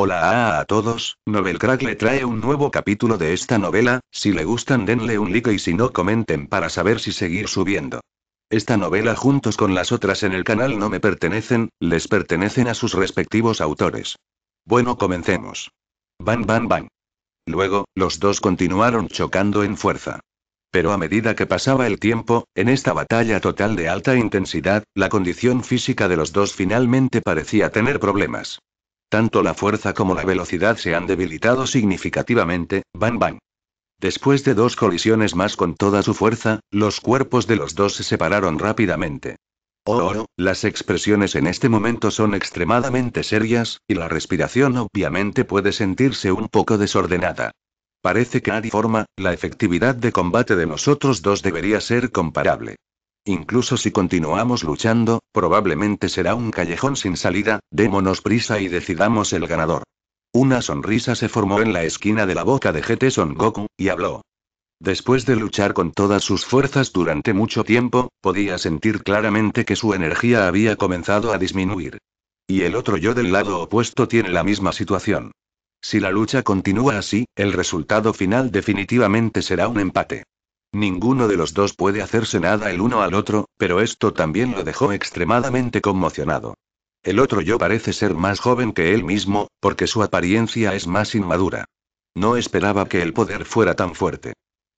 Hola a, todos, Novelcrack Crack le trae un nuevo capítulo de esta novela, si le gustan denle un like y si no comenten para saber si seguir subiendo. Esta novela juntos con las otras en el canal no me pertenecen, les pertenecen a sus respectivos autores. Bueno comencemos. Van van van. Luego, los dos continuaron chocando en fuerza. Pero a medida que pasaba el tiempo, en esta batalla total de alta intensidad, la condición física de los dos finalmente parecía tener problemas. Tanto la fuerza como la velocidad se han debilitado significativamente, bang bang. Después de dos colisiones más con toda su fuerza, los cuerpos de los dos se separaron rápidamente. Oh, oh, oh. las expresiones en este momento son extremadamente serias, y la respiración obviamente puede sentirse un poco desordenada. Parece que alguna forma, la efectividad de combate de nosotros dos debería ser comparable. Incluso si continuamos luchando, probablemente será un callejón sin salida, démonos prisa y decidamos el ganador. Una sonrisa se formó en la esquina de la boca de GT Goku, y habló. Después de luchar con todas sus fuerzas durante mucho tiempo, podía sentir claramente que su energía había comenzado a disminuir. Y el otro yo del lado opuesto tiene la misma situación. Si la lucha continúa así, el resultado final definitivamente será un empate. Ninguno de los dos puede hacerse nada el uno al otro, pero esto también lo dejó extremadamente conmocionado. El otro yo parece ser más joven que él mismo, porque su apariencia es más inmadura. No esperaba que el poder fuera tan fuerte.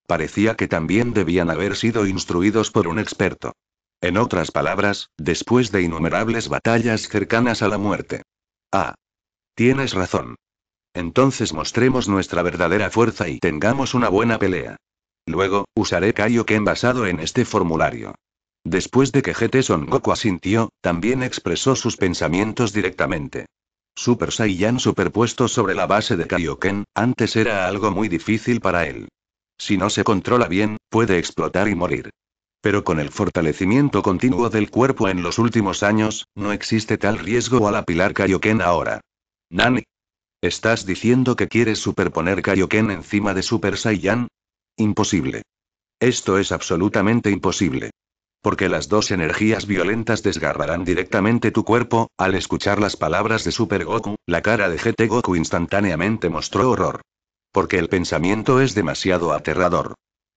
Parecía que también debían haber sido instruidos por un experto. En otras palabras, después de innumerables batallas cercanas a la muerte. Ah. Tienes razón. Entonces mostremos nuestra verdadera fuerza y tengamos una buena pelea. Luego, usaré Kaioken basado en este formulario. Después de que GT Son Goku asintió, también expresó sus pensamientos directamente. Super Saiyan superpuesto sobre la base de Kaioken, antes era algo muy difícil para él. Si no se controla bien, puede explotar y morir. Pero con el fortalecimiento continuo del cuerpo en los últimos años, no existe tal riesgo al apilar Kaioken ahora. Nani. ¿Estás diciendo que quieres superponer Kaioken encima de Super Saiyan? Imposible. Esto es absolutamente imposible. Porque las dos energías violentas desgarrarán directamente tu cuerpo, al escuchar las palabras de Super Goku, la cara de GT Goku instantáneamente mostró horror. Porque el pensamiento es demasiado aterrador.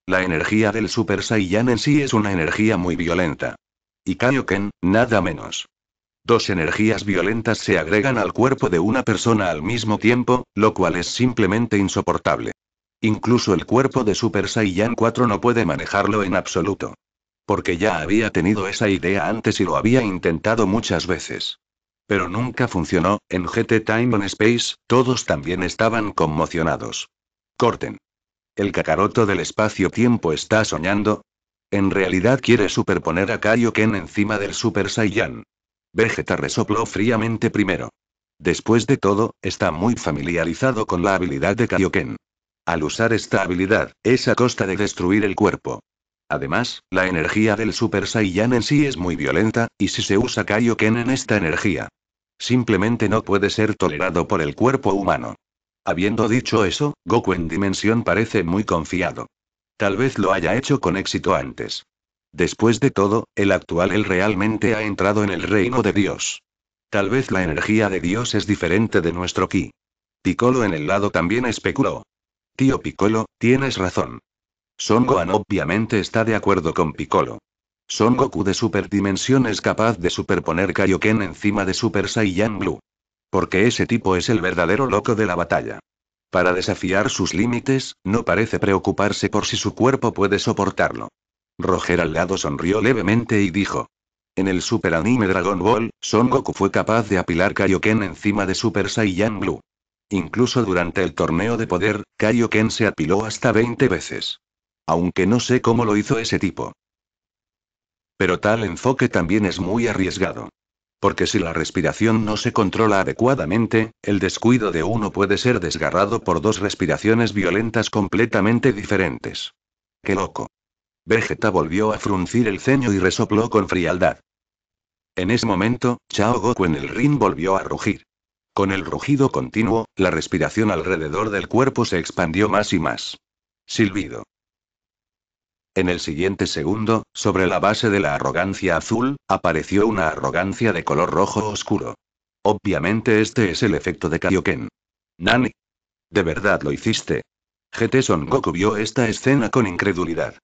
La energía del Super Saiyan en sí es una energía muy violenta. Y Kaioken, nada menos. Dos energías violentas se agregan al cuerpo de una persona al mismo tiempo, lo cual es simplemente insoportable. Incluso el cuerpo de Super Saiyan 4 no puede manejarlo en absoluto. Porque ya había tenido esa idea antes y lo había intentado muchas veces. Pero nunca funcionó, en GT Time on Space, todos también estaban conmocionados. Corten. ¿El cacaroto del espacio-tiempo está soñando? En realidad quiere superponer a Kaioken encima del Super Saiyan. Vegeta resopló fríamente primero. Después de todo, está muy familiarizado con la habilidad de Kaioken. Al usar esta habilidad, es a costa de destruir el cuerpo. Además, la energía del Super Saiyan en sí es muy violenta, y si se usa Kaioken en esta energía, simplemente no puede ser tolerado por el cuerpo humano. Habiendo dicho eso, Goku en dimensión parece muy confiado. Tal vez lo haya hecho con éxito antes. Después de todo, el actual él realmente ha entrado en el reino de Dios. Tal vez la energía de Dios es diferente de nuestro ki. Piccolo en el lado también especuló. Tío Piccolo, tienes razón. Son Gohan obviamente está de acuerdo con Piccolo. Son Goku de Superdimensión es capaz de superponer Kaioken encima de Super Saiyan Blue. Porque ese tipo es el verdadero loco de la batalla. Para desafiar sus límites, no parece preocuparse por si su cuerpo puede soportarlo. Roger al lado sonrió levemente y dijo. En el super anime Dragon Ball, Son Goku fue capaz de apilar Kaioken encima de Super Saiyan Blue. Incluso durante el torneo de poder, Kaioken se apiló hasta 20 veces. Aunque no sé cómo lo hizo ese tipo. Pero tal enfoque también es muy arriesgado. Porque si la respiración no se controla adecuadamente, el descuido de uno puede ser desgarrado por dos respiraciones violentas completamente diferentes. ¡Qué loco! Vegeta volvió a fruncir el ceño y resopló con frialdad. En ese momento, Chao Goku en el ring volvió a rugir. Con el rugido continuo, la respiración alrededor del cuerpo se expandió más y más. Silbido. En el siguiente segundo, sobre la base de la arrogancia azul, apareció una arrogancia de color rojo oscuro. Obviamente este es el efecto de Kaioken. Nani. ¿De verdad lo hiciste? GT Son Goku vio esta escena con incredulidad.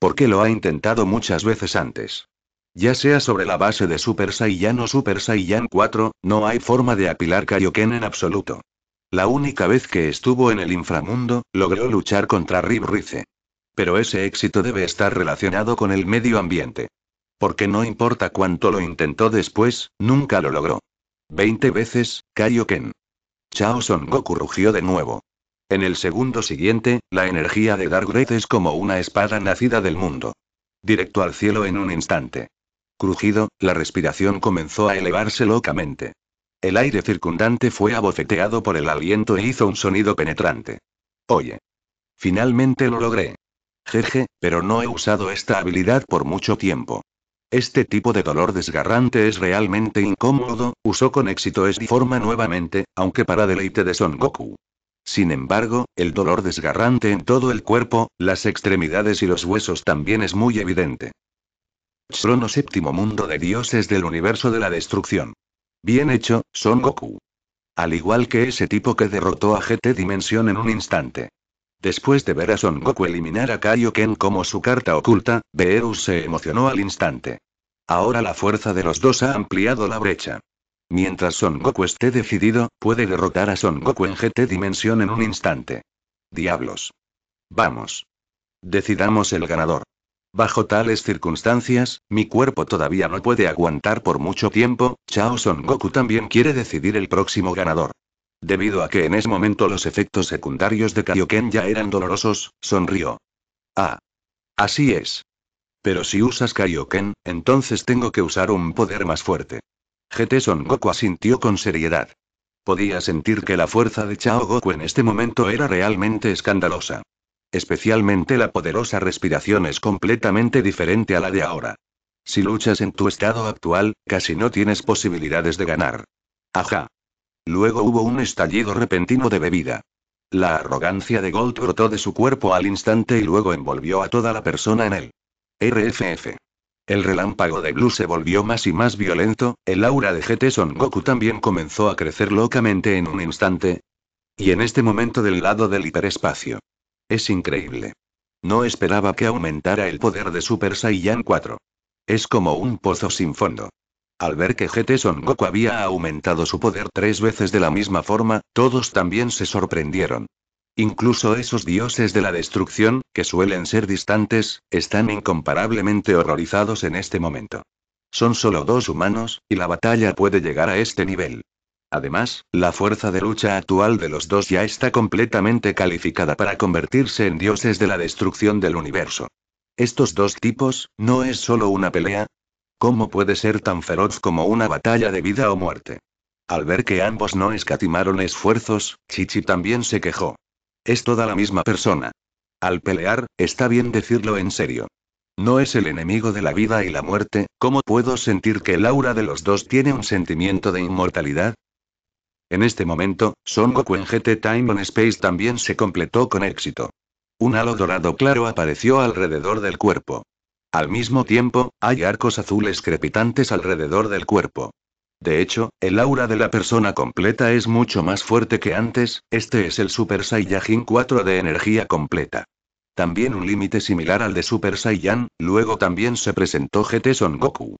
¿Por qué lo ha intentado muchas veces antes? Ya sea sobre la base de Super Saiyan o Super Saiyan 4, no hay forma de apilar Kaioken en absoluto. La única vez que estuvo en el inframundo, logró luchar contra Rib Rice. Pero ese éxito debe estar relacionado con el medio ambiente. Porque no importa cuánto lo intentó después, nunca lo logró. Veinte veces, Kaioken. Chao Son Goku rugió de nuevo. En el segundo siguiente, la energía de Dark Red es como una espada nacida del mundo. Directo al cielo en un instante crujido, la respiración comenzó a elevarse locamente. El aire circundante fue abofeteado por el aliento e hizo un sonido penetrante. Oye. Finalmente lo logré. Jeje, pero no he usado esta habilidad por mucho tiempo. Este tipo de dolor desgarrante es realmente incómodo, usó con éxito esta forma nuevamente, aunque para deleite de Son Goku. Sin embargo, el dolor desgarrante en todo el cuerpo, las extremidades y los huesos también es muy evidente. Trono séptimo mundo de dioses del universo de la destrucción. Bien hecho, Son Goku. Al igual que ese tipo que derrotó a GT Dimensión en un instante. Después de ver a Son Goku eliminar a Kaioken como su carta oculta, Beerus se emocionó al instante. Ahora la fuerza de los dos ha ampliado la brecha. Mientras Son Goku esté decidido, puede derrotar a Son Goku en GT Dimensión en un instante. Diablos. Vamos. Decidamos el ganador. Bajo tales circunstancias, mi cuerpo todavía no puede aguantar por mucho tiempo, Chao Son Goku también quiere decidir el próximo ganador. Debido a que en ese momento los efectos secundarios de Kaioken ya eran dolorosos, sonrió. Ah. Así es. Pero si usas Kaioken, entonces tengo que usar un poder más fuerte. GT Son Goku asintió con seriedad. Podía sentir que la fuerza de Chao Goku en este momento era realmente escandalosa. Especialmente la poderosa respiración es completamente diferente a la de ahora. Si luchas en tu estado actual, casi no tienes posibilidades de ganar. Ajá. Luego hubo un estallido repentino de bebida. La arrogancia de Gold brotó de su cuerpo al instante y luego envolvió a toda la persona en él. RFF. El relámpago de Blue se volvió más y más violento, el aura de GT Son Goku también comenzó a crecer locamente en un instante. Y en este momento del lado del hiperespacio, es increíble. No esperaba que aumentara el poder de Super Saiyan 4. Es como un pozo sin fondo. Al ver que GT Son Goku había aumentado su poder tres veces de la misma forma, todos también se sorprendieron. Incluso esos dioses de la destrucción, que suelen ser distantes, están incomparablemente horrorizados en este momento. Son solo dos humanos, y la batalla puede llegar a este nivel. Además, la fuerza de lucha actual de los dos ya está completamente calificada para convertirse en dioses de la destrucción del universo. Estos dos tipos, ¿no es solo una pelea? ¿Cómo puede ser tan feroz como una batalla de vida o muerte? Al ver que ambos no escatimaron esfuerzos, Chichi también se quejó. Es toda la misma persona. Al pelear, está bien decirlo en serio. No es el enemigo de la vida y la muerte, ¿cómo puedo sentir que el aura de los dos tiene un sentimiento de inmortalidad? En este momento, Son Goku en GT Time on Space también se completó con éxito. Un halo dorado claro apareció alrededor del cuerpo. Al mismo tiempo, hay arcos azules crepitantes alrededor del cuerpo. De hecho, el aura de la persona completa es mucho más fuerte que antes, este es el Super Saiyajin 4 de energía completa. También un límite similar al de Super Saiyan, luego también se presentó GT Son Goku.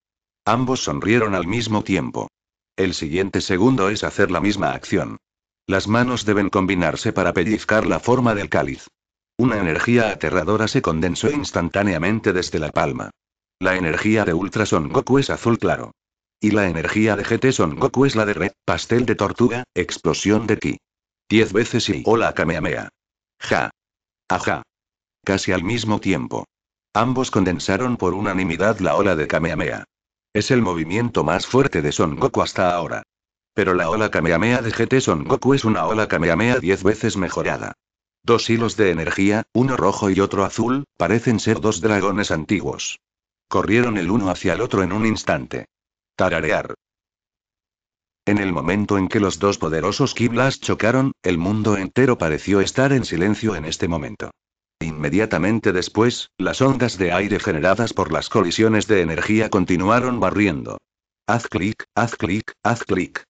Ambos sonrieron al mismo tiempo. El siguiente segundo es hacer la misma acción. Las manos deben combinarse para pellizcar la forma del cáliz. Una energía aterradora se condensó instantáneamente desde la palma. La energía de Ultra Son Goku es azul claro. Y la energía de GT Son Goku es la de red, pastel de tortuga, explosión de ki. Diez veces y hola Kamehameha. Ja. Ajá. Casi al mismo tiempo. Ambos condensaron por unanimidad la ola de Kamehameha. Es el movimiento más fuerte de Son Goku hasta ahora. Pero la ola Kamehameha de GT Son Goku es una ola Kamehameha 10 veces mejorada. Dos hilos de energía, uno rojo y otro azul, parecen ser dos dragones antiguos. Corrieron el uno hacia el otro en un instante. Tararear. En el momento en que los dos poderosos Kiblas chocaron, el mundo entero pareció estar en silencio en este momento. Inmediatamente después, las ondas de aire generadas por las colisiones de energía continuaron barriendo. Haz clic, haz clic, haz clic.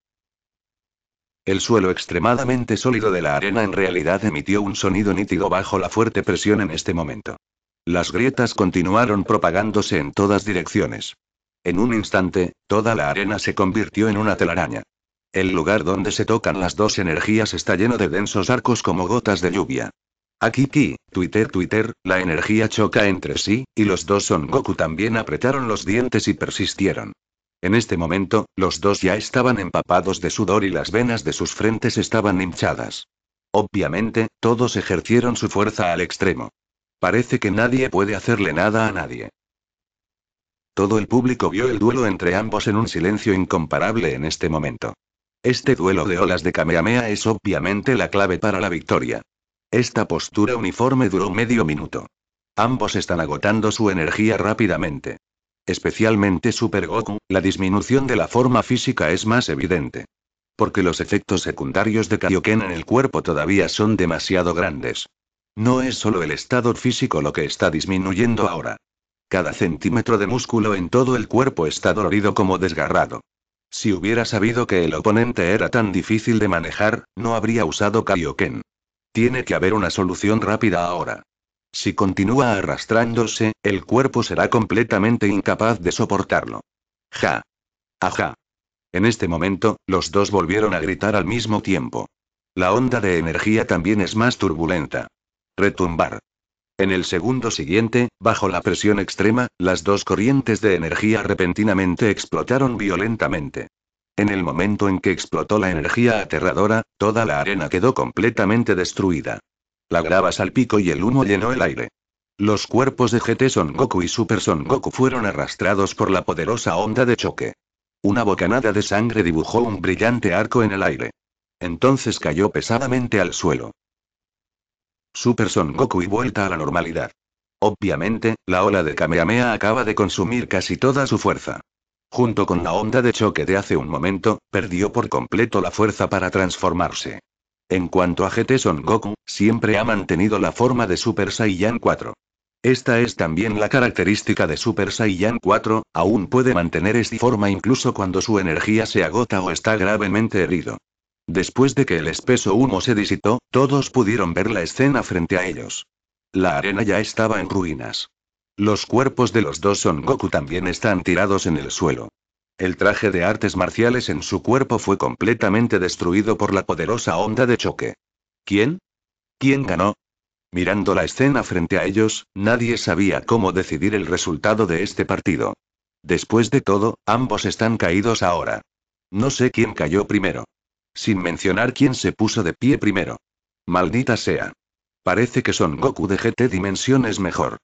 El suelo extremadamente sólido de la arena en realidad emitió un sonido nítido bajo la fuerte presión en este momento. Las grietas continuaron propagándose en todas direcciones. En un instante, toda la arena se convirtió en una telaraña. El lugar donde se tocan las dos energías está lleno de densos arcos como gotas de lluvia. Aquí Twitter Twitter, la energía choca entre sí, y los dos Son Goku también apretaron los dientes y persistieron. En este momento, los dos ya estaban empapados de sudor y las venas de sus frentes estaban hinchadas. Obviamente, todos ejercieron su fuerza al extremo. Parece que nadie puede hacerle nada a nadie. Todo el público vio el duelo entre ambos en un silencio incomparable en este momento. Este duelo de olas de Kamehameha es obviamente la clave para la victoria. Esta postura uniforme duró medio minuto. Ambos están agotando su energía rápidamente. Especialmente Super Goku, la disminución de la forma física es más evidente. Porque los efectos secundarios de Kaioken en el cuerpo todavía son demasiado grandes. No es solo el estado físico lo que está disminuyendo ahora. Cada centímetro de músculo en todo el cuerpo está dolorido como desgarrado. Si hubiera sabido que el oponente era tan difícil de manejar, no habría usado Kaioken. Tiene que haber una solución rápida ahora. Si continúa arrastrándose, el cuerpo será completamente incapaz de soportarlo. Ja. Ajá. En este momento, los dos volvieron a gritar al mismo tiempo. La onda de energía también es más turbulenta. Retumbar. En el segundo siguiente, bajo la presión extrema, las dos corrientes de energía repentinamente explotaron violentamente. En el momento en que explotó la energía aterradora, toda la arena quedó completamente destruida. La grava salpicó y el humo llenó el aire. Los cuerpos de GT Son Goku y Super Son Goku fueron arrastrados por la poderosa onda de choque. Una bocanada de sangre dibujó un brillante arco en el aire. Entonces cayó pesadamente al suelo. Super Son Goku y vuelta a la normalidad. Obviamente, la ola de Kamehameha acaba de consumir casi toda su fuerza junto con la onda de choque de hace un momento, perdió por completo la fuerza para transformarse. En cuanto a GT Son Goku, siempre ha mantenido la forma de Super Saiyan 4. Esta es también la característica de Super Saiyan 4, aún puede mantener esta forma incluso cuando su energía se agota o está gravemente herido. Después de que el espeso humo se disipó, todos pudieron ver la escena frente a ellos. La arena ya estaba en ruinas. Los cuerpos de los dos Son Goku también están tirados en el suelo. El traje de artes marciales en su cuerpo fue completamente destruido por la poderosa onda de choque. ¿Quién? ¿Quién ganó? Mirando la escena frente a ellos, nadie sabía cómo decidir el resultado de este partido. Después de todo, ambos están caídos ahora. No sé quién cayó primero. Sin mencionar quién se puso de pie primero. Maldita sea. Parece que Son Goku de GT Dimensiones mejor.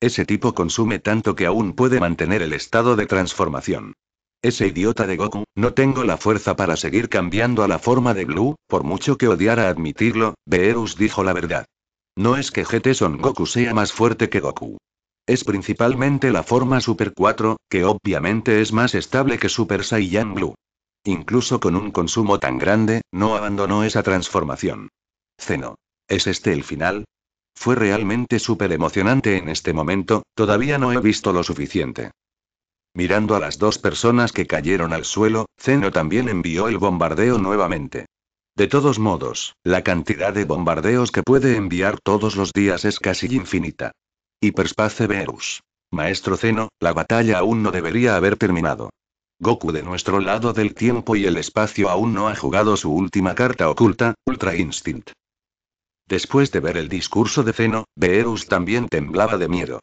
Ese tipo consume tanto que aún puede mantener el estado de transformación. Ese idiota de Goku, no tengo la fuerza para seguir cambiando a la forma de Blue, por mucho que odiara admitirlo, Beerus dijo la verdad. No es que GT Goku sea más fuerte que Goku. Es principalmente la forma Super 4, que obviamente es más estable que Super Saiyan Blue. Incluso con un consumo tan grande, no abandonó esa transformación. Zeno. ¿Es este el final? Fue realmente súper emocionante en este momento, todavía no he visto lo suficiente. Mirando a las dos personas que cayeron al suelo, Zeno también envió el bombardeo nuevamente. De todos modos, la cantidad de bombardeos que puede enviar todos los días es casi infinita. Hiperspace Verus. Maestro Zeno, la batalla aún no debería haber terminado. Goku de nuestro lado del tiempo y el espacio aún no ha jugado su última carta oculta, Ultra Instinct. Después de ver el discurso de Zeno, Beerus también temblaba de miedo.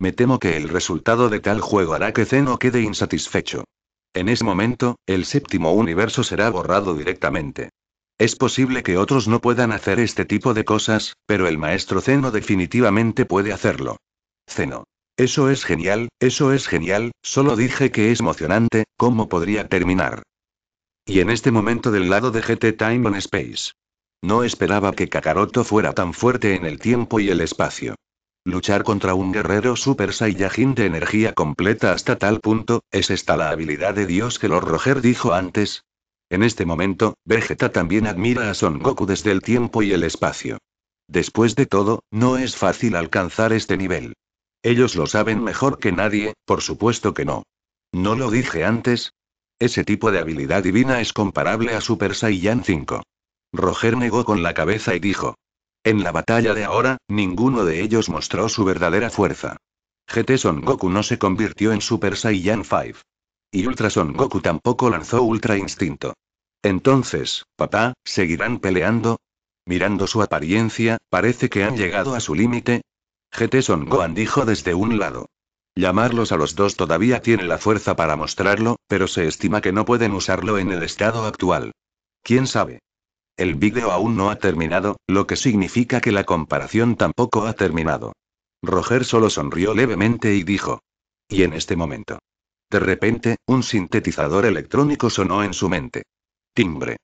Me temo que el resultado de tal juego hará que Zeno quede insatisfecho. En ese momento, el séptimo universo será borrado directamente. Es posible que otros no puedan hacer este tipo de cosas, pero el maestro Zeno definitivamente puede hacerlo. Zeno. Eso es genial, eso es genial, solo dije que es emocionante, ¿cómo podría terminar? Y en este momento del lado de GT Time on Space. No esperaba que Kakaroto fuera tan fuerte en el tiempo y el espacio. Luchar contra un guerrero Super Saiyajin de energía completa hasta tal punto, es esta la habilidad de Dios que Lord Roger dijo antes. En este momento, Vegeta también admira a Son Goku desde el tiempo y el espacio. Después de todo, no es fácil alcanzar este nivel. Ellos lo saben mejor que nadie, por supuesto que no. ¿No lo dije antes? Ese tipo de habilidad divina es comparable a Super Saiyan 5. Roger negó con la cabeza y dijo. En la batalla de ahora, ninguno de ellos mostró su verdadera fuerza. GT Son Goku no se convirtió en Super Saiyan 5. Y Ultra Son Goku tampoco lanzó Ultra Instinto. Entonces, papá, ¿seguirán peleando? Mirando su apariencia, parece que han llegado a su límite. GT Son Gohan dijo desde un lado. Llamarlos a los dos todavía tiene la fuerza para mostrarlo, pero se estima que no pueden usarlo en el estado actual. ¿Quién sabe? El vídeo aún no ha terminado, lo que significa que la comparación tampoco ha terminado. Roger solo sonrió levemente y dijo. Y en este momento. De repente, un sintetizador electrónico sonó en su mente. Timbre.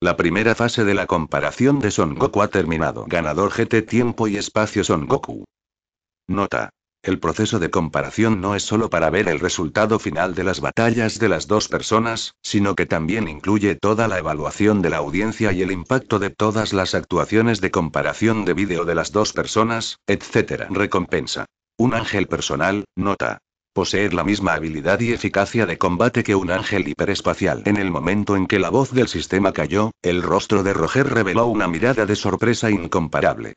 La primera fase de la comparación de Son Goku ha terminado. Ganador GT Tiempo y Espacio Son Goku. Nota. El proceso de comparación no es solo para ver el resultado final de las batallas de las dos personas, sino que también incluye toda la evaluación de la audiencia y el impacto de todas las actuaciones de comparación de vídeo de las dos personas, etc. Recompensa. Un ángel personal, nota. Poseer la misma habilidad y eficacia de combate que un ángel hiperespacial. En el momento en que la voz del sistema cayó, el rostro de Roger reveló una mirada de sorpresa incomparable.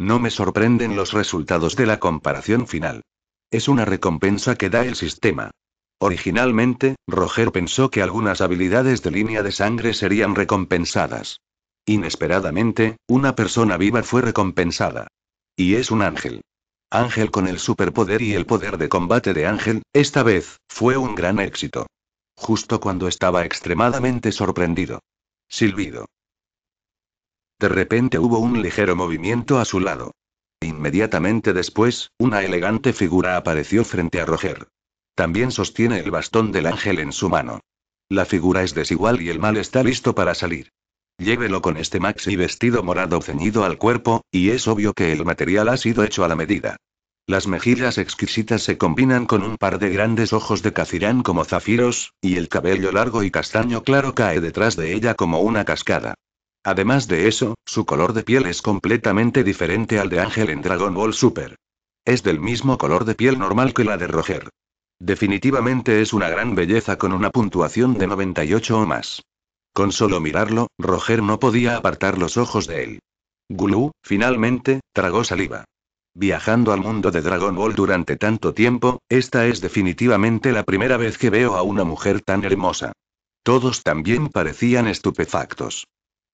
No me sorprenden los resultados de la comparación final. Es una recompensa que da el sistema. Originalmente, Roger pensó que algunas habilidades de línea de sangre serían recompensadas. Inesperadamente, una persona viva fue recompensada. Y es un ángel. Ángel con el superpoder y el poder de combate de Ángel, esta vez, fue un gran éxito. Justo cuando estaba extremadamente sorprendido. Silbido. De repente hubo un ligero movimiento a su lado. Inmediatamente después, una elegante figura apareció frente a Roger. También sostiene el bastón del ángel en su mano. La figura es desigual y el mal está listo para salir. Llévelo con este maxi vestido morado ceñido al cuerpo, y es obvio que el material ha sido hecho a la medida. Las mejillas exquisitas se combinan con un par de grandes ojos de cacirán como zafiros, y el cabello largo y castaño claro cae detrás de ella como una cascada. Además de eso, su color de piel es completamente diferente al de Ángel en Dragon Ball Super. Es del mismo color de piel normal que la de Roger. Definitivamente es una gran belleza con una puntuación de 98 o más. Con solo mirarlo, Roger no podía apartar los ojos de él. Gulu, finalmente, tragó saliva. Viajando al mundo de Dragon Ball durante tanto tiempo, esta es definitivamente la primera vez que veo a una mujer tan hermosa. Todos también parecían estupefactos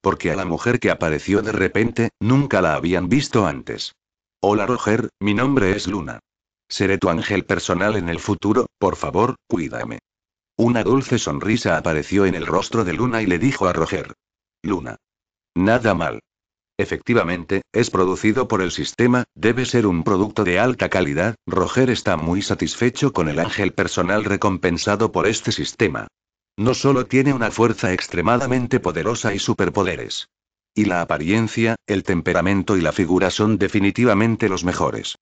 porque a la mujer que apareció de repente, nunca la habían visto antes. Hola Roger, mi nombre es Luna. Seré tu ángel personal en el futuro, por favor, cuídame. Una dulce sonrisa apareció en el rostro de Luna y le dijo a Roger. Luna. Nada mal. Efectivamente, es producido por el sistema, debe ser un producto de alta calidad, Roger está muy satisfecho con el ángel personal recompensado por este sistema. No solo tiene una fuerza extremadamente poderosa y superpoderes. Y la apariencia, el temperamento y la figura son definitivamente los mejores.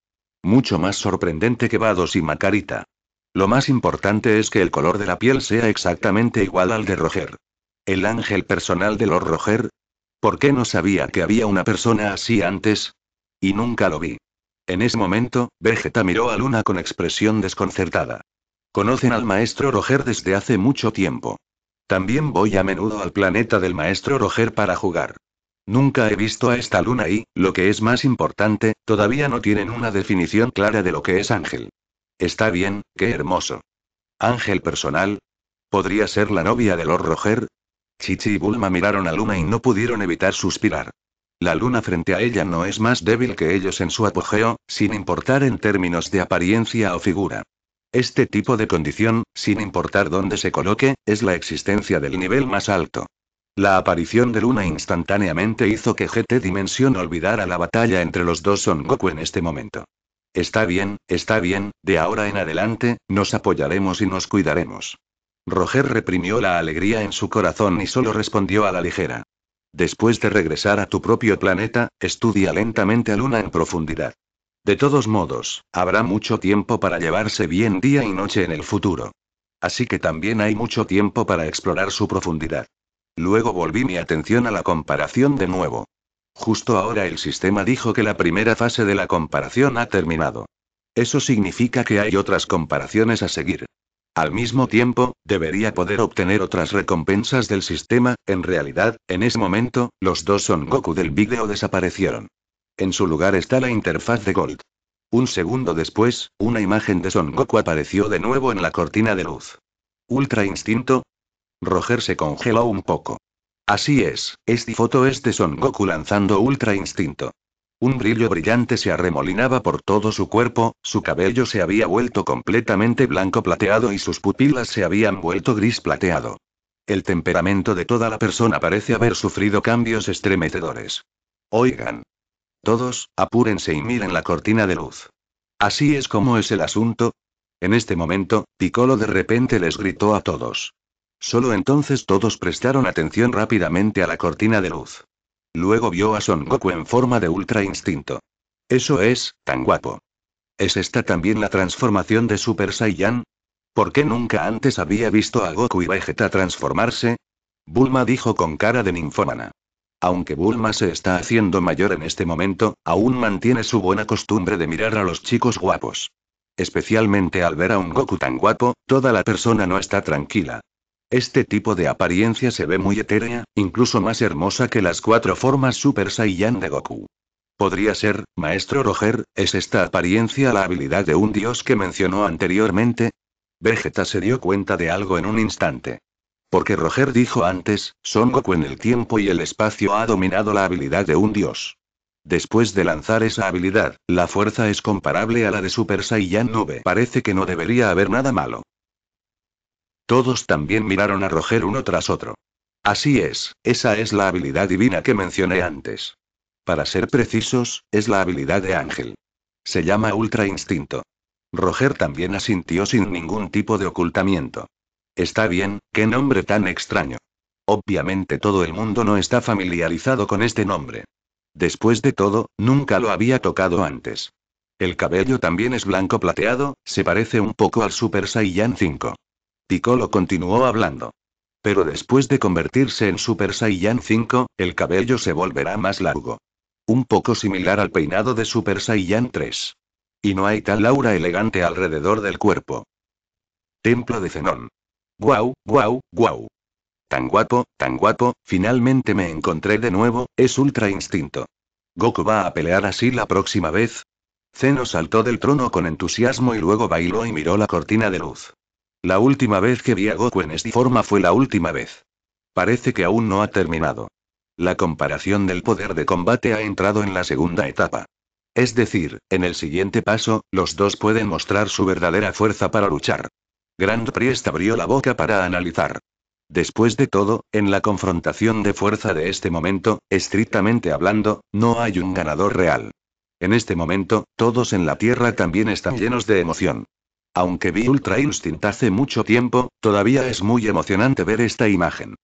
Mucho más sorprendente que Vados y Macarita. Lo más importante es que el color de la piel sea exactamente igual al de Roger. El ángel personal de los Roger. ¿Por qué no sabía que había una persona así antes? Y nunca lo vi. En ese momento, Vegeta miró a Luna con expresión desconcertada. Conocen al maestro Roger desde hace mucho tiempo. También voy a menudo al planeta del maestro Roger para jugar. Nunca he visto a esta luna y, lo que es más importante, todavía no tienen una definición clara de lo que es Ángel. Está bien, qué hermoso. Ángel personal. ¿Podría ser la novia de Lord Roger? Chichi y Bulma miraron a Luna y no pudieron evitar suspirar. La luna frente a ella no es más débil que ellos en su apogeo, sin importar en términos de apariencia o figura. Este tipo de condición, sin importar dónde se coloque, es la existencia del nivel más alto. La aparición de Luna instantáneamente hizo que GT Dimension olvidara la batalla entre los dos Son Goku en este momento. Está bien, está bien, de ahora en adelante, nos apoyaremos y nos cuidaremos. Roger reprimió la alegría en su corazón y solo respondió a la ligera. Después de regresar a tu propio planeta, estudia lentamente a Luna en profundidad. De todos modos, habrá mucho tiempo para llevarse bien día y noche en el futuro. Así que también hay mucho tiempo para explorar su profundidad. Luego volví mi atención a la comparación de nuevo. Justo ahora el sistema dijo que la primera fase de la comparación ha terminado. Eso significa que hay otras comparaciones a seguir. Al mismo tiempo, debería poder obtener otras recompensas del sistema, en realidad, en ese momento, los dos Son Goku del vídeo desaparecieron. En su lugar está la interfaz de Gold. Un segundo después, una imagen de Son Goku apareció de nuevo en la cortina de luz. ¿Ultra Instinto? Roger se congeló un poco. Así es, esta foto es de Son Goku lanzando Ultra Instinto. Un brillo brillante se arremolinaba por todo su cuerpo, su cabello se había vuelto completamente blanco plateado y sus pupilas se habían vuelto gris plateado. El temperamento de toda la persona parece haber sufrido cambios estremecedores. Oigan, todos, apúrense y miren la cortina de luz. Así es como es el asunto. En este momento, Piccolo de repente les gritó a todos. Solo entonces todos prestaron atención rápidamente a la cortina de luz. Luego vio a Son Goku en forma de ultra instinto. Eso es, tan guapo. ¿Es esta también la transformación de Super Saiyan? ¿Por qué nunca antes había visto a Goku y Vegeta transformarse? Bulma dijo con cara de ninfómana. Aunque Bulma se está haciendo mayor en este momento, aún mantiene su buena costumbre de mirar a los chicos guapos. Especialmente al ver a un Goku tan guapo, toda la persona no está tranquila. Este tipo de apariencia se ve muy etérea, incluso más hermosa que las cuatro formas Super Saiyan de Goku. Podría ser, maestro Roger, ¿es esta apariencia la habilidad de un dios que mencionó anteriormente? Vegeta se dio cuenta de algo en un instante. Porque Roger dijo antes, Son Goku en el tiempo y el espacio ha dominado la habilidad de un dios. Después de lanzar esa habilidad, la fuerza es comparable a la de Super Saiyan Nube. Parece que no debería haber nada malo. Todos también miraron a Roger uno tras otro. Así es, esa es la habilidad divina que mencioné antes. Para ser precisos, es la habilidad de Ángel. Se llama Ultra Instinto. Roger también asintió sin ningún tipo de ocultamiento. Está bien, qué nombre tan extraño. Obviamente todo el mundo no está familiarizado con este nombre. Después de todo, nunca lo había tocado antes. El cabello también es blanco plateado, se parece un poco al Super Saiyan 5. Piccolo continuó hablando. Pero después de convertirse en Super Saiyan 5, el cabello se volverá más largo. Un poco similar al peinado de Super Saiyan 3. Y no hay tal aura elegante alrededor del cuerpo. Templo de Zenón. Guau, guau, guau. Tan guapo, tan guapo, finalmente me encontré de nuevo, es ultra instinto. ¿Goku va a pelear así la próxima vez? Zeno saltó del trono con entusiasmo y luego bailó y miró la cortina de luz. La última vez que vi a Goku en esta forma fue la última vez. Parece que aún no ha terminado. La comparación del poder de combate ha entrado en la segunda etapa. Es decir, en el siguiente paso, los dos pueden mostrar su verdadera fuerza para luchar. Grand Priest abrió la boca para analizar. Después de todo, en la confrontación de fuerza de este momento, estrictamente hablando, no hay un ganador real. En este momento, todos en la Tierra también están llenos de emoción. Aunque vi Ultra Instinct hace mucho tiempo, todavía es muy emocionante ver esta imagen.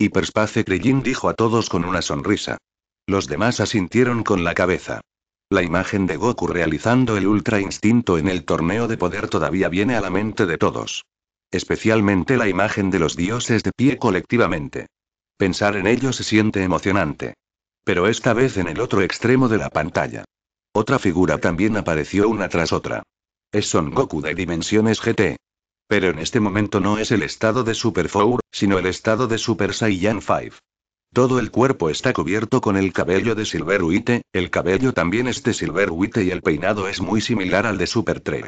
Hyperspace Krillin dijo a todos con una sonrisa. Los demás asintieron con la cabeza. La imagen de Goku realizando el Ultra Instinto en el torneo de poder todavía viene a la mente de todos. Especialmente la imagen de los dioses de pie colectivamente. Pensar en ello se siente emocionante. Pero esta vez en el otro extremo de la pantalla. Otra figura también apareció una tras otra. Es Son Goku de Dimensiones GT. Pero en este momento no es el estado de Super Four, sino el estado de Super Saiyan 5. Todo el cuerpo está cubierto con el cabello de Witte, el cabello también es de Witte y el peinado es muy similar al de Super Trey.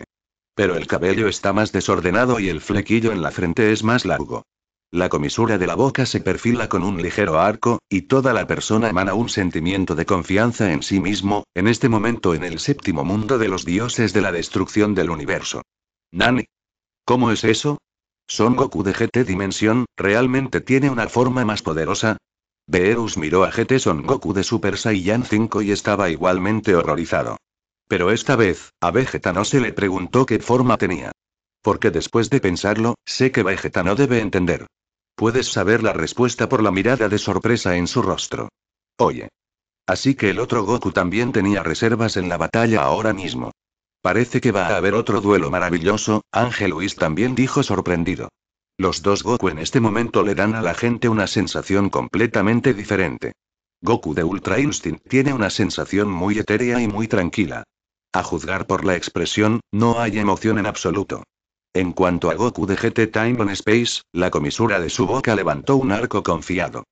Pero el cabello está más desordenado y el flequillo en la frente es más largo. La comisura de la boca se perfila con un ligero arco, y toda la persona emana un sentimiento de confianza en sí mismo, en este momento en el séptimo mundo de los dioses de la destrucción del universo. Nani. ¿Cómo es eso? Son Goku de GT Dimensión, realmente tiene una forma más poderosa, Beerus miró a GT Goku de Super Saiyan 5 y estaba igualmente horrorizado. Pero esta vez, a Vegeta no se le preguntó qué forma tenía. Porque después de pensarlo, sé que Vegeta no debe entender. Puedes saber la respuesta por la mirada de sorpresa en su rostro. Oye. Así que el otro Goku también tenía reservas en la batalla ahora mismo. Parece que va a haber otro duelo maravilloso, Ángel Luis también dijo sorprendido. Los dos Goku en este momento le dan a la gente una sensación completamente diferente. Goku de Ultra Instinct tiene una sensación muy etérea y muy tranquila. A juzgar por la expresión, no hay emoción en absoluto. En cuanto a Goku de GT Time on Space, la comisura de su boca levantó un arco confiado.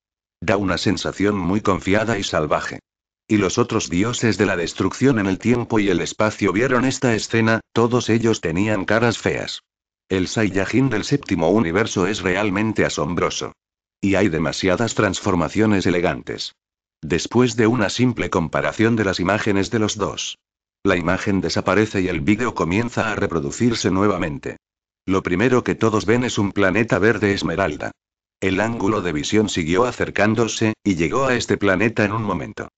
Da una sensación muy confiada y salvaje. Y los otros dioses de la destrucción en el tiempo y el espacio vieron esta escena, todos ellos tenían caras feas. El Saiyajin del séptimo universo es realmente asombroso. Y hay demasiadas transformaciones elegantes. Después de una simple comparación de las imágenes de los dos. La imagen desaparece y el vídeo comienza a reproducirse nuevamente. Lo primero que todos ven es un planeta verde esmeralda. El ángulo de visión siguió acercándose, y llegó a este planeta en un momento.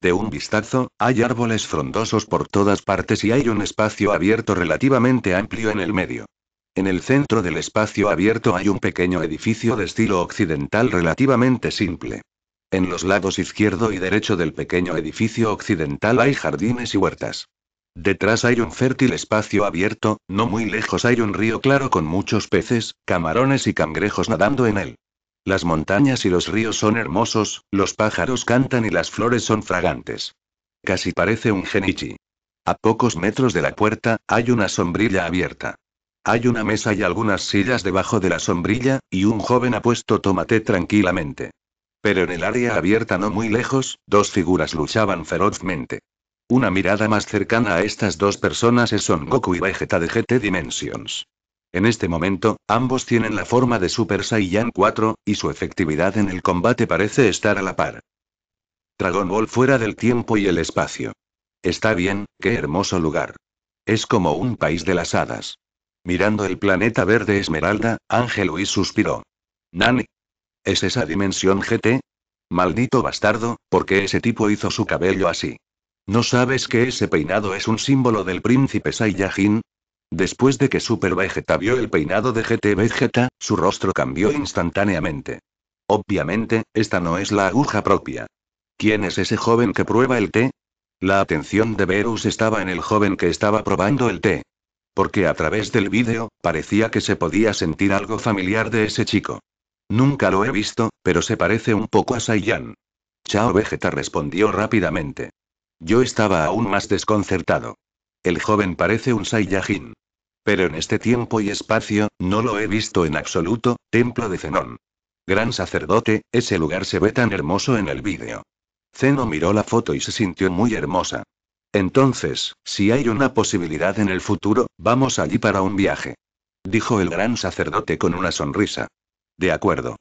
De un vistazo, hay árboles frondosos por todas partes y hay un espacio abierto relativamente amplio en el medio. En el centro del espacio abierto hay un pequeño edificio de estilo occidental relativamente simple. En los lados izquierdo y derecho del pequeño edificio occidental hay jardines y huertas. Detrás hay un fértil espacio abierto, no muy lejos hay un río claro con muchos peces, camarones y cangrejos nadando en él. Las montañas y los ríos son hermosos, los pájaros cantan y las flores son fragantes. Casi parece un genichi. A pocos metros de la puerta, hay una sombrilla abierta. Hay una mesa y algunas sillas debajo de la sombrilla, y un joven ha puesto tomate tranquilamente. Pero en el área abierta no muy lejos, dos figuras luchaban ferozmente. Una mirada más cercana a estas dos personas es Son Goku y Vegeta de GT Dimensions. En este momento, ambos tienen la forma de Super Saiyan 4, y su efectividad en el combate parece estar a la par. Dragon Ball fuera del tiempo y el espacio. Está bien, qué hermoso lugar. Es como un país de las hadas. Mirando el planeta verde esmeralda, Ángel Luis suspiró. Nani. ¿Es esa dimensión GT? Maldito bastardo, ¿por qué ese tipo hizo su cabello así? ¿No sabes que ese peinado es un símbolo del príncipe Saiyajin? Después de que Super Vegeta vio el peinado de GT Vegeta, su rostro cambió instantáneamente. Obviamente, esta no es la aguja propia. ¿Quién es ese joven que prueba el té? La atención de Verus estaba en el joven que estaba probando el té porque a través del vídeo, parecía que se podía sentir algo familiar de ese chico. Nunca lo he visto, pero se parece un poco a Saiyan. Chao Vegeta respondió rápidamente. Yo estaba aún más desconcertado. El joven parece un Saiyajin. Pero en este tiempo y espacio, no lo he visto en absoluto, templo de Zenón. Gran sacerdote, ese lugar se ve tan hermoso en el vídeo. Zeno miró la foto y se sintió muy hermosa. Entonces, si hay una posibilidad en el futuro, vamos allí para un viaje. Dijo el gran sacerdote con una sonrisa. De acuerdo.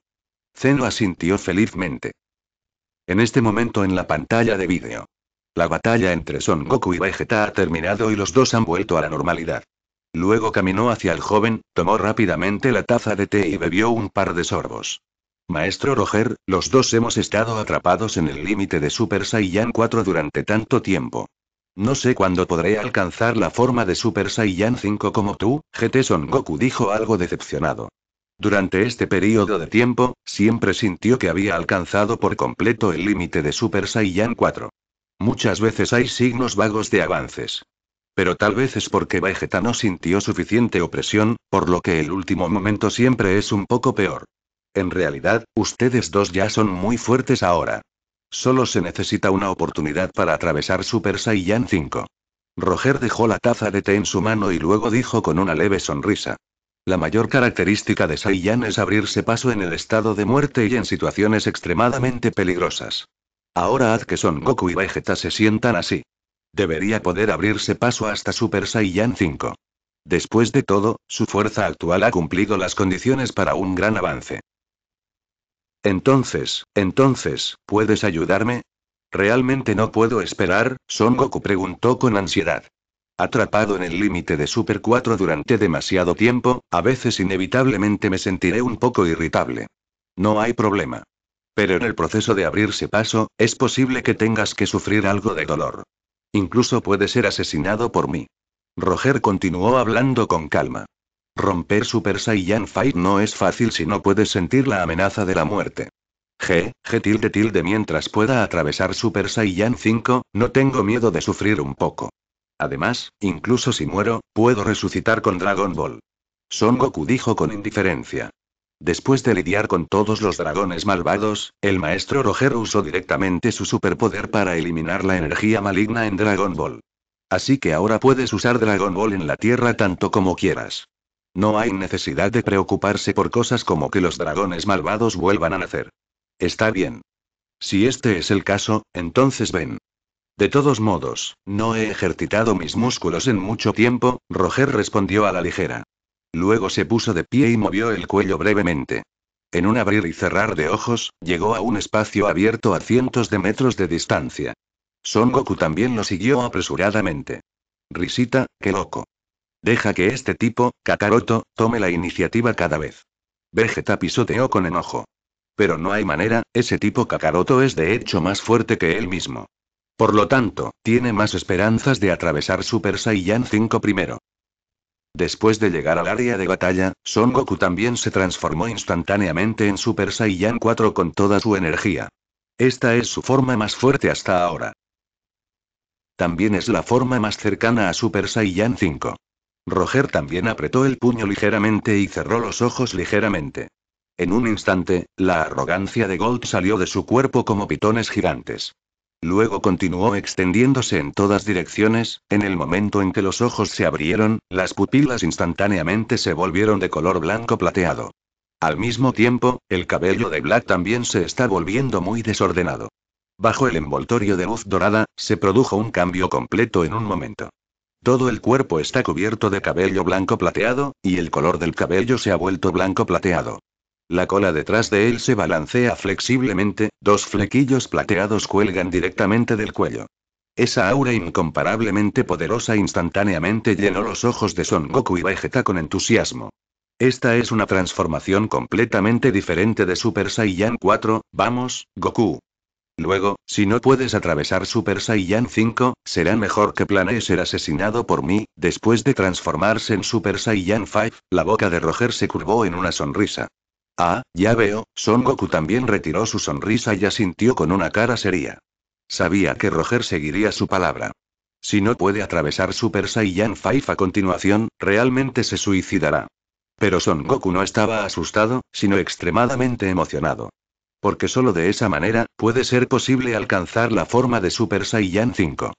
Zeno asintió felizmente. En este momento en la pantalla de vídeo. La batalla entre Son Goku y Vegeta ha terminado y los dos han vuelto a la normalidad. Luego caminó hacia el joven, tomó rápidamente la taza de té y bebió un par de sorbos. Maestro Roger, los dos hemos estado atrapados en el límite de Super Saiyan 4 durante tanto tiempo. No sé cuándo podré alcanzar la forma de Super Saiyan 5 como tú, GT Son Goku dijo algo decepcionado. Durante este periodo de tiempo, siempre sintió que había alcanzado por completo el límite de Super Saiyan 4. Muchas veces hay signos vagos de avances. Pero tal vez es porque Vegeta no sintió suficiente opresión, por lo que el último momento siempre es un poco peor. En realidad, ustedes dos ya son muy fuertes ahora. Solo se necesita una oportunidad para atravesar Super Saiyan 5. Roger dejó la taza de té en su mano y luego dijo con una leve sonrisa. La mayor característica de Saiyan es abrirse paso en el estado de muerte y en situaciones extremadamente peligrosas. Ahora haz que Son Goku y Vegeta se sientan así. Debería poder abrirse paso hasta Super Saiyan 5. Después de todo, su fuerza actual ha cumplido las condiciones para un gran avance. Entonces, entonces, ¿puedes ayudarme? Realmente no puedo esperar, Son Goku preguntó con ansiedad. Atrapado en el límite de Super 4 durante demasiado tiempo, a veces inevitablemente me sentiré un poco irritable. No hay problema. Pero en el proceso de abrirse paso, es posible que tengas que sufrir algo de dolor. Incluso puede ser asesinado por mí. Roger continuó hablando con calma. Romper Super Saiyan Fight no es fácil si no puedes sentir la amenaza de la muerte. G, G tilde tilde mientras pueda atravesar Super Saiyan 5, no tengo miedo de sufrir un poco. Además, incluso si muero, puedo resucitar con Dragon Ball. Son Goku dijo con indiferencia. Después de lidiar con todos los dragones malvados, el maestro Roger usó directamente su superpoder para eliminar la energía maligna en Dragon Ball. Así que ahora puedes usar Dragon Ball en la Tierra tanto como quieras. No hay necesidad de preocuparse por cosas como que los dragones malvados vuelvan a nacer. Está bien. Si este es el caso, entonces ven. De todos modos, no he ejercitado mis músculos en mucho tiempo, Roger respondió a la ligera. Luego se puso de pie y movió el cuello brevemente. En un abrir y cerrar de ojos, llegó a un espacio abierto a cientos de metros de distancia. Son Goku también lo siguió apresuradamente. Risita, qué loco. Deja que este tipo, Kakaroto, tome la iniciativa cada vez. Vegeta pisoteó con enojo. Pero no hay manera, ese tipo Kakaroto es de hecho más fuerte que él mismo. Por lo tanto, tiene más esperanzas de atravesar Super Saiyan 5 primero. Después de llegar al área de batalla, Son Goku también se transformó instantáneamente en Super Saiyan 4 con toda su energía. Esta es su forma más fuerte hasta ahora. También es la forma más cercana a Super Saiyan 5. Roger también apretó el puño ligeramente y cerró los ojos ligeramente. En un instante, la arrogancia de Gold salió de su cuerpo como pitones gigantes. Luego continuó extendiéndose en todas direcciones, en el momento en que los ojos se abrieron, las pupilas instantáneamente se volvieron de color blanco plateado. Al mismo tiempo, el cabello de Black también se está volviendo muy desordenado. Bajo el envoltorio de luz dorada, se produjo un cambio completo en un momento. Todo el cuerpo está cubierto de cabello blanco plateado, y el color del cabello se ha vuelto blanco plateado. La cola detrás de él se balancea flexiblemente, dos flequillos plateados cuelgan directamente del cuello. Esa aura incomparablemente poderosa instantáneamente llenó los ojos de Son Goku y Vegeta con entusiasmo. Esta es una transformación completamente diferente de Super Saiyan 4, vamos, Goku. Luego, si no puedes atravesar Super Saiyan 5, será mejor que planees ser asesinado por mí. Después de transformarse en Super Saiyan 5, la boca de Roger se curvó en una sonrisa. Ah, ya veo, Son Goku también retiró su sonrisa y asintió con una cara seria. Sabía que Roger seguiría su palabra. Si no puede atravesar Super Saiyan 5 a continuación, realmente se suicidará. Pero Son Goku no estaba asustado, sino extremadamente emocionado. Porque solo de esa manera, puede ser posible alcanzar la forma de Super Saiyan 5.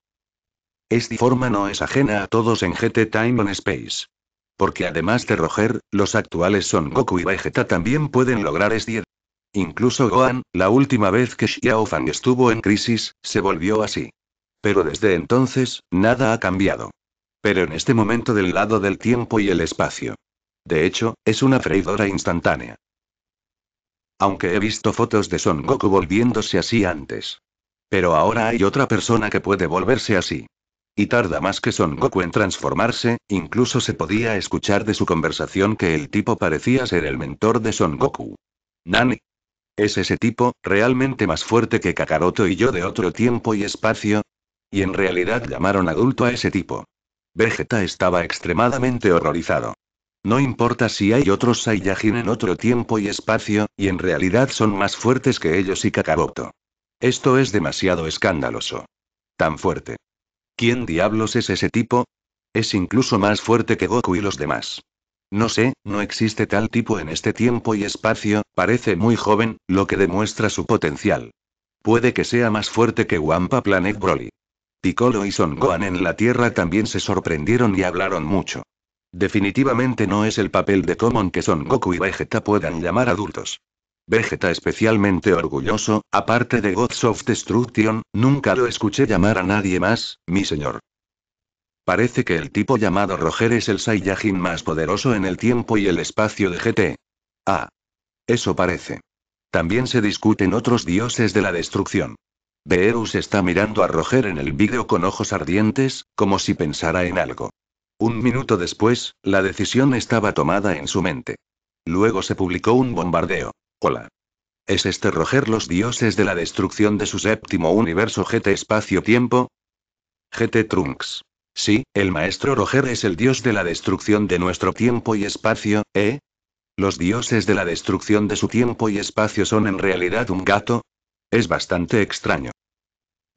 Esta forma no es ajena a todos en GT Time on Space. Porque además de Roger, los actuales Son Goku y Vegeta también pueden lograr este. Incluso Gohan, la última vez que Xiaofang estuvo en crisis, se volvió así. Pero desde entonces, nada ha cambiado. Pero en este momento del lado del tiempo y el espacio. De hecho, es una freidora instantánea. Aunque he visto fotos de Son Goku volviéndose así antes. Pero ahora hay otra persona que puede volverse así. Y tarda más que Son Goku en transformarse, incluso se podía escuchar de su conversación que el tipo parecía ser el mentor de Son Goku. Nani. ¿Es ese tipo, realmente más fuerte que Kakaroto y yo de otro tiempo y espacio? Y en realidad llamaron adulto a ese tipo. Vegeta estaba extremadamente horrorizado. No importa si hay otros Saiyajin en otro tiempo y espacio, y en realidad son más fuertes que ellos y Kakaboto. Esto es demasiado escandaloso. Tan fuerte. ¿Quién diablos es ese tipo? Es incluso más fuerte que Goku y los demás. No sé, no existe tal tipo en este tiempo y espacio, parece muy joven, lo que demuestra su potencial. Puede que sea más fuerte que Wampa Planet Broly. Piccolo y Son Gohan en la Tierra también se sorprendieron y hablaron mucho. Definitivamente no es el papel de Common que Son Goku y Vegeta puedan llamar adultos. Vegeta especialmente orgulloso, aparte de Gods of Destruction, nunca lo escuché llamar a nadie más, mi señor. Parece que el tipo llamado Roger es el Saiyajin más poderoso en el tiempo y el espacio de GT. Ah. Eso parece. También se discuten otros dioses de la destrucción. Beerus está mirando a Roger en el vídeo con ojos ardientes, como si pensara en algo. Un minuto después, la decisión estaba tomada en su mente. Luego se publicó un bombardeo. Hola. ¿Es este Roger los dioses de la destrucción de su séptimo universo GT espacio-tiempo? GT Trunks. Sí, el maestro Roger es el dios de la destrucción de nuestro tiempo y espacio, ¿eh? ¿Los dioses de la destrucción de su tiempo y espacio son en realidad un gato? Es bastante extraño.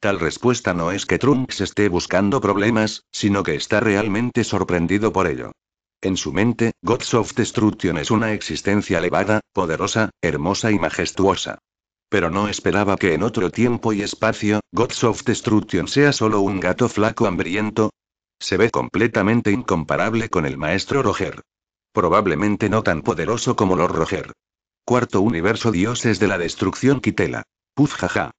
Tal respuesta no es que Trunks esté buscando problemas, sino que está realmente sorprendido por ello. En su mente, Gods of Destruction es una existencia elevada, poderosa, hermosa y majestuosa. Pero no esperaba que en otro tiempo y espacio, Gods of Destruction sea solo un gato flaco hambriento. Se ve completamente incomparable con el maestro Roger. Probablemente no tan poderoso como Lord Roger. Cuarto universo Dioses de la Destrucción Quitela. Puz jaja.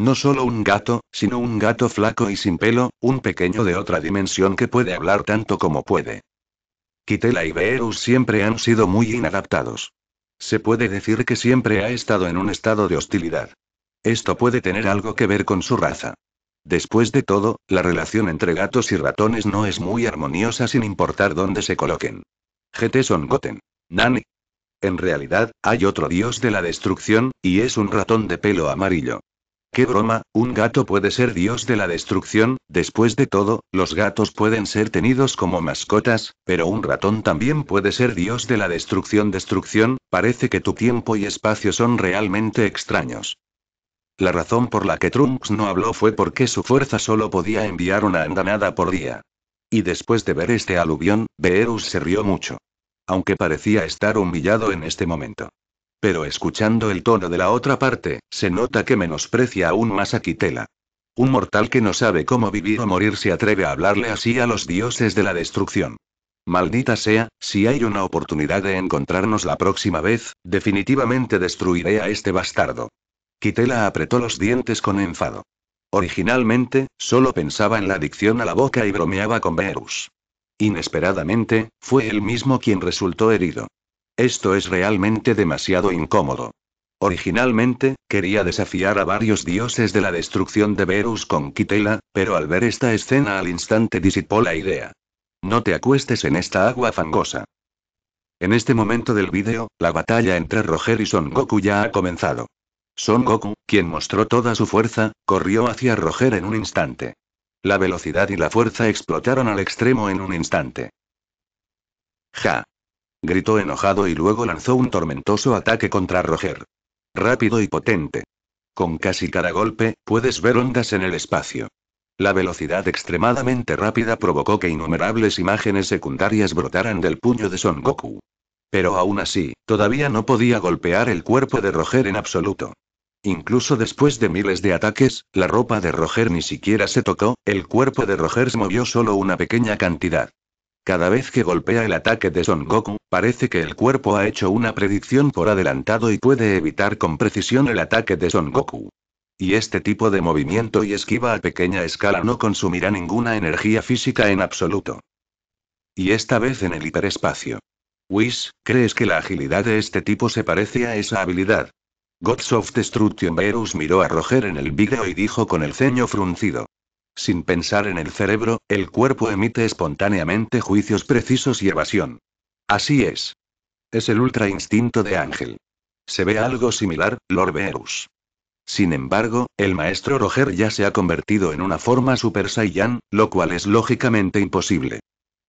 No solo un gato, sino un gato flaco y sin pelo, un pequeño de otra dimensión que puede hablar tanto como puede. Kitela y Beerus siempre han sido muy inadaptados. Se puede decir que siempre ha estado en un estado de hostilidad. Esto puede tener algo que ver con su raza. Después de todo, la relación entre gatos y ratones no es muy armoniosa sin importar dónde se coloquen. GT son Goten. Nani. En realidad, hay otro dios de la destrucción, y es un ratón de pelo amarillo. Qué broma, un gato puede ser dios de la destrucción, después de todo, los gatos pueden ser tenidos como mascotas, pero un ratón también puede ser dios de la destrucción destrucción, parece que tu tiempo y espacio son realmente extraños. La razón por la que Trunks no habló fue porque su fuerza solo podía enviar una andanada por día. Y después de ver este aluvión, Beerus se rió mucho. Aunque parecía estar humillado en este momento. Pero escuchando el tono de la otra parte, se nota que menosprecia aún más a Quitela. Un mortal que no sabe cómo vivir o morir se atreve a hablarle así a los dioses de la destrucción. Maldita sea, si hay una oportunidad de encontrarnos la próxima vez, definitivamente destruiré a este bastardo. Quitela apretó los dientes con enfado. Originalmente, solo pensaba en la adicción a la boca y bromeaba con Verus. Inesperadamente, fue él mismo quien resultó herido. Esto es realmente demasiado incómodo. Originalmente, quería desafiar a varios dioses de la destrucción de Verus con Kitela, pero al ver esta escena al instante disipó la idea. No te acuestes en esta agua fangosa. En este momento del vídeo, la batalla entre Roger y Son Goku ya ha comenzado. Son Goku, quien mostró toda su fuerza, corrió hacia Roger en un instante. La velocidad y la fuerza explotaron al extremo en un instante. Ja gritó enojado y luego lanzó un tormentoso ataque contra Roger. Rápido y potente. Con casi cada golpe, puedes ver ondas en el espacio. La velocidad extremadamente rápida provocó que innumerables imágenes secundarias brotaran del puño de Son Goku. Pero aún así, todavía no podía golpear el cuerpo de Roger en absoluto. Incluso después de miles de ataques, la ropa de Roger ni siquiera se tocó, el cuerpo de Roger se movió solo una pequeña cantidad. Cada vez que golpea el ataque de Son Goku, parece que el cuerpo ha hecho una predicción por adelantado y puede evitar con precisión el ataque de Son Goku. Y este tipo de movimiento y esquiva a pequeña escala no consumirá ninguna energía física en absoluto. Y esta vez en el hiperespacio. Whis, ¿crees que la agilidad de este tipo se parece a esa habilidad? Godsoft of Destruction Verus miró a Roger en el vídeo y dijo con el ceño fruncido sin pensar en el cerebro, el cuerpo emite espontáneamente juicios precisos y evasión. Así es. Es el ultra instinto de Ángel. Se ve algo similar, Lord Beerus. Sin embargo, el maestro Roger ya se ha convertido en una forma Super Saiyan, lo cual es lógicamente imposible.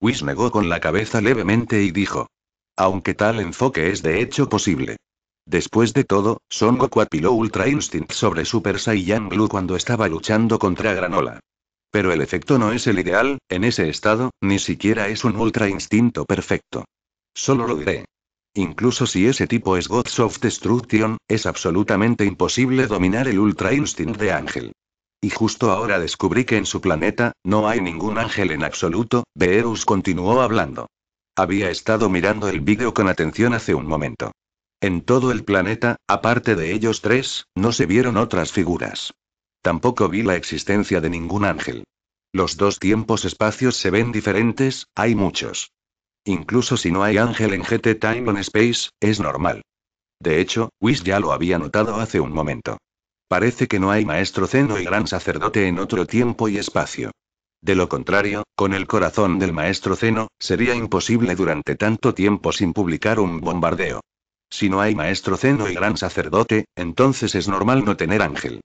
Whis negó con la cabeza levemente y dijo. Aunque tal enfoque es de hecho posible. Después de todo, Son Goku apiló Ultra Instinct sobre Super Saiyan Blue cuando estaba luchando contra Granola. Pero el efecto no es el ideal, en ese estado, ni siquiera es un ultra instinto perfecto. Solo lo diré. Incluso si ese tipo es Gods of Destruction, es absolutamente imposible dominar el Ultra instinto de Ángel. Y justo ahora descubrí que en su planeta, no hay ningún ángel en absoluto, Beerus continuó hablando. Había estado mirando el vídeo con atención hace un momento. En todo el planeta, aparte de ellos tres, no se vieron otras figuras. Tampoco vi la existencia de ningún ángel. Los dos tiempos-espacios se ven diferentes, hay muchos. Incluso si no hay ángel en GT Time on Space, es normal. De hecho, Whis ya lo había notado hace un momento. Parece que no hay maestro ceno y gran sacerdote en otro tiempo y espacio. De lo contrario, con el corazón del maestro Zeno, sería imposible durante tanto tiempo sin publicar un bombardeo. Si no hay maestro Zeno y gran sacerdote, entonces es normal no tener ángel.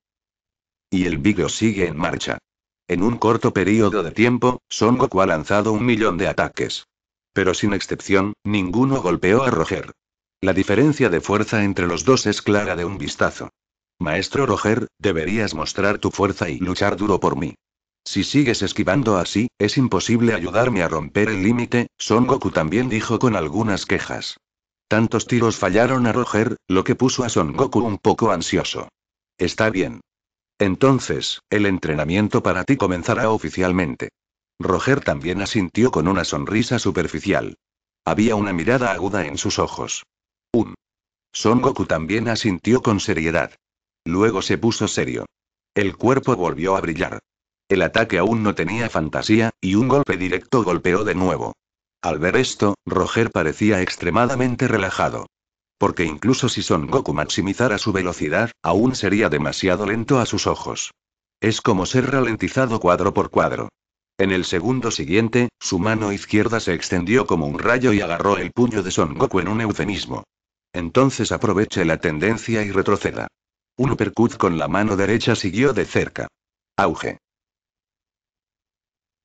Y el vídeo sigue en marcha. En un corto periodo de tiempo, Son Goku ha lanzado un millón de ataques. Pero sin excepción, ninguno golpeó a Roger. La diferencia de fuerza entre los dos es clara de un vistazo. Maestro Roger, deberías mostrar tu fuerza y luchar duro por mí. Si sigues esquivando así, es imposible ayudarme a romper el límite, Son Goku también dijo con algunas quejas. Tantos tiros fallaron a Roger, lo que puso a Son Goku un poco ansioso. Está bien. Entonces, el entrenamiento para ti comenzará oficialmente. Roger también asintió con una sonrisa superficial. Había una mirada aguda en sus ojos. Un. Son Goku también asintió con seriedad. Luego se puso serio. El cuerpo volvió a brillar. El ataque aún no tenía fantasía, y un golpe directo golpeó de nuevo. Al ver esto, Roger parecía extremadamente relajado. Porque incluso si Son Goku maximizara su velocidad, aún sería demasiado lento a sus ojos. Es como ser ralentizado cuadro por cuadro. En el segundo siguiente, su mano izquierda se extendió como un rayo y agarró el puño de Son Goku en un eufemismo. Entonces aproveche la tendencia y retroceda. Un uppercut con la mano derecha siguió de cerca. Auge.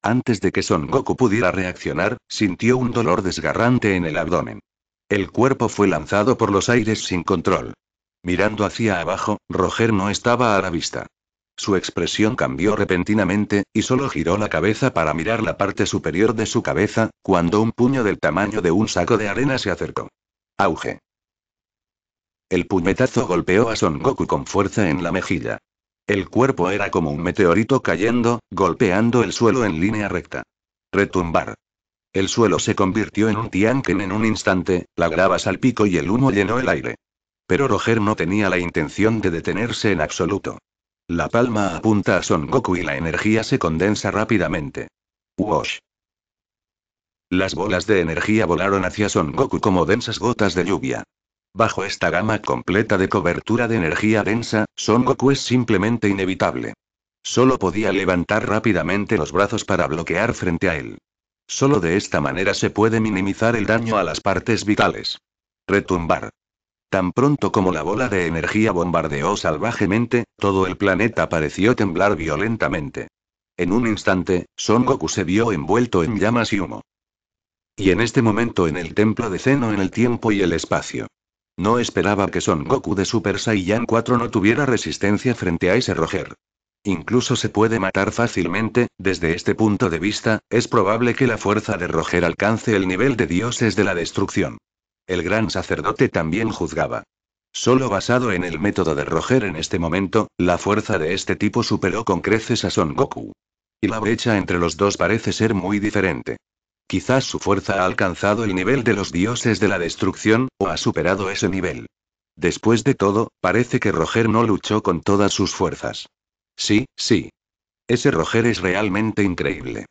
Antes de que Son Goku pudiera reaccionar, sintió un dolor desgarrante en el abdomen. El cuerpo fue lanzado por los aires sin control. Mirando hacia abajo, Roger no estaba a la vista. Su expresión cambió repentinamente, y solo giró la cabeza para mirar la parte superior de su cabeza, cuando un puño del tamaño de un saco de arena se acercó. Auge. El puñetazo golpeó a Son Goku con fuerza en la mejilla. El cuerpo era como un meteorito cayendo, golpeando el suelo en línea recta. Retumbar. El suelo se convirtió en un tianquen en un instante, la grava salpicó y el humo llenó el aire. Pero Roger no tenía la intención de detenerse en absoluto. La palma apunta a Son Goku y la energía se condensa rápidamente. Wash. Las bolas de energía volaron hacia Son Goku como densas gotas de lluvia. Bajo esta gama completa de cobertura de energía densa, Son Goku es simplemente inevitable. Solo podía levantar rápidamente los brazos para bloquear frente a él. Solo de esta manera se puede minimizar el daño a las partes vitales. Retumbar. Tan pronto como la bola de energía bombardeó salvajemente, todo el planeta pareció temblar violentamente. En un instante, Son Goku se vio envuelto en llamas y humo. Y en este momento en el templo de Zeno en el tiempo y el espacio. No esperaba que Son Goku de Super Saiyan 4 no tuviera resistencia frente a ese Roger. Incluso se puede matar fácilmente, desde este punto de vista, es probable que la fuerza de Roger alcance el nivel de dioses de la destrucción. El gran sacerdote también juzgaba. Solo basado en el método de Roger en este momento, la fuerza de este tipo superó con creces a Son Goku. Y la brecha entre los dos parece ser muy diferente. Quizás su fuerza ha alcanzado el nivel de los dioses de la destrucción, o ha superado ese nivel. Después de todo, parece que Roger no luchó con todas sus fuerzas. Sí, sí. Ese Roger es realmente increíble.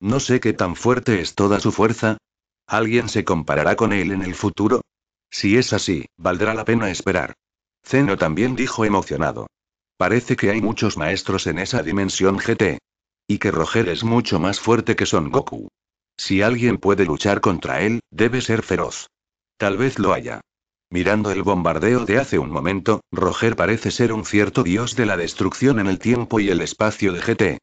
No sé qué tan fuerte es toda su fuerza. ¿Alguien se comparará con él en el futuro? Si es así, valdrá la pena esperar. Zeno también dijo emocionado. Parece que hay muchos maestros en esa dimensión GT. Y que Roger es mucho más fuerte que Son Goku. Si alguien puede luchar contra él, debe ser feroz. Tal vez lo haya. Mirando el bombardeo de hace un momento, Roger parece ser un cierto dios de la destrucción en el tiempo y el espacio de GT.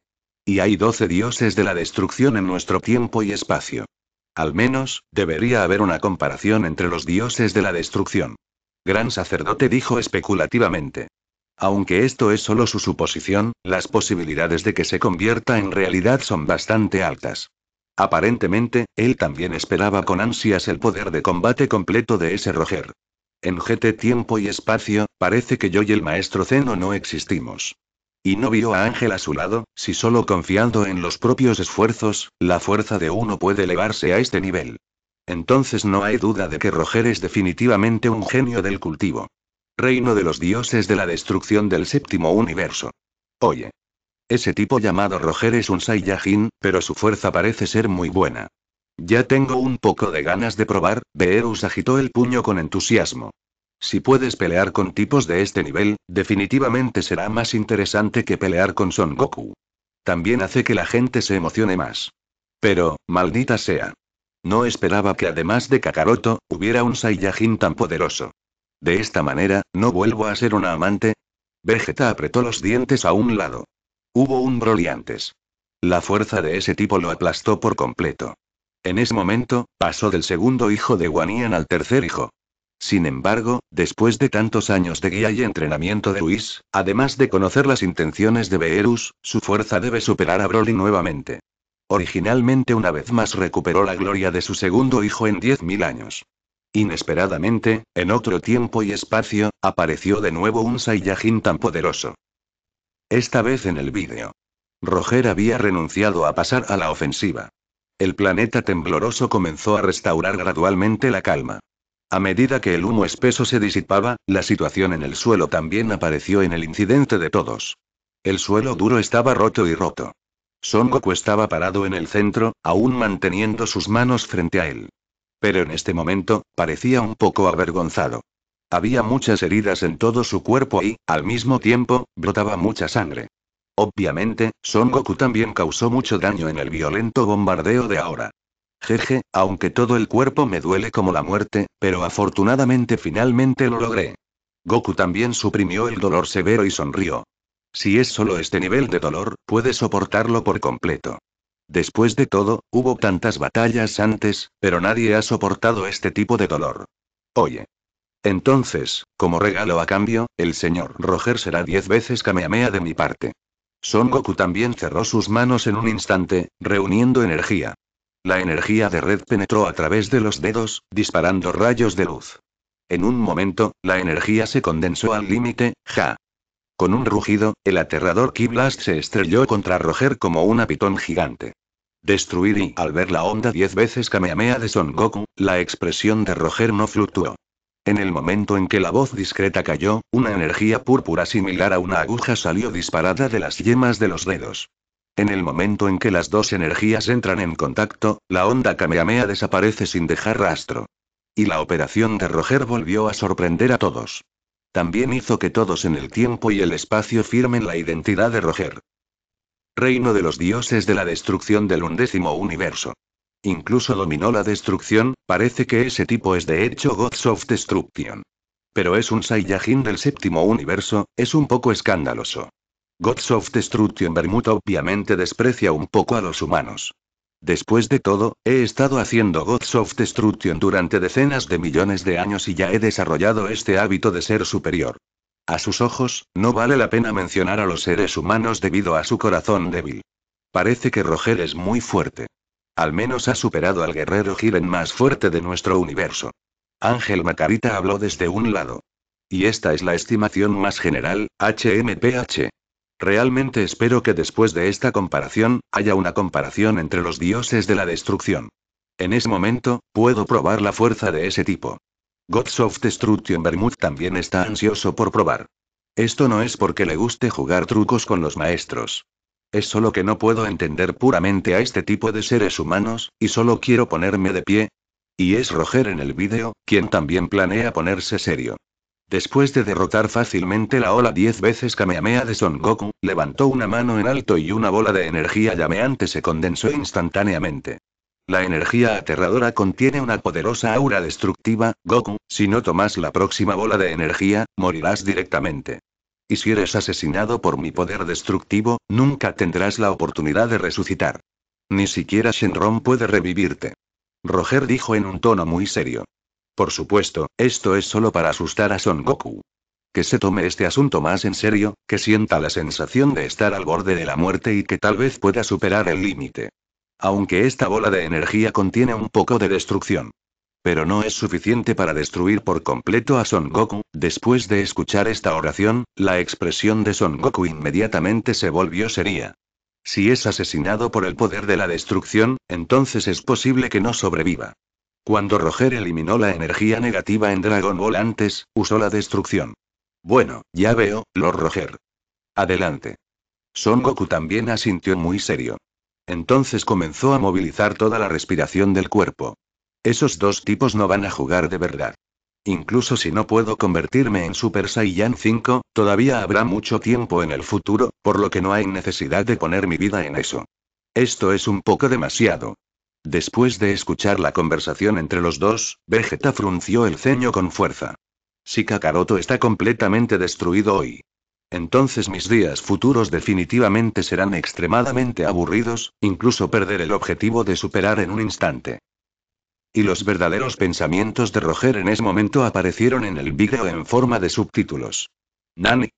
Y hay 12 dioses de la destrucción en nuestro tiempo y espacio. Al menos, debería haber una comparación entre los dioses de la destrucción. Gran sacerdote dijo especulativamente. Aunque esto es solo su suposición, las posibilidades de que se convierta en realidad son bastante altas. Aparentemente, él también esperaba con ansias el poder de combate completo de ese Roger en GT tiempo y espacio, parece que yo y el maestro Zeno no existimos. Y no vio a Ángel a su lado, si solo confiando en los propios esfuerzos, la fuerza de uno puede elevarse a este nivel. Entonces no hay duda de que Roger es definitivamente un genio del cultivo. Reino de los dioses de la destrucción del séptimo universo. Oye. Ese tipo llamado Roger es un Saiyajin, pero su fuerza parece ser muy buena. Ya tengo un poco de ganas de probar, Beerus agitó el puño con entusiasmo. Si puedes pelear con tipos de este nivel, definitivamente será más interesante que pelear con Son Goku. También hace que la gente se emocione más. Pero, maldita sea. No esperaba que además de Kakaroto, hubiera un Saiyajin tan poderoso. De esta manera, ¿no vuelvo a ser una amante? Vegeta apretó los dientes a un lado. Hubo un antes. La fuerza de ese tipo lo aplastó por completo. En ese momento, pasó del segundo hijo de Wanian al tercer hijo. Sin embargo, después de tantos años de guía y entrenamiento de Luis, además de conocer las intenciones de Beerus, su fuerza debe superar a Broly nuevamente. Originalmente una vez más recuperó la gloria de su segundo hijo en 10.000 años. Inesperadamente, en otro tiempo y espacio, apareció de nuevo un Saiyajin tan poderoso. Esta vez en el vídeo. Roger había renunciado a pasar a la ofensiva. El planeta tembloroso comenzó a restaurar gradualmente la calma. A medida que el humo espeso se disipaba, la situación en el suelo también apareció en el incidente de todos. El suelo duro estaba roto y roto. Son Goku estaba parado en el centro, aún manteniendo sus manos frente a él. Pero en este momento, parecía un poco avergonzado. Había muchas heridas en todo su cuerpo y, al mismo tiempo, brotaba mucha sangre. Obviamente, Son Goku también causó mucho daño en el violento bombardeo de ahora. Jeje, aunque todo el cuerpo me duele como la muerte, pero afortunadamente finalmente lo logré. Goku también suprimió el dolor severo y sonrió. Si es solo este nivel de dolor, puede soportarlo por completo. Después de todo, hubo tantas batallas antes, pero nadie ha soportado este tipo de dolor. Oye. Entonces, como regalo a cambio, el señor Roger será diez veces Kamehameha de mi parte. Son Goku también cerró sus manos en un instante, reuniendo energía. La energía de red penetró a través de los dedos, disparando rayos de luz. En un momento, la energía se condensó al límite, ja. Con un rugido, el aterrador Blast se estrelló contra Roger como una pitón gigante. Destruir y, al ver la onda diez veces Kamehameha de Son Goku, la expresión de Roger no fluctuó. En el momento en que la voz discreta cayó, una energía púrpura similar a una aguja salió disparada de las yemas de los dedos. En el momento en que las dos energías entran en contacto, la onda Kamehameha desaparece sin dejar rastro. Y la operación de Roger volvió a sorprender a todos. También hizo que todos en el tiempo y el espacio firmen la identidad de Roger. Reino de los dioses de la destrucción del undécimo universo. Incluso dominó la destrucción, parece que ese tipo es de hecho Gods of Destruction. Pero es un Saiyajin del séptimo universo, es un poco escandaloso. Gods of Destruction Bermuda obviamente desprecia un poco a los humanos. Después de todo, he estado haciendo Gods of Destruction durante decenas de millones de años y ya he desarrollado este hábito de ser superior. A sus ojos, no vale la pena mencionar a los seres humanos debido a su corazón débil. Parece que Roger es muy fuerte. Al menos ha superado al guerrero Jiren más fuerte de nuestro universo. Ángel Macarita habló desde un lado. Y esta es la estimación más general, HMPH. Realmente espero que después de esta comparación, haya una comparación entre los dioses de la destrucción. En ese momento, puedo probar la fuerza de ese tipo. Gods of Destruction Vermouth también está ansioso por probar. Esto no es porque le guste jugar trucos con los maestros es solo que no puedo entender puramente a este tipo de seres humanos, y solo quiero ponerme de pie. Y es Roger en el vídeo, quien también planea ponerse serio. Después de derrotar fácilmente la ola diez veces Kamehameha de Son Goku, levantó una mano en alto y una bola de energía llameante se condensó instantáneamente. La energía aterradora contiene una poderosa aura destructiva, Goku, si no tomas la próxima bola de energía, morirás directamente. Y si eres asesinado por mi poder destructivo, nunca tendrás la oportunidad de resucitar. Ni siquiera Shenron puede revivirte. Roger dijo en un tono muy serio. Por supuesto, esto es solo para asustar a Son Goku. Que se tome este asunto más en serio, que sienta la sensación de estar al borde de la muerte y que tal vez pueda superar el límite. Aunque esta bola de energía contiene un poco de destrucción. Pero no es suficiente para destruir por completo a Son Goku. Después de escuchar esta oración, la expresión de Son Goku inmediatamente se volvió seria. Si es asesinado por el poder de la destrucción, entonces es posible que no sobreviva. Cuando Roger eliminó la energía negativa en Dragon Ball antes, usó la destrucción. Bueno, ya veo, Lord Roger. Adelante. Son Goku también asintió muy serio. Entonces comenzó a movilizar toda la respiración del cuerpo. Esos dos tipos no van a jugar de verdad. Incluso si no puedo convertirme en Super Saiyan 5, todavía habrá mucho tiempo en el futuro, por lo que no hay necesidad de poner mi vida en eso. Esto es un poco demasiado. Después de escuchar la conversación entre los dos, Vegeta frunció el ceño con fuerza. Si Kakaroto está completamente destruido hoy. Entonces mis días futuros definitivamente serán extremadamente aburridos, incluso perder el objetivo de superar en un instante y los verdaderos pensamientos de Roger en ese momento aparecieron en el vídeo en forma de subtítulos. Nani.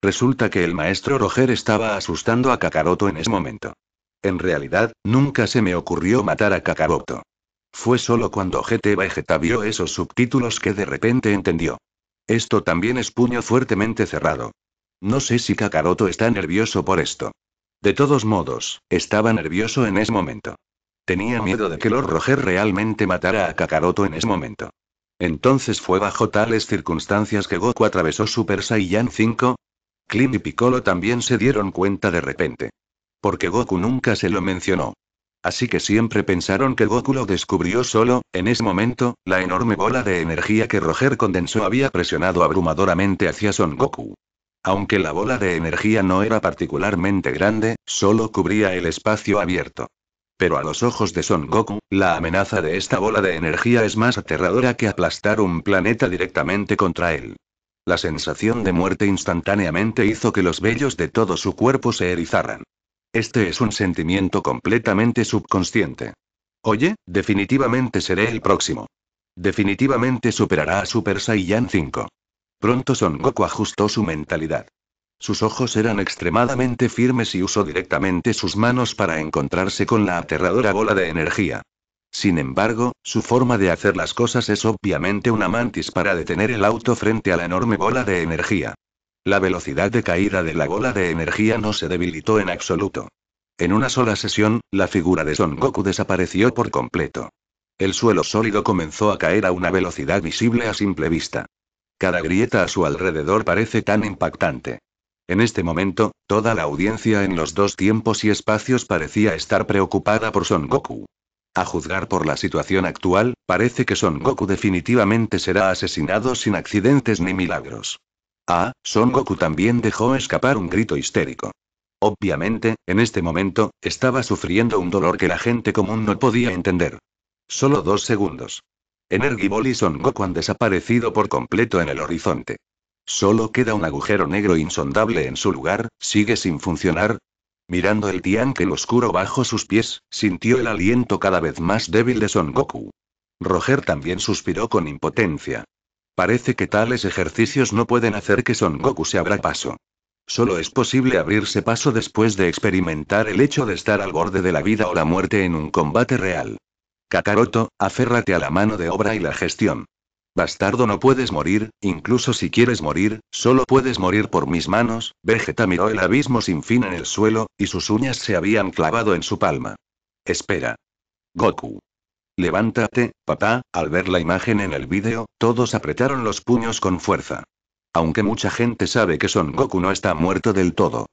Resulta que el maestro Roger estaba asustando a Kakaroto en ese momento. En realidad, nunca se me ocurrió matar a Kakaroto. Fue solo cuando GT Vegeta vio esos subtítulos que de repente entendió. Esto también es puño fuertemente cerrado. No sé si Kakaroto está nervioso por esto. De todos modos, estaba nervioso en ese momento. Tenía miedo de que Lord Roger realmente matara a Kakaroto en ese momento. Entonces fue bajo tales circunstancias que Goku atravesó Super Saiyan 5. Clint y Piccolo también se dieron cuenta de repente. Porque Goku nunca se lo mencionó. Así que siempre pensaron que Goku lo descubrió solo, en ese momento, la enorme bola de energía que Roger condensó había presionado abrumadoramente hacia Son Goku. Aunque la bola de energía no era particularmente grande, solo cubría el espacio abierto. Pero a los ojos de Son Goku, la amenaza de esta bola de energía es más aterradora que aplastar un planeta directamente contra él. La sensación de muerte instantáneamente hizo que los vellos de todo su cuerpo se erizaran. Este es un sentimiento completamente subconsciente. Oye, definitivamente seré el próximo. Definitivamente superará a Super Saiyan 5. Pronto Son Goku ajustó su mentalidad. Sus ojos eran extremadamente firmes y usó directamente sus manos para encontrarse con la aterradora bola de energía. Sin embargo, su forma de hacer las cosas es obviamente una mantis para detener el auto frente a la enorme bola de energía. La velocidad de caída de la bola de energía no se debilitó en absoluto. En una sola sesión, la figura de Son Goku desapareció por completo. El suelo sólido comenzó a caer a una velocidad visible a simple vista. Cada grieta a su alrededor parece tan impactante. En este momento, toda la audiencia en los dos tiempos y espacios parecía estar preocupada por Son Goku. A juzgar por la situación actual, parece que Son Goku definitivamente será asesinado sin accidentes ni milagros. Ah, Son Goku también dejó escapar un grito histérico. Obviamente, en este momento, estaba sufriendo un dolor que la gente común no podía entender. Solo dos segundos. Energy Ball y Son Goku han desaparecido por completo en el horizonte. Solo queda un agujero negro insondable en su lugar, sigue sin funcionar. Mirando el lo oscuro bajo sus pies, sintió el aliento cada vez más débil de Son Goku. Roger también suspiró con impotencia. Parece que tales ejercicios no pueden hacer que Son Goku se abra paso. Solo es posible abrirse paso después de experimentar el hecho de estar al borde de la vida o la muerte en un combate real. Kakaroto, aférrate a la mano de obra y la gestión. Bastardo no puedes morir, incluso si quieres morir, solo puedes morir por mis manos. Vegeta miró el abismo sin fin en el suelo, y sus uñas se habían clavado en su palma. Espera. Goku. Levántate, papá, al ver la imagen en el vídeo, todos apretaron los puños con fuerza. Aunque mucha gente sabe que Son Goku no está muerto del todo.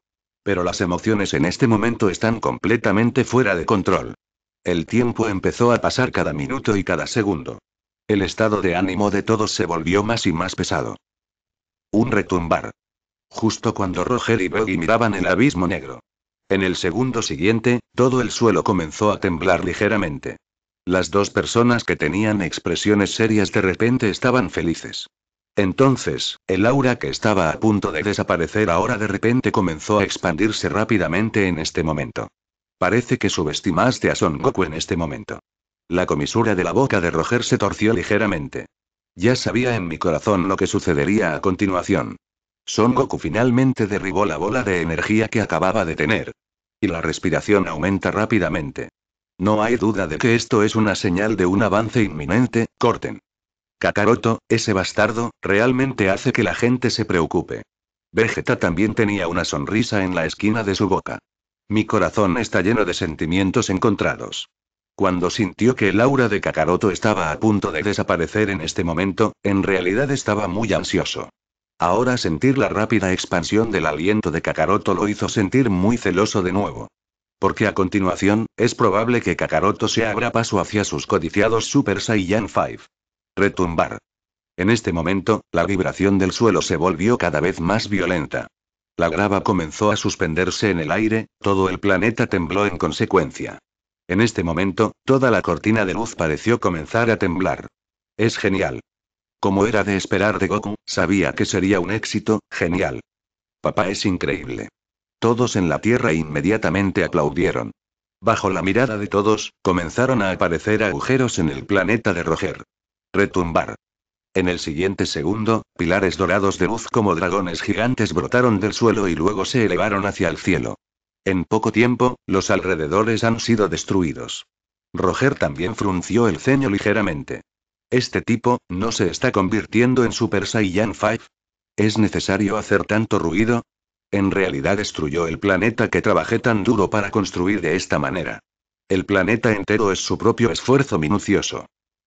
Pero las emociones en este momento están completamente fuera de control. El tiempo empezó a pasar cada minuto y cada segundo. El estado de ánimo de todos se volvió más y más pesado. Un retumbar. Justo cuando Roger y Boggy miraban el abismo negro. En el segundo siguiente, todo el suelo comenzó a temblar ligeramente. Las dos personas que tenían expresiones serias de repente estaban felices. Entonces, el aura que estaba a punto de desaparecer ahora de repente comenzó a expandirse rápidamente en este momento. Parece que subestimaste a Son Goku en este momento. La comisura de la boca de Roger se torció ligeramente. Ya sabía en mi corazón lo que sucedería a continuación. Son Goku finalmente derribó la bola de energía que acababa de tener. Y la respiración aumenta rápidamente. No hay duda de que esto es una señal de un avance inminente, corten. Kakaroto, ese bastardo, realmente hace que la gente se preocupe. Vegeta también tenía una sonrisa en la esquina de su boca. Mi corazón está lleno de sentimientos encontrados. Cuando sintió que el aura de Kakaroto estaba a punto de desaparecer en este momento, en realidad estaba muy ansioso. Ahora sentir la rápida expansión del aliento de Kakaroto lo hizo sentir muy celoso de nuevo. Porque a continuación, es probable que Kakaroto se abra paso hacia sus codiciados Super Saiyan 5. Retumbar. En este momento, la vibración del suelo se volvió cada vez más violenta. La grava comenzó a suspenderse en el aire, todo el planeta tembló en consecuencia. En este momento, toda la cortina de luz pareció comenzar a temblar. Es genial. Como era de esperar de Goku, sabía que sería un éxito, genial. Papá es increíble. Todos en la tierra inmediatamente aplaudieron. Bajo la mirada de todos, comenzaron a aparecer agujeros en el planeta de Roger. Retumbar. En el siguiente segundo, pilares dorados de luz como dragones gigantes brotaron del suelo y luego se elevaron hacia el cielo. En poco tiempo, los alrededores han sido destruidos. Roger también frunció el ceño ligeramente. Este tipo, ¿no se está convirtiendo en Super Saiyan 5? ¿Es necesario hacer tanto ruido? En realidad destruyó el planeta que trabajé tan duro para construir de esta manera. El planeta entero es su propio esfuerzo minucioso.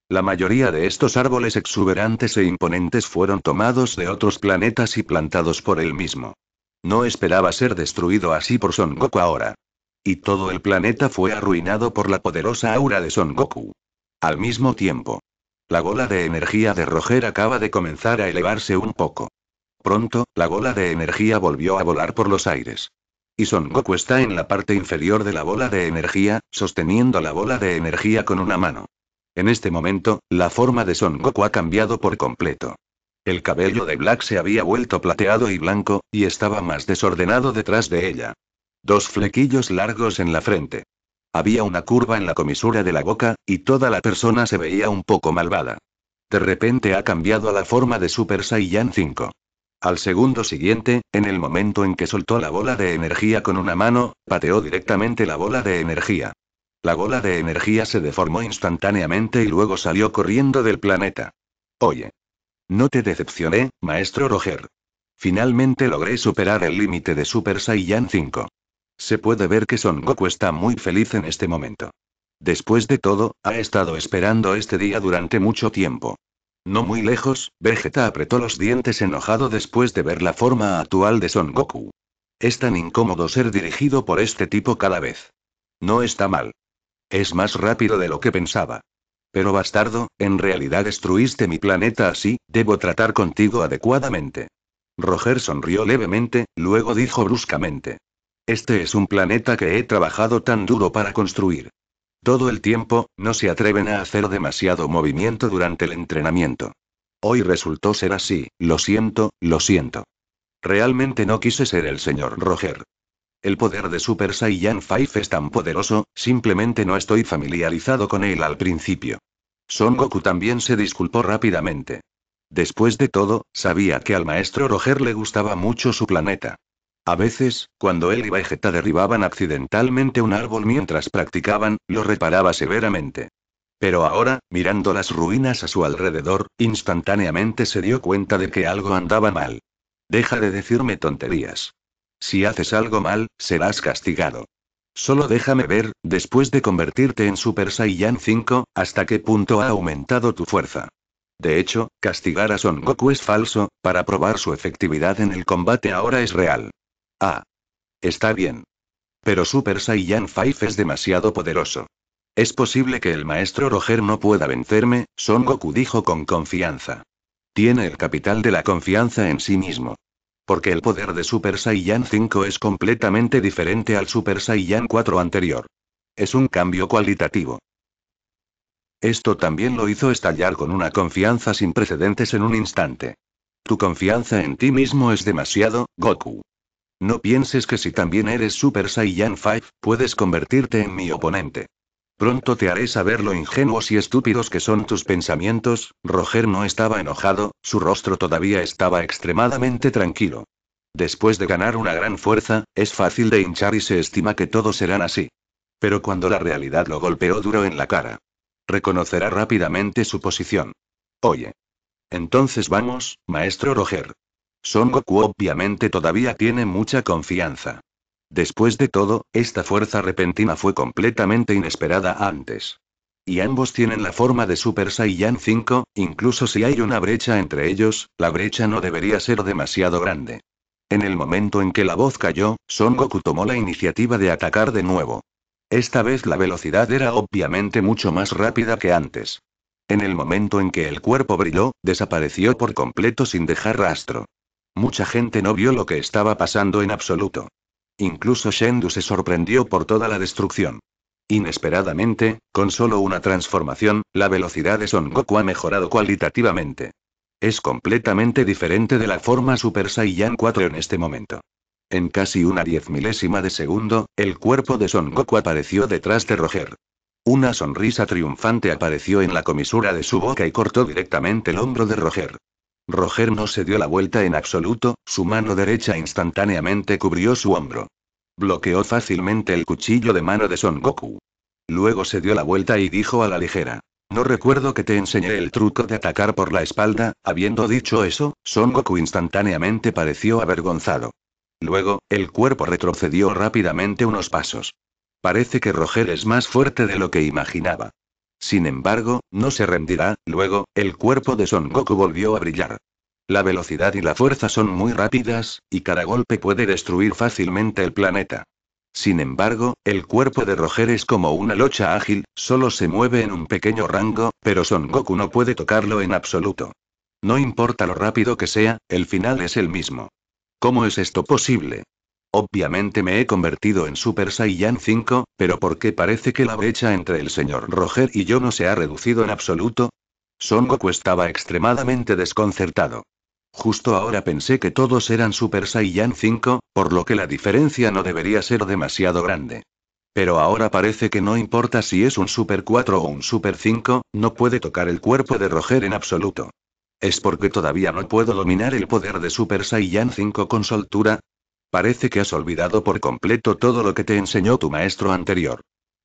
La mayoría de estos árboles exuberantes e imponentes fueron tomados de otros planetas y plantados por él mismo. No esperaba ser destruido así por Son Goku ahora. Y todo el planeta fue arruinado por la poderosa aura de Son Goku. Al mismo tiempo. La bola de energía de Roger acaba de comenzar a elevarse un poco. Pronto, la bola de energía volvió a volar por los aires. Y Son Goku está en la parte inferior de la bola de energía, sosteniendo la bola de energía con una mano. En este momento, la forma de Son Goku ha cambiado por completo. El cabello de Black se había vuelto plateado y blanco, y estaba más desordenado detrás de ella. Dos flequillos largos en la frente. Había una curva en la comisura de la boca, y toda la persona se veía un poco malvada. De repente ha cambiado a la forma de Super Saiyan 5. Al segundo siguiente, en el momento en que soltó la bola de energía con una mano, pateó directamente la bola de energía. La bola de energía se deformó instantáneamente y luego salió corriendo del planeta. Oye. No te decepcioné, maestro Roger. Finalmente logré superar el límite de Super Saiyan 5. Se puede ver que Son Goku está muy feliz en este momento. Después de todo, ha estado esperando este día durante mucho tiempo. No muy lejos, Vegeta apretó los dientes enojado después de ver la forma actual de Son Goku. Es tan incómodo ser dirigido por este tipo cada vez. No está mal. Es más rápido de lo que pensaba. Pero bastardo, en realidad destruiste mi planeta así, debo tratar contigo adecuadamente. Roger sonrió levemente, luego dijo bruscamente. Este es un planeta que he trabajado tan duro para construir. Todo el tiempo, no se atreven a hacer demasiado movimiento durante el entrenamiento. Hoy resultó ser así, lo siento, lo siento. Realmente no quise ser el señor Roger. El poder de Super Saiyan 5 es tan poderoso, simplemente no estoy familiarizado con él al principio. Son Goku también se disculpó rápidamente. Después de todo, sabía que al maestro Roger le gustaba mucho su planeta. A veces, cuando él y Vegeta derribaban accidentalmente un árbol mientras practicaban, lo reparaba severamente. Pero ahora, mirando las ruinas a su alrededor, instantáneamente se dio cuenta de que algo andaba mal. Deja de decirme tonterías. Si haces algo mal, serás castigado. Solo déjame ver, después de convertirte en Super Saiyan 5, hasta qué punto ha aumentado tu fuerza. De hecho, castigar a Son Goku es falso, para probar su efectividad en el combate ahora es real. Ah. Está bien. Pero Super Saiyan 5 es demasiado poderoso. Es posible que el maestro Roger no pueda vencerme, Son Goku dijo con confianza. Tiene el capital de la confianza en sí mismo porque el poder de Super Saiyan 5 es completamente diferente al Super Saiyan 4 anterior. Es un cambio cualitativo. Esto también lo hizo estallar con una confianza sin precedentes en un instante. Tu confianza en ti mismo es demasiado, Goku. No pienses que si también eres Super Saiyan 5, puedes convertirte en mi oponente. Pronto te haré saber lo ingenuos y estúpidos que son tus pensamientos. Roger no estaba enojado, su rostro todavía estaba extremadamente tranquilo. Después de ganar una gran fuerza, es fácil de hinchar y se estima que todos serán así. Pero cuando la realidad lo golpeó duro en la cara, reconocerá rápidamente su posición. Oye. Entonces vamos, maestro Roger. Son Goku obviamente todavía tiene mucha confianza. Después de todo, esta fuerza repentina fue completamente inesperada antes. Y ambos tienen la forma de Super Saiyan 5, incluso si hay una brecha entre ellos, la brecha no debería ser demasiado grande. En el momento en que la voz cayó, Son Goku tomó la iniciativa de atacar de nuevo. Esta vez la velocidad era obviamente mucho más rápida que antes. En el momento en que el cuerpo brilló, desapareció por completo sin dejar rastro. Mucha gente no vio lo que estaba pasando en absoluto. Incluso Shendu se sorprendió por toda la destrucción. Inesperadamente, con solo una transformación, la velocidad de Son Goku ha mejorado cualitativamente. Es completamente diferente de la forma Super Saiyan 4 en este momento. En casi una diez milésima de segundo, el cuerpo de Son Goku apareció detrás de Roger. Una sonrisa triunfante apareció en la comisura de su boca y cortó directamente el hombro de Roger. Roger no se dio la vuelta en absoluto, su mano derecha instantáneamente cubrió su hombro. Bloqueó fácilmente el cuchillo de mano de Son Goku. Luego se dio la vuelta y dijo a la ligera. No recuerdo que te enseñé el truco de atacar por la espalda, habiendo dicho eso, Son Goku instantáneamente pareció avergonzado. Luego, el cuerpo retrocedió rápidamente unos pasos. Parece que Roger es más fuerte de lo que imaginaba. Sin embargo, no se rendirá, luego, el cuerpo de Son Goku volvió a brillar. La velocidad y la fuerza son muy rápidas, y cada golpe puede destruir fácilmente el planeta. Sin embargo, el cuerpo de Roger es como una locha ágil, solo se mueve en un pequeño rango, pero Son Goku no puede tocarlo en absoluto. No importa lo rápido que sea, el final es el mismo. ¿Cómo es esto posible? Obviamente me he convertido en Super Saiyan 5, pero ¿por qué parece que la brecha entre el señor Roger y yo no se ha reducido en absoluto? Son Goku estaba extremadamente desconcertado. Justo ahora pensé que todos eran Super Saiyan 5, por lo que la diferencia no debería ser demasiado grande. Pero ahora parece que no importa si es un Super 4 o un Super 5, no puede tocar el cuerpo de Roger en absoluto. ¿Es porque todavía no puedo dominar el poder de Super Saiyan 5 con soltura? Parece que has olvidado por completo todo lo que te enseñó tu maestro anterior.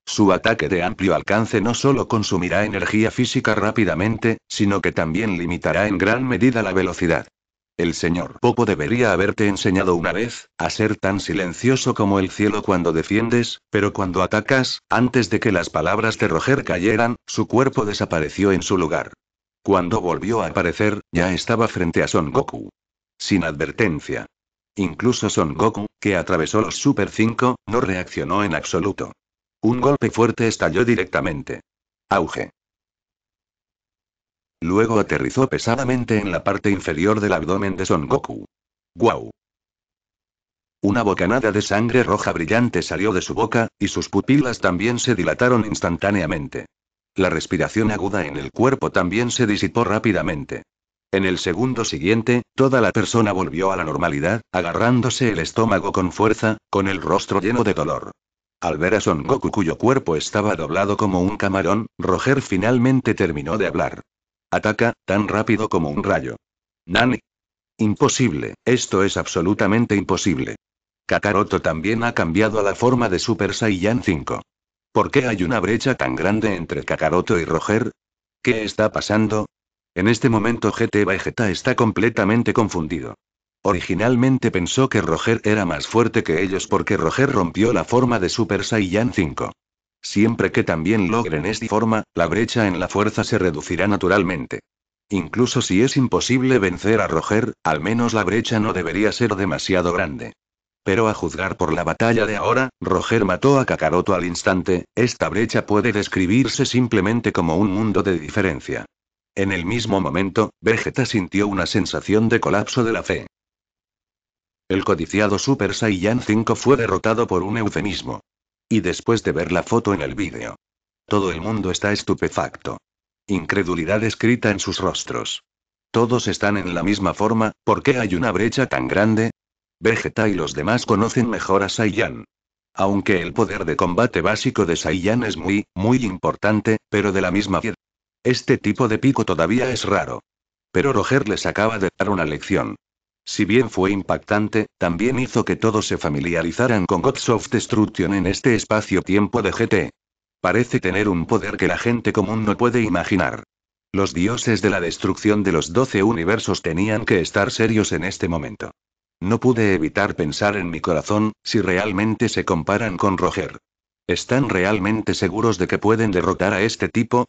Su ataque de amplio alcance no solo consumirá energía física rápidamente, sino que también limitará en gran medida la velocidad. El señor Popo debería haberte enseñado una vez, a ser tan silencioso como el cielo cuando defiendes, pero cuando atacas, antes de que las palabras de Roger cayeran, su cuerpo desapareció en su lugar. Cuando volvió a aparecer, ya estaba frente a Son Goku. Sin advertencia. Incluso Son Goku, que atravesó los Super 5, no reaccionó en absoluto. Un golpe fuerte estalló directamente. Auge. Luego aterrizó pesadamente en la parte inferior del abdomen de Son Goku. ¡Guau! Una bocanada de sangre roja brillante salió de su boca, y sus pupilas también se dilataron instantáneamente. La respiración aguda en el cuerpo también se disipó rápidamente. En el segundo siguiente, toda la persona volvió a la normalidad, agarrándose el estómago con fuerza, con el rostro lleno de dolor. Al ver a Son Goku cuyo cuerpo estaba doblado como un camarón, Roger finalmente terminó de hablar. Ataca, tan rápido como un rayo. Nani. Imposible, esto es absolutamente imposible. Kakaroto también ha cambiado a la forma de Super Saiyan 5. ¿Por qué hay una brecha tan grande entre Kakaroto y Roger? ¿Qué está pasando? En este momento GT Vegeta está completamente confundido. Originalmente pensó que Roger era más fuerte que ellos porque Roger rompió la forma de Super Saiyan 5. Siempre que también logren esta forma, la brecha en la fuerza se reducirá naturalmente. Incluso si es imposible vencer a Roger, al menos la brecha no debería ser demasiado grande. Pero a juzgar por la batalla de ahora, Roger mató a Kakaroto al instante, esta brecha puede describirse simplemente como un mundo de diferencia. En el mismo momento, Vegeta sintió una sensación de colapso de la fe. El codiciado Super Saiyan 5 fue derrotado por un eufemismo. Y después de ver la foto en el vídeo. Todo el mundo está estupefacto. Incredulidad escrita en sus rostros. Todos están en la misma forma, ¿por qué hay una brecha tan grande? Vegeta y los demás conocen mejor a Saiyan. Aunque el poder de combate básico de Saiyan es muy, muy importante, pero de la misma este tipo de pico todavía es raro. Pero Roger les acaba de dar una lección. Si bien fue impactante, también hizo que todos se familiarizaran con Gods of Destruction en este espacio-tiempo de GT. Parece tener un poder que la gente común no puede imaginar. Los dioses de la destrucción de los 12 universos tenían que estar serios en este momento. No pude evitar pensar en mi corazón, si realmente se comparan con Roger. ¿Están realmente seguros de que pueden derrotar a este tipo?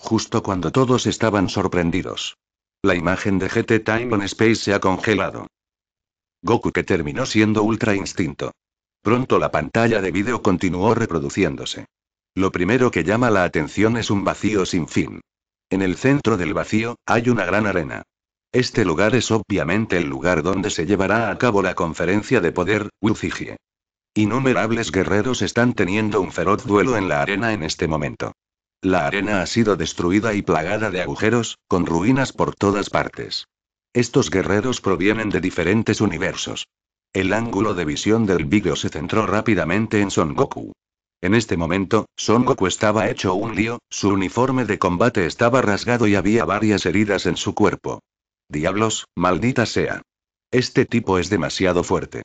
Justo cuando todos estaban sorprendidos. La imagen de GT Time on Space se ha congelado. Goku que terminó siendo Ultra Instinto. Pronto la pantalla de vídeo continuó reproduciéndose. Lo primero que llama la atención es un vacío sin fin. En el centro del vacío, hay una gran arena. Este lugar es obviamente el lugar donde se llevará a cabo la conferencia de poder, Uzigie. Innumerables guerreros están teniendo un feroz duelo en la arena en este momento. La arena ha sido destruida y plagada de agujeros, con ruinas por todas partes. Estos guerreros provienen de diferentes universos. El ángulo de visión del vídeo se centró rápidamente en Son Goku. En este momento, Son Goku estaba hecho un lío, su uniforme de combate estaba rasgado y había varias heridas en su cuerpo. Diablos, maldita sea. Este tipo es demasiado fuerte.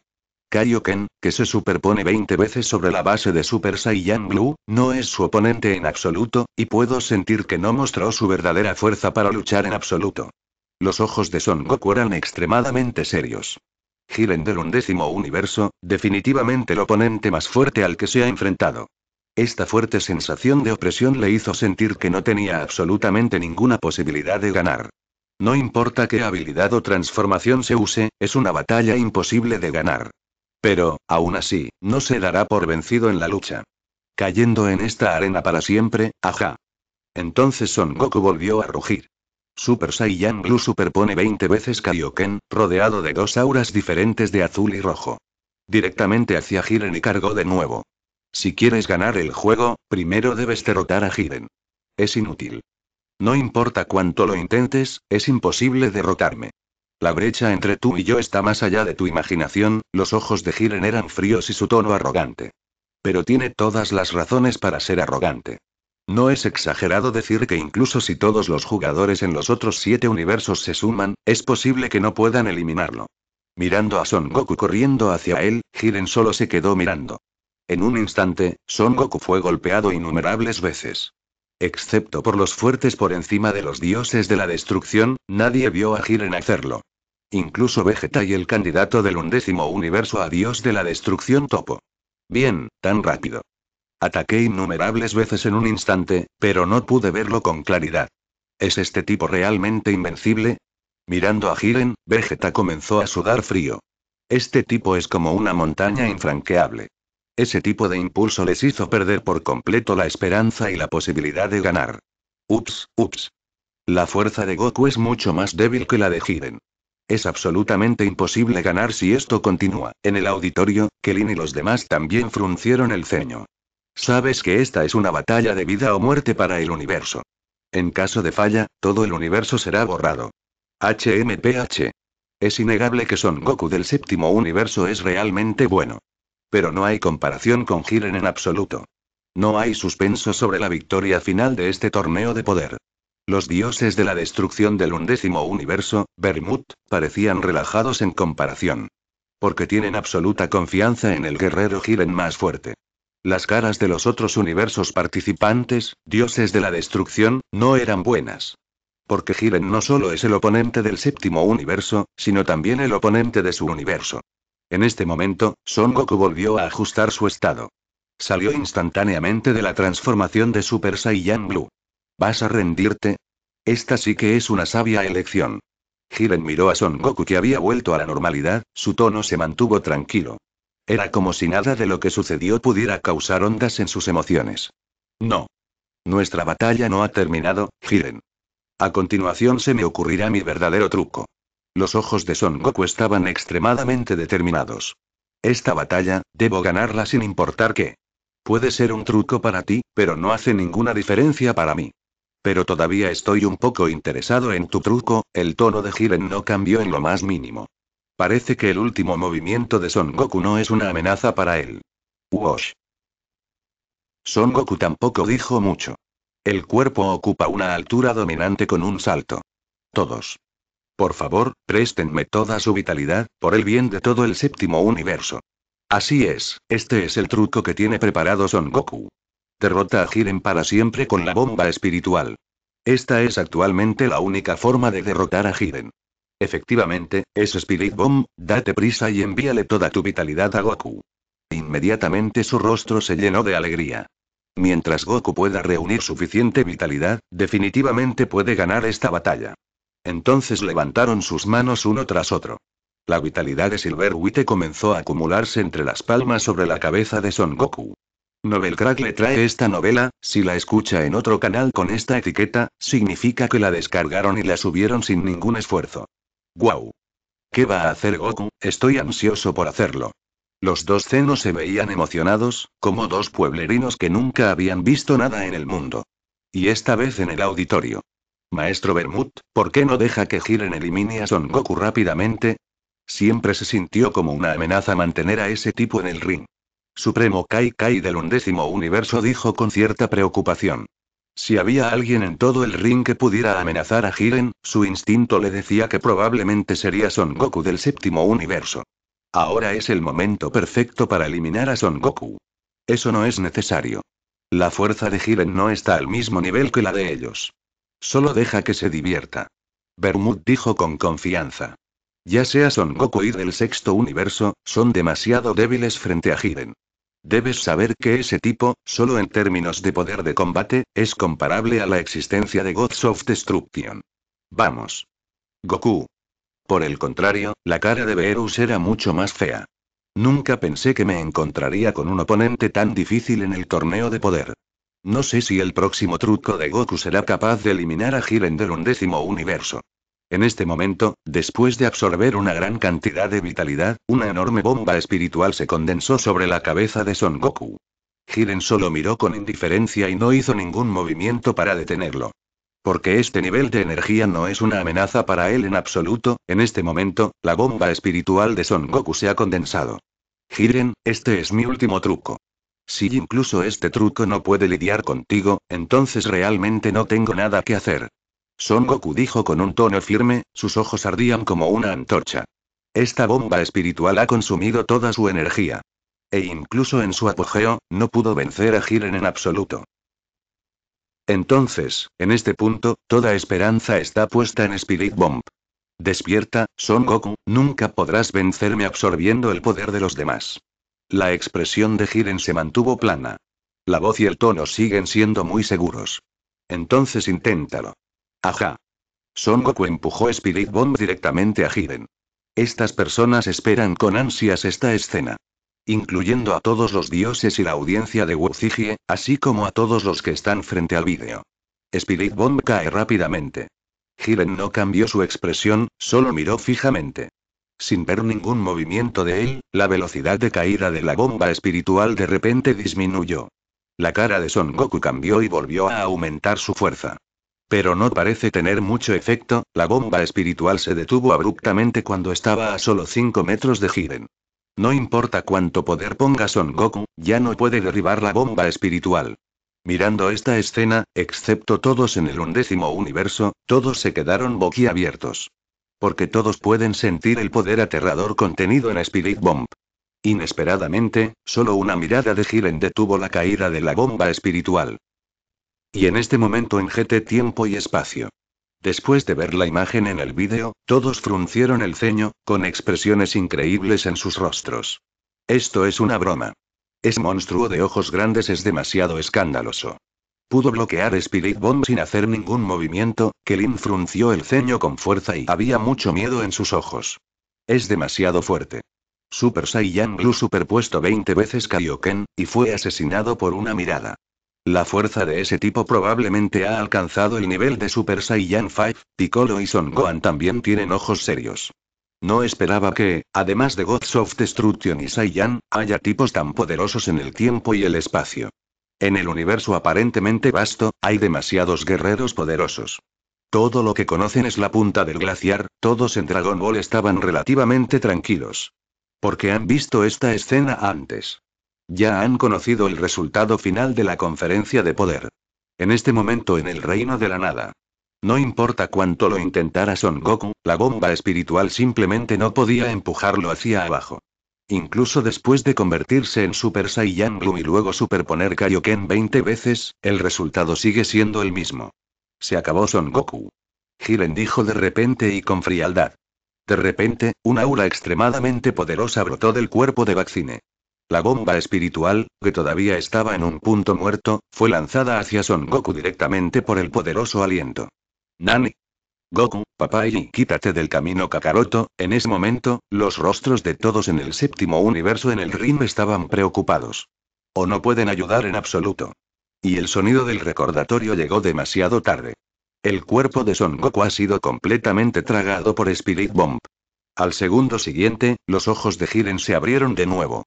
Kaioken, que se superpone 20 veces sobre la base de Super Saiyan Blue, no es su oponente en absoluto, y puedo sentir que no mostró su verdadera fuerza para luchar en absoluto. Los ojos de Son Goku eran extremadamente serios. Giren del undécimo universo, definitivamente el oponente más fuerte al que se ha enfrentado. Esta fuerte sensación de opresión le hizo sentir que no tenía absolutamente ninguna posibilidad de ganar. No importa qué habilidad o transformación se use, es una batalla imposible de ganar. Pero, aún así, no se dará por vencido en la lucha. Cayendo en esta arena para siempre, ajá. Entonces Son Goku volvió a rugir. Super Saiyan Blue superpone 20 veces Kaioken, rodeado de dos auras diferentes de azul y rojo. Directamente hacia Jiren y cargó de nuevo. Si quieres ganar el juego, primero debes derrotar a Jiren. Es inútil. No importa cuánto lo intentes, es imposible derrotarme. La brecha entre tú y yo está más allá de tu imaginación, los ojos de Giren eran fríos y su tono arrogante. Pero tiene todas las razones para ser arrogante. No es exagerado decir que incluso si todos los jugadores en los otros siete universos se suman, es posible que no puedan eliminarlo. Mirando a Son Goku corriendo hacia él, Jiren solo se quedó mirando. En un instante, Son Goku fue golpeado innumerables veces. Excepto por los fuertes por encima de los dioses de la destrucción, nadie vio a Jiren hacerlo. Incluso Vegeta y el candidato del undécimo universo a Dios de la destrucción topo. Bien, tan rápido. Ataqué innumerables veces en un instante, pero no pude verlo con claridad. ¿Es este tipo realmente invencible? Mirando a Jiren, Vegeta comenzó a sudar frío. Este tipo es como una montaña infranqueable. Ese tipo de impulso les hizo perder por completo la esperanza y la posibilidad de ganar. Ups, ups. La fuerza de Goku es mucho más débil que la de Jiren. Es absolutamente imposible ganar si esto continúa. En el auditorio, Kelin y los demás también fruncieron el ceño. Sabes que esta es una batalla de vida o muerte para el universo. En caso de falla, todo el universo será borrado. HMPH. Es innegable que Son Goku del séptimo universo es realmente bueno. Pero no hay comparación con Jiren en absoluto. No hay suspenso sobre la victoria final de este torneo de poder. Los dioses de la destrucción del undécimo universo, Bermud, parecían relajados en comparación. Porque tienen absoluta confianza en el guerrero Giren más fuerte. Las caras de los otros universos participantes, dioses de la destrucción, no eran buenas. Porque Giren no solo es el oponente del séptimo universo, sino también el oponente de su universo. En este momento, Son Goku volvió a ajustar su estado. Salió instantáneamente de la transformación de Super Saiyan Blue. ¿Vas a rendirte? Esta sí que es una sabia elección. Jiren miró a Son Goku que había vuelto a la normalidad, su tono se mantuvo tranquilo. Era como si nada de lo que sucedió pudiera causar ondas en sus emociones. No. Nuestra batalla no ha terminado, Jiren. A continuación se me ocurrirá mi verdadero truco. Los ojos de Son Goku estaban extremadamente determinados. Esta batalla, debo ganarla sin importar qué. Puede ser un truco para ti, pero no hace ninguna diferencia para mí. Pero todavía estoy un poco interesado en tu truco, el tono de Jiren no cambió en lo más mínimo. Parece que el último movimiento de Son Goku no es una amenaza para él. Wash. Son Goku tampoco dijo mucho. El cuerpo ocupa una altura dominante con un salto. Todos. Por favor, préstenme toda su vitalidad, por el bien de todo el séptimo universo. Así es, este es el truco que tiene preparado Son Goku derrota a Jiren para siempre con la bomba espiritual. Esta es actualmente la única forma de derrotar a Jiren. Efectivamente, es Spirit Bomb, date prisa y envíale toda tu vitalidad a Goku. Inmediatamente su rostro se llenó de alegría. Mientras Goku pueda reunir suficiente vitalidad, definitivamente puede ganar esta batalla. Entonces levantaron sus manos uno tras otro. La vitalidad de Silver Wite comenzó a acumularse entre las palmas sobre la cabeza de Son Goku. Novelcrack le trae esta novela, si la escucha en otro canal con esta etiqueta, significa que la descargaron y la subieron sin ningún esfuerzo. ¡Guau! ¿Qué va a hacer Goku? Estoy ansioso por hacerlo. Los dos cenos se veían emocionados, como dos pueblerinos que nunca habían visto nada en el mundo. Y esta vez en el auditorio. Maestro Bermud, ¿por qué no deja que giren elimine a Son Goku rápidamente? Siempre se sintió como una amenaza mantener a ese tipo en el ring. Supremo Kai Kai del undécimo universo dijo con cierta preocupación. Si había alguien en todo el ring que pudiera amenazar a Jiren, su instinto le decía que probablemente sería Son Goku del séptimo universo. Ahora es el momento perfecto para eliminar a Son Goku. Eso no es necesario. La fuerza de Jiren no está al mismo nivel que la de ellos. Solo deja que se divierta. Bermud dijo con confianza. Ya sea Son Goku y del sexto universo, son demasiado débiles frente a Jiren. Debes saber que ese tipo, solo en términos de poder de combate, es comparable a la existencia de Gods of Destruction. Vamos. Goku. Por el contrario, la cara de Beerus era mucho más fea. Nunca pensé que me encontraría con un oponente tan difícil en el torneo de poder. No sé si el próximo truco de Goku será capaz de eliminar a Jiren del undécimo universo. En este momento, después de absorber una gran cantidad de vitalidad, una enorme bomba espiritual se condensó sobre la cabeza de Son Goku. Jiren solo miró con indiferencia y no hizo ningún movimiento para detenerlo. Porque este nivel de energía no es una amenaza para él en absoluto, en este momento, la bomba espiritual de Son Goku se ha condensado. Jiren, este es mi último truco. Si incluso este truco no puede lidiar contigo, entonces realmente no tengo nada que hacer. Son Goku dijo con un tono firme, sus ojos ardían como una antorcha. Esta bomba espiritual ha consumido toda su energía. E incluso en su apogeo, no pudo vencer a Jiren en absoluto. Entonces, en este punto, toda esperanza está puesta en Spirit Bomb. Despierta, Son Goku, nunca podrás vencerme absorbiendo el poder de los demás. La expresión de Jiren se mantuvo plana. La voz y el tono siguen siendo muy seguros. Entonces inténtalo. Ajá. Son Goku empujó Spirit Bomb directamente a Jiren. Estas personas esperan con ansias esta escena. Incluyendo a todos los dioses y la audiencia de Wuzigie, así como a todos los que están frente al vídeo. Spirit Bomb cae rápidamente. Jiren no cambió su expresión, solo miró fijamente. Sin ver ningún movimiento de él, la velocidad de caída de la bomba espiritual de repente disminuyó. La cara de Son Goku cambió y volvió a aumentar su fuerza. Pero no parece tener mucho efecto, la bomba espiritual se detuvo abruptamente cuando estaba a solo 5 metros de Jiren. No importa cuánto poder ponga Son Goku, ya no puede derribar la bomba espiritual. Mirando esta escena, excepto todos en el undécimo universo, todos se quedaron boquiabiertos. Porque todos pueden sentir el poder aterrador contenido en Spirit Bomb. Inesperadamente, solo una mirada de Jiren detuvo la caída de la bomba espiritual. Y en este momento en GT tiempo y espacio. Después de ver la imagen en el vídeo, todos fruncieron el ceño, con expresiones increíbles en sus rostros. Esto es una broma. Es monstruo de ojos grandes es demasiado escandaloso. Pudo bloquear Spirit Bomb sin hacer ningún movimiento, Kelin frunció el ceño con fuerza y había mucho miedo en sus ojos. Es demasiado fuerte. Super Saiyan Blue superpuesto 20 veces Kaioken, y fue asesinado por una mirada. La fuerza de ese tipo probablemente ha alcanzado el nivel de Super Saiyan 5, Piccolo y Son Gohan también tienen ojos serios. No esperaba que, además de Gods of Destruction y Saiyan, haya tipos tan poderosos en el tiempo y el espacio. En el universo aparentemente vasto, hay demasiados guerreros poderosos. Todo lo que conocen es la punta del glaciar, todos en Dragon Ball estaban relativamente tranquilos. Porque han visto esta escena antes. Ya han conocido el resultado final de la conferencia de poder. En este momento en el reino de la nada. No importa cuánto lo intentara Son Goku, la bomba espiritual simplemente no podía empujarlo hacia abajo. Incluso después de convertirse en Super Saiyan Blue y luego superponer Kaioken 20 veces, el resultado sigue siendo el mismo. Se acabó Son Goku. Jiren dijo de repente y con frialdad. De repente, un aura extremadamente poderosa brotó del cuerpo de Vaccine. La bomba espiritual, que todavía estaba en un punto muerto, fue lanzada hacia Son Goku directamente por el poderoso aliento. Nani. Goku, papá y quítate del camino Kakaroto, en ese momento, los rostros de todos en el séptimo universo en el ring estaban preocupados. O no pueden ayudar en absoluto. Y el sonido del recordatorio llegó demasiado tarde. El cuerpo de Son Goku ha sido completamente tragado por Spirit Bomb. Al segundo siguiente, los ojos de Jiren se abrieron de nuevo.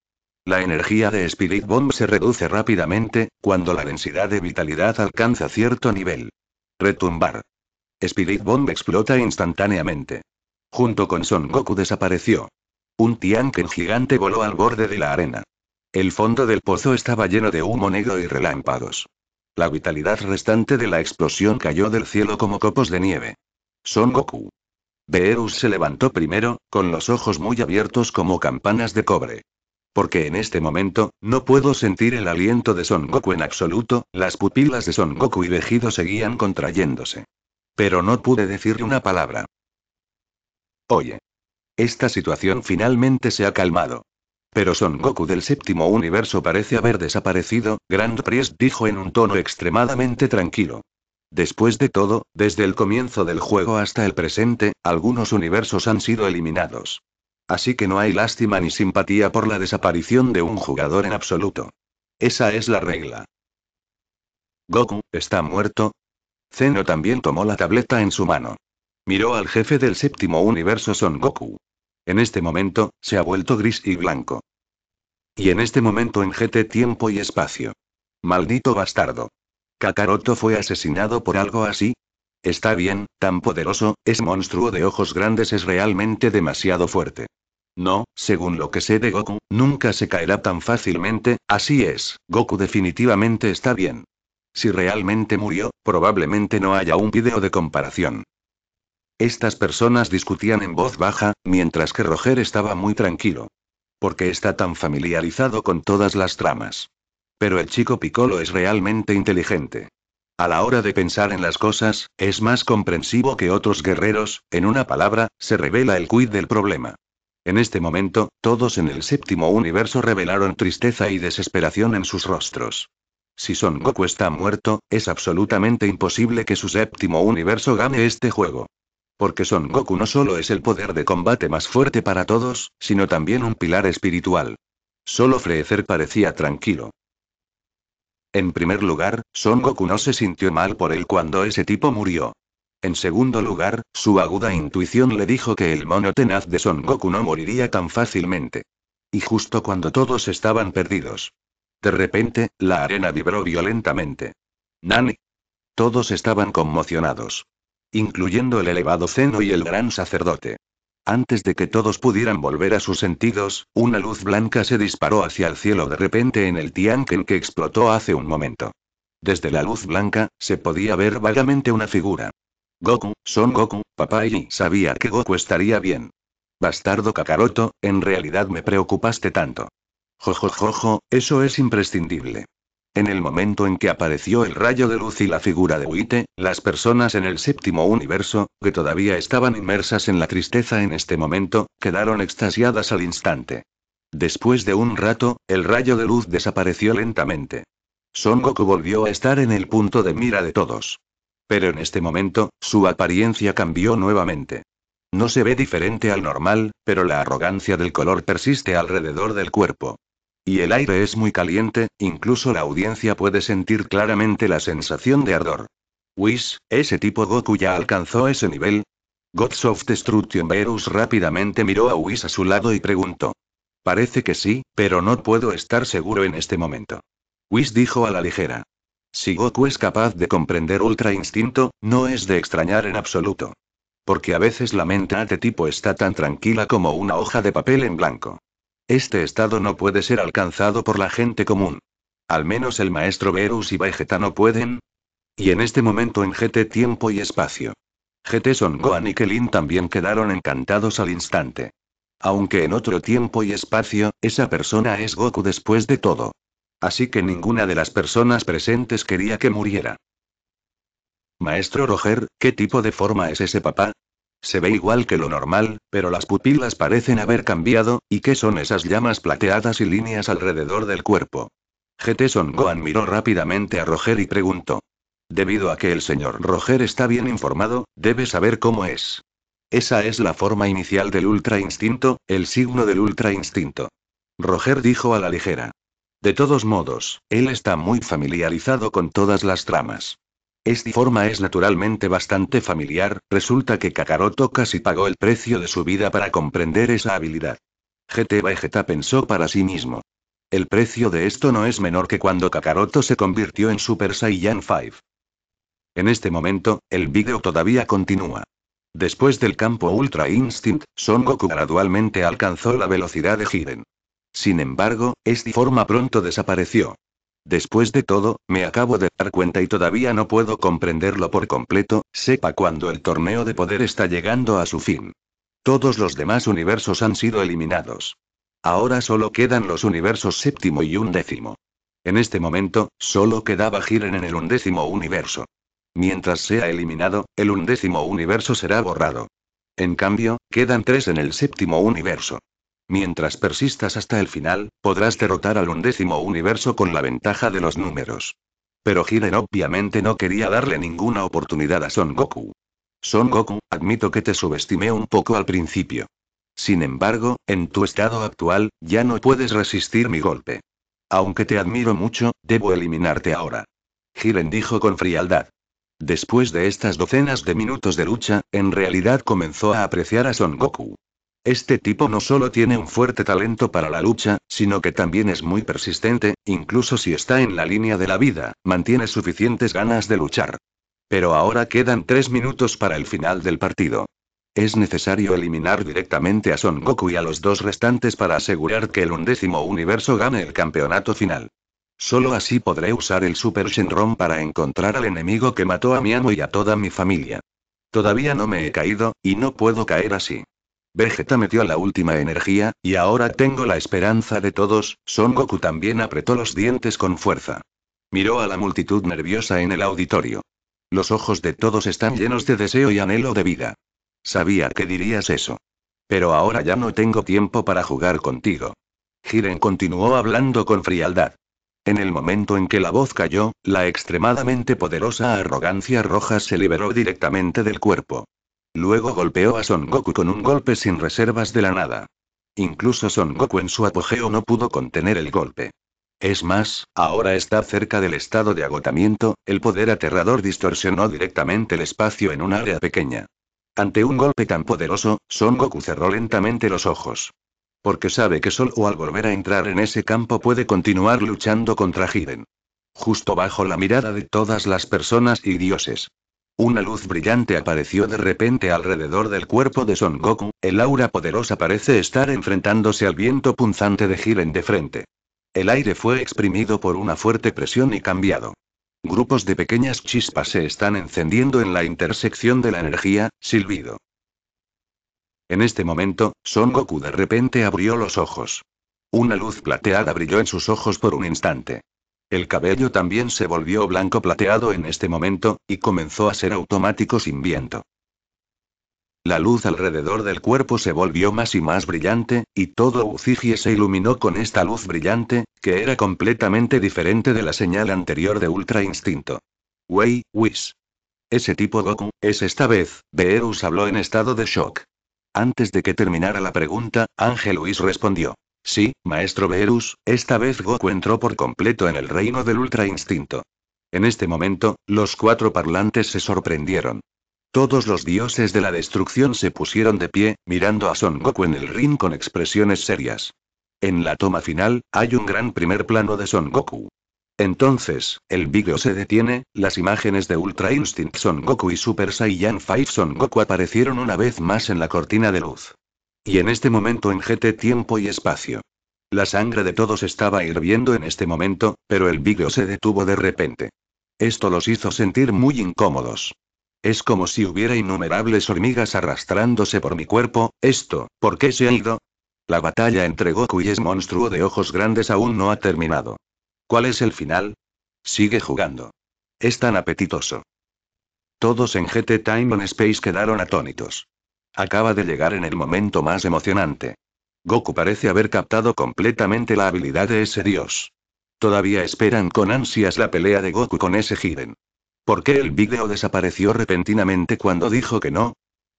La energía de Spirit Bomb se reduce rápidamente, cuando la densidad de vitalidad alcanza cierto nivel. Retumbar. Spirit Bomb explota instantáneamente. Junto con Son Goku desapareció. Un Tianken gigante voló al borde de la arena. El fondo del pozo estaba lleno de humo negro y relámpagos. La vitalidad restante de la explosión cayó del cielo como copos de nieve. Son Goku. Beerus se levantó primero, con los ojos muy abiertos como campanas de cobre. Porque en este momento, no puedo sentir el aliento de Son Goku en absoluto, las pupilas de Son Goku y Vejido seguían contrayéndose. Pero no pude decirle una palabra. Oye. Esta situación finalmente se ha calmado. Pero Son Goku del séptimo universo parece haber desaparecido, Grand Priest dijo en un tono extremadamente tranquilo. Después de todo, desde el comienzo del juego hasta el presente, algunos universos han sido eliminados. Así que no hay lástima ni simpatía por la desaparición de un jugador en absoluto. Esa es la regla. Goku, ¿está muerto? Zeno también tomó la tableta en su mano. Miró al jefe del séptimo universo Son Goku. En este momento, se ha vuelto gris y blanco. Y en este momento en GT tiempo y espacio. Maldito bastardo. Kakaroto fue asesinado por algo así, Está bien, tan poderoso, ese monstruo de ojos grandes es realmente demasiado fuerte. No, según lo que sé de Goku, nunca se caerá tan fácilmente, así es, Goku definitivamente está bien. Si realmente murió, probablemente no haya un video de comparación. Estas personas discutían en voz baja, mientras que Roger estaba muy tranquilo. Porque está tan familiarizado con todas las tramas. Pero el chico Piccolo es realmente inteligente. A la hora de pensar en las cosas, es más comprensivo que otros guerreros, en una palabra, se revela el quid del problema. En este momento, todos en el séptimo universo revelaron tristeza y desesperación en sus rostros. Si Son Goku está muerto, es absolutamente imposible que su séptimo universo gane este juego. Porque Son Goku no solo es el poder de combate más fuerte para todos, sino también un pilar espiritual. Solo frecer parecía tranquilo. En primer lugar, Son Goku no se sintió mal por él cuando ese tipo murió. En segundo lugar, su aguda intuición le dijo que el mono tenaz de Son Goku no moriría tan fácilmente. Y justo cuando todos estaban perdidos. De repente, la arena vibró violentamente. Nani. Todos estaban conmocionados. Incluyendo el elevado Zeno y el gran sacerdote. Antes de que todos pudieran volver a sus sentidos, una luz blanca se disparó hacia el cielo de repente en el Tianken que explotó hace un momento. Desde la luz blanca, se podía ver vagamente una figura. Goku, son Goku, papá y sabía que Goku estaría bien. Bastardo Kakaroto, en realidad me preocupaste tanto. Jojojojo, eso es imprescindible. En el momento en que apareció el rayo de luz y la figura de Uite, las personas en el séptimo universo, que todavía estaban inmersas en la tristeza en este momento, quedaron extasiadas al instante. Después de un rato, el rayo de luz desapareció lentamente. Son Goku volvió a estar en el punto de mira de todos. Pero en este momento, su apariencia cambió nuevamente. No se ve diferente al normal, pero la arrogancia del color persiste alrededor del cuerpo. Y el aire es muy caliente, incluso la audiencia puede sentir claramente la sensación de ardor. Whis, ese tipo Goku ya alcanzó ese nivel. Godsoft of Destruction Verus rápidamente miró a Whis a su lado y preguntó. Parece que sí, pero no puedo estar seguro en este momento. Whis dijo a la ligera. Si Goku es capaz de comprender Ultra Instinto, no es de extrañar en absoluto. Porque a veces la mente de tipo está tan tranquila como una hoja de papel en blanco. Este estado no puede ser alcanzado por la gente común. Al menos el maestro Verus y Vegeta no pueden. Y en este momento en GT tiempo y espacio. GT Son Gohan y Kelin también quedaron encantados al instante. Aunque en otro tiempo y espacio, esa persona es Goku después de todo. Así que ninguna de las personas presentes quería que muriera. Maestro Roger, ¿qué tipo de forma es ese papá? Se ve igual que lo normal, pero las pupilas parecen haber cambiado, ¿y qué son esas llamas plateadas y líneas alrededor del cuerpo? GT Son Gohan miró rápidamente a Roger y preguntó. Debido a que el señor Roger está bien informado, debe saber cómo es. Esa es la forma inicial del ultra instinto, el signo del ultra instinto. Roger dijo a la ligera. De todos modos, él está muy familiarizado con todas las tramas. Esta forma es naturalmente bastante familiar, resulta que Kakaroto casi pagó el precio de su vida para comprender esa habilidad. GT Vegeta pensó para sí mismo. El precio de esto no es menor que cuando Kakaroto se convirtió en Super Saiyan 5. En este momento, el vídeo todavía continúa. Después del campo Ultra Instinct, Son Goku gradualmente alcanzó la velocidad de Hiden. Sin embargo, esta forma pronto desapareció. Después de todo, me acabo de dar cuenta y todavía no puedo comprenderlo por completo, sepa cuando el torneo de poder está llegando a su fin. Todos los demás universos han sido eliminados. Ahora solo quedan los universos séptimo y undécimo. En este momento, solo quedaba Giren en el undécimo universo. Mientras sea eliminado, el undécimo universo será borrado. En cambio, quedan tres en el séptimo universo. Mientras persistas hasta el final, podrás derrotar al undécimo universo con la ventaja de los números. Pero Jiren obviamente no quería darle ninguna oportunidad a Son Goku. Son Goku, admito que te subestimé un poco al principio. Sin embargo, en tu estado actual, ya no puedes resistir mi golpe. Aunque te admiro mucho, debo eliminarte ahora. Jiren dijo con frialdad. Después de estas docenas de minutos de lucha, en realidad comenzó a apreciar a Son Goku. Este tipo no solo tiene un fuerte talento para la lucha, sino que también es muy persistente, incluso si está en la línea de la vida, mantiene suficientes ganas de luchar. Pero ahora quedan tres minutos para el final del partido. Es necesario eliminar directamente a Son Goku y a los dos restantes para asegurar que el undécimo universo gane el campeonato final. Solo así podré usar el Super Shenron para encontrar al enemigo que mató a mi amo y a toda mi familia. Todavía no me he caído, y no puedo caer así. Vegeta metió la última energía, y ahora tengo la esperanza de todos, Son Goku también apretó los dientes con fuerza. Miró a la multitud nerviosa en el auditorio. Los ojos de todos están llenos de deseo y anhelo de vida. Sabía que dirías eso. Pero ahora ya no tengo tiempo para jugar contigo. Jiren continuó hablando con frialdad. En el momento en que la voz cayó, la extremadamente poderosa arrogancia roja se liberó directamente del cuerpo. Luego golpeó a Son Goku con un golpe sin reservas de la nada. Incluso Son Goku en su apogeo no pudo contener el golpe. Es más, ahora está cerca del estado de agotamiento, el poder aterrador distorsionó directamente el espacio en un área pequeña. Ante un golpe tan poderoso, Son Goku cerró lentamente los ojos. Porque sabe que solo al volver a entrar en ese campo puede continuar luchando contra Jiren. Justo bajo la mirada de todas las personas y dioses. Una luz brillante apareció de repente alrededor del cuerpo de Son Goku, el aura poderosa parece estar enfrentándose al viento punzante de Jiren de frente. El aire fue exprimido por una fuerte presión y cambiado. Grupos de pequeñas chispas se están encendiendo en la intersección de la energía, silbido. En este momento, Son Goku de repente abrió los ojos. Una luz plateada brilló en sus ojos por un instante. El cabello también se volvió blanco plateado en este momento, y comenzó a ser automático sin viento. La luz alrededor del cuerpo se volvió más y más brillante, y todo Ucigie se iluminó con esta luz brillante, que era completamente diferente de la señal anterior de Ultra Instinto. Wei, Whis. Ese tipo Goku, es esta vez, Beerus habló en estado de shock. Antes de que terminara la pregunta, Ángel Luis respondió. Sí, maestro Beerus, esta vez Goku entró por completo en el reino del ultra instinto. En este momento, los cuatro parlantes se sorprendieron. Todos los dioses de la destrucción se pusieron de pie, mirando a Son Goku en el ring con expresiones serias. En la toma final, hay un gran primer plano de Son Goku. Entonces, el vídeo se detiene, las imágenes de Ultra Instinct Son Goku y Super Saiyan 5 Son Goku aparecieron una vez más en la cortina de luz. Y en este momento en GT tiempo y espacio. La sangre de todos estaba hirviendo en este momento, pero el vídeo se detuvo de repente. Esto los hizo sentir muy incómodos. Es como si hubiera innumerables hormigas arrastrándose por mi cuerpo, esto, ¿por qué se ha ido? La batalla entre Goku y ese monstruo de ojos grandes aún no ha terminado. ¿Cuál es el final? Sigue jugando. Es tan apetitoso. Todos en GT Time and Space quedaron atónitos. Acaba de llegar en el momento más emocionante. Goku parece haber captado completamente la habilidad de ese dios. Todavía esperan con ansias la pelea de Goku con ese Jiren. ¿Por qué el video desapareció repentinamente cuando dijo que no?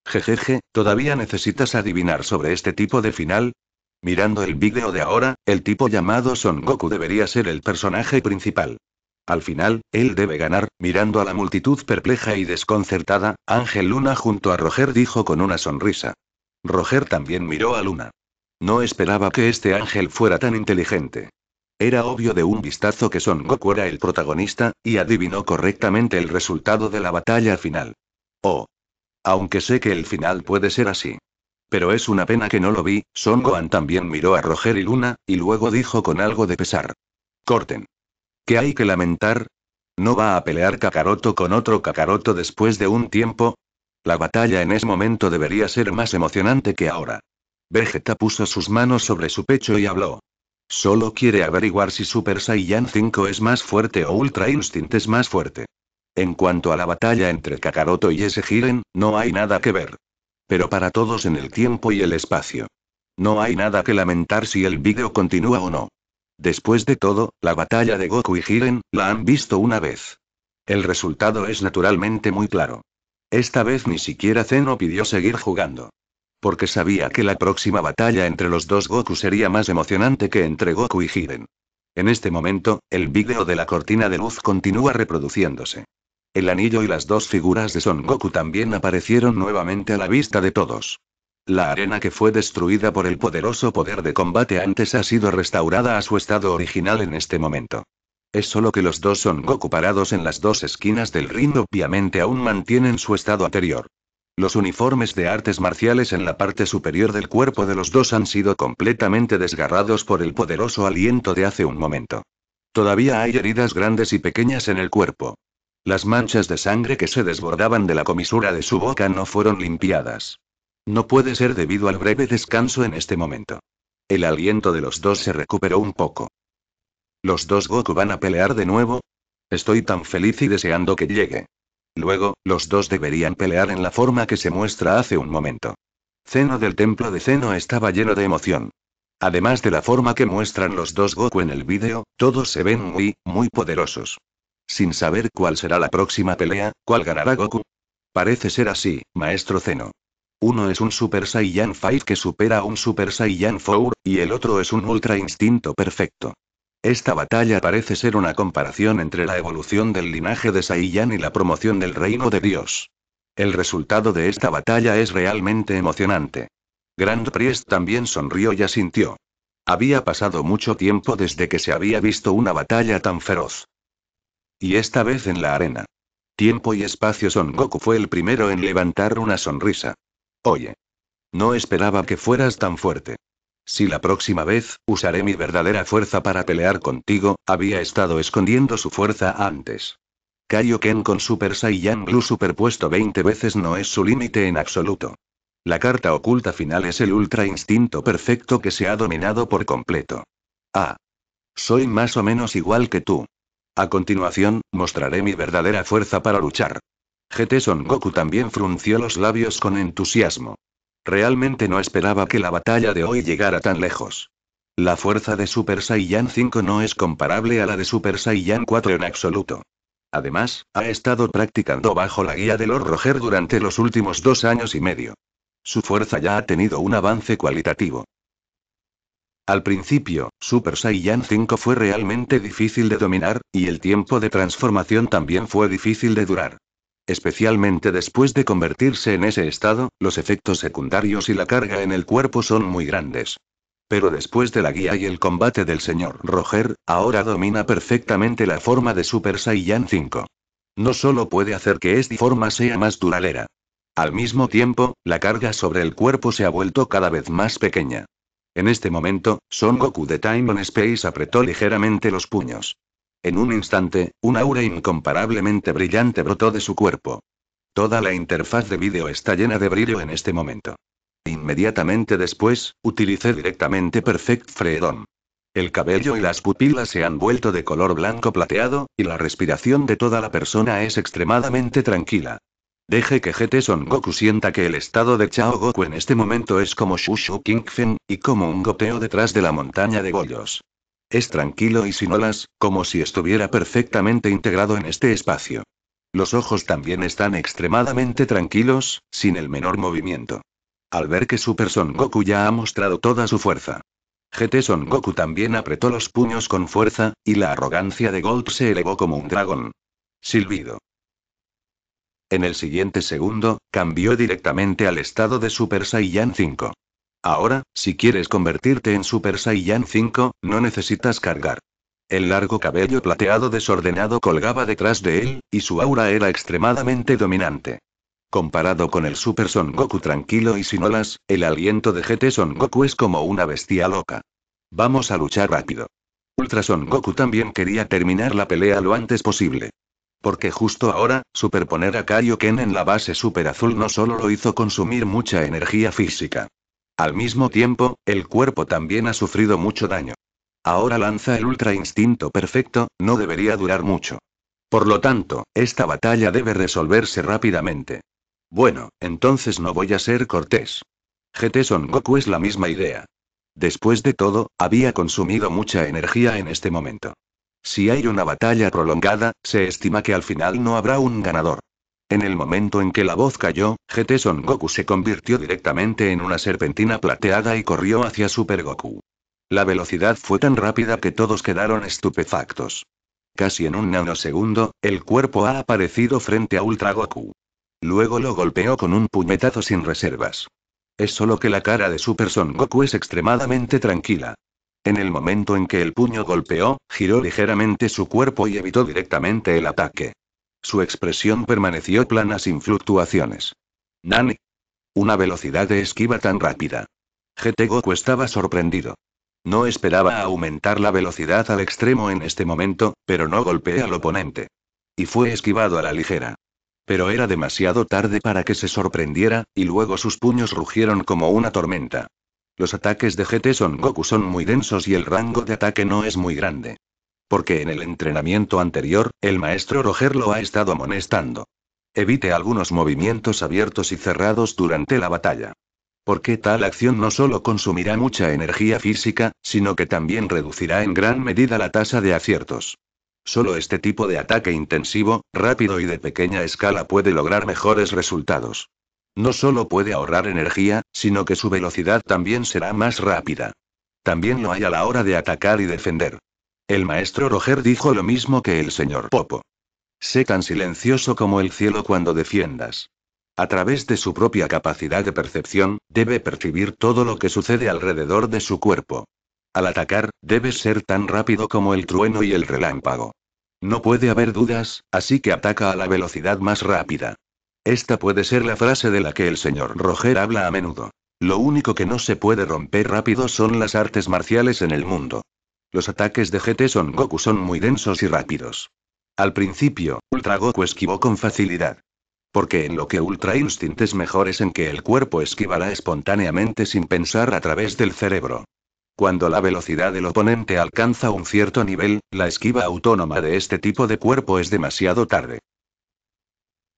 Jejeje, ¿todavía necesitas adivinar sobre este tipo de final? Mirando el video de ahora, el tipo llamado Son Goku debería ser el personaje principal. Al final, él debe ganar, mirando a la multitud perpleja y desconcertada, Ángel Luna junto a Roger dijo con una sonrisa. Roger también miró a Luna. No esperaba que este ángel fuera tan inteligente. Era obvio de un vistazo que Son Goku era el protagonista, y adivinó correctamente el resultado de la batalla final. Oh. Aunque sé que el final puede ser así. Pero es una pena que no lo vi, Son Gohan también miró a Roger y Luna, y luego dijo con algo de pesar. Corten. ¿Qué hay que lamentar? ¿No va a pelear Kakaroto con otro Kakaroto después de un tiempo? La batalla en ese momento debería ser más emocionante que ahora. Vegeta puso sus manos sobre su pecho y habló. Solo quiere averiguar si Super Saiyan 5 es más fuerte o Ultra Instinct es más fuerte. En cuanto a la batalla entre Kakaroto y ese Jiren, no hay nada que ver. Pero para todos en el tiempo y el espacio. No hay nada que lamentar si el vídeo continúa o no. Después de todo, la batalla de Goku y Jiren, la han visto una vez. El resultado es naturalmente muy claro. Esta vez ni siquiera Zeno pidió seguir jugando. Porque sabía que la próxima batalla entre los dos Goku sería más emocionante que entre Goku y Jiren. En este momento, el vídeo de la cortina de luz continúa reproduciéndose. El anillo y las dos figuras de Son Goku también aparecieron nuevamente a la vista de todos. La arena que fue destruida por el poderoso poder de combate antes ha sido restaurada a su estado original en este momento. Es solo que los dos son Goku parados en las dos esquinas del ring obviamente aún mantienen su estado anterior. Los uniformes de artes marciales en la parte superior del cuerpo de los dos han sido completamente desgarrados por el poderoso aliento de hace un momento. Todavía hay heridas grandes y pequeñas en el cuerpo. Las manchas de sangre que se desbordaban de la comisura de su boca no fueron limpiadas. No puede ser debido al breve descanso en este momento. El aliento de los dos se recuperó un poco. ¿Los dos Goku van a pelear de nuevo? Estoy tan feliz y deseando que llegue. Luego, los dos deberían pelear en la forma que se muestra hace un momento. Zeno del templo de Zeno estaba lleno de emoción. Además de la forma que muestran los dos Goku en el vídeo, todos se ven muy, muy poderosos. Sin saber cuál será la próxima pelea, cuál ganará Goku. Parece ser así, maestro Zeno. Uno es un Super Saiyan 5 que supera a un Super Saiyan 4, y el otro es un Ultra Instinto perfecto. Esta batalla parece ser una comparación entre la evolución del linaje de Saiyan y la promoción del reino de Dios. El resultado de esta batalla es realmente emocionante. Grand Priest también sonrió y asintió. Había pasado mucho tiempo desde que se había visto una batalla tan feroz. Y esta vez en la arena. Tiempo y espacio Son Goku fue el primero en levantar una sonrisa. Oye. No esperaba que fueras tan fuerte. Si la próxima vez, usaré mi verdadera fuerza para pelear contigo, había estado escondiendo su fuerza antes. Kaioken con Super Saiyan Blue superpuesto 20 veces no es su límite en absoluto. La carta oculta final es el ultra instinto perfecto que se ha dominado por completo. Ah. Soy más o menos igual que tú. A continuación, mostraré mi verdadera fuerza para luchar. GT Son Goku también frunció los labios con entusiasmo. Realmente no esperaba que la batalla de hoy llegara tan lejos. La fuerza de Super Saiyan 5 no es comparable a la de Super Saiyan 4 en absoluto. Además, ha estado practicando bajo la guía de Lord Roger durante los últimos dos años y medio. Su fuerza ya ha tenido un avance cualitativo. Al principio, Super Saiyan 5 fue realmente difícil de dominar, y el tiempo de transformación también fue difícil de durar. Especialmente después de convertirse en ese estado, los efectos secundarios y la carga en el cuerpo son muy grandes. Pero después de la guía y el combate del señor Roger, ahora domina perfectamente la forma de Super Saiyan 5. No solo puede hacer que esta forma sea más duradera. Al mismo tiempo, la carga sobre el cuerpo se ha vuelto cada vez más pequeña. En este momento, Son Goku de Time on Space apretó ligeramente los puños. En un instante, un aura incomparablemente brillante brotó de su cuerpo. Toda la interfaz de vídeo está llena de brillo en este momento. Inmediatamente después, utilicé directamente Perfect Freedom. El cabello y las pupilas se han vuelto de color blanco plateado, y la respiración de toda la persona es extremadamente tranquila. Deje que GT Son Goku sienta que el estado de Chao Goku en este momento es como Shushu Kingfen, y como un goteo detrás de la montaña de bollos. Es tranquilo y sin olas, como si estuviera perfectamente integrado en este espacio. Los ojos también están extremadamente tranquilos, sin el menor movimiento. Al ver que Super Son Goku ya ha mostrado toda su fuerza. GT Son Goku también apretó los puños con fuerza, y la arrogancia de Gold se elevó como un dragón. Silbido. En el siguiente segundo, cambió directamente al estado de Super Saiyan 5. Ahora, si quieres convertirte en Super Saiyan 5, no necesitas cargar. El largo cabello plateado desordenado colgaba detrás de él, y su aura era extremadamente dominante. Comparado con el Super Son Goku tranquilo y sin olas, el aliento de GT Son Goku es como una bestia loca. Vamos a luchar rápido. Ultra Son Goku también quería terminar la pelea lo antes posible. Porque justo ahora, superponer a Kaioken en la base Super Azul no solo lo hizo consumir mucha energía física, al mismo tiempo, el cuerpo también ha sufrido mucho daño. Ahora lanza el ultra instinto perfecto, no debería durar mucho. Por lo tanto, esta batalla debe resolverse rápidamente. Bueno, entonces no voy a ser cortés. GT Son Goku es la misma idea. Después de todo, había consumido mucha energía en este momento. Si hay una batalla prolongada, se estima que al final no habrá un ganador. En el momento en que la voz cayó, GT Son Goku se convirtió directamente en una serpentina plateada y corrió hacia Super Goku. La velocidad fue tan rápida que todos quedaron estupefactos. Casi en un nanosegundo, el cuerpo ha aparecido frente a Ultra Goku. Luego lo golpeó con un puñetazo sin reservas. Es solo que la cara de Super Son Goku es extremadamente tranquila. En el momento en que el puño golpeó, giró ligeramente su cuerpo y evitó directamente el ataque. Su expresión permaneció plana sin fluctuaciones. Nani. Una velocidad de esquiva tan rápida. GT Goku estaba sorprendido. No esperaba aumentar la velocidad al extremo en este momento, pero no golpeé al oponente. Y fue esquivado a la ligera. Pero era demasiado tarde para que se sorprendiera, y luego sus puños rugieron como una tormenta. Los ataques de GT Son Goku son muy densos y el rango de ataque no es muy grande. Porque en el entrenamiento anterior, el maestro Roger lo ha estado amonestando. Evite algunos movimientos abiertos y cerrados durante la batalla. Porque tal acción no solo consumirá mucha energía física, sino que también reducirá en gran medida la tasa de aciertos. Solo este tipo de ataque intensivo, rápido y de pequeña escala puede lograr mejores resultados. No solo puede ahorrar energía, sino que su velocidad también será más rápida. También lo hay a la hora de atacar y defender. El maestro Roger dijo lo mismo que el señor Popo. Sé tan silencioso como el cielo cuando defiendas. A través de su propia capacidad de percepción, debe percibir todo lo que sucede alrededor de su cuerpo. Al atacar, debes ser tan rápido como el trueno y el relámpago. No puede haber dudas, así que ataca a la velocidad más rápida. Esta puede ser la frase de la que el señor Roger habla a menudo. Lo único que no se puede romper rápido son las artes marciales en el mundo. Los ataques de GT Son Goku son muy densos y rápidos. Al principio, Ultra Goku esquivó con facilidad. Porque en lo que Ultra Instinct es mejor es en que el cuerpo esquivará espontáneamente sin pensar a través del cerebro. Cuando la velocidad del oponente alcanza un cierto nivel, la esquiva autónoma de este tipo de cuerpo es demasiado tarde.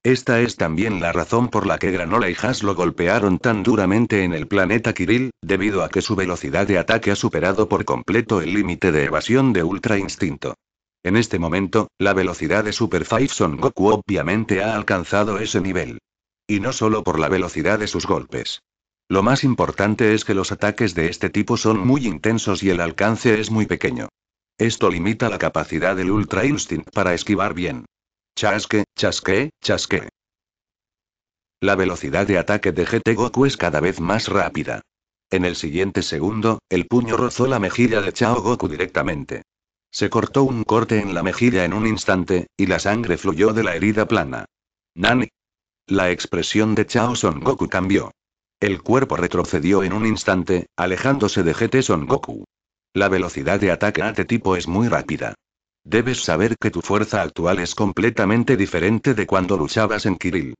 Esta es también la razón por la que Granola y Haslo lo golpearon tan duramente en el planeta Kirill, debido a que su velocidad de ataque ha superado por completo el límite de evasión de Ultra Instinto. En este momento, la velocidad de Super Five Son Goku obviamente ha alcanzado ese nivel. Y no solo por la velocidad de sus golpes. Lo más importante es que los ataques de este tipo son muy intensos y el alcance es muy pequeño. Esto limita la capacidad del Ultra Instinct para esquivar bien. Chasque, chasque, chasque. La velocidad de ataque de GT Goku es cada vez más rápida. En el siguiente segundo, el puño rozó la mejilla de Chao Goku directamente. Se cortó un corte en la mejilla en un instante, y la sangre fluyó de la herida plana. Nani. La expresión de Chao Son Goku cambió. El cuerpo retrocedió en un instante, alejándose de GT Son Goku. La velocidad de ataque a este tipo es muy rápida. Debes saber que tu fuerza actual es completamente diferente de cuando luchabas en Kirill.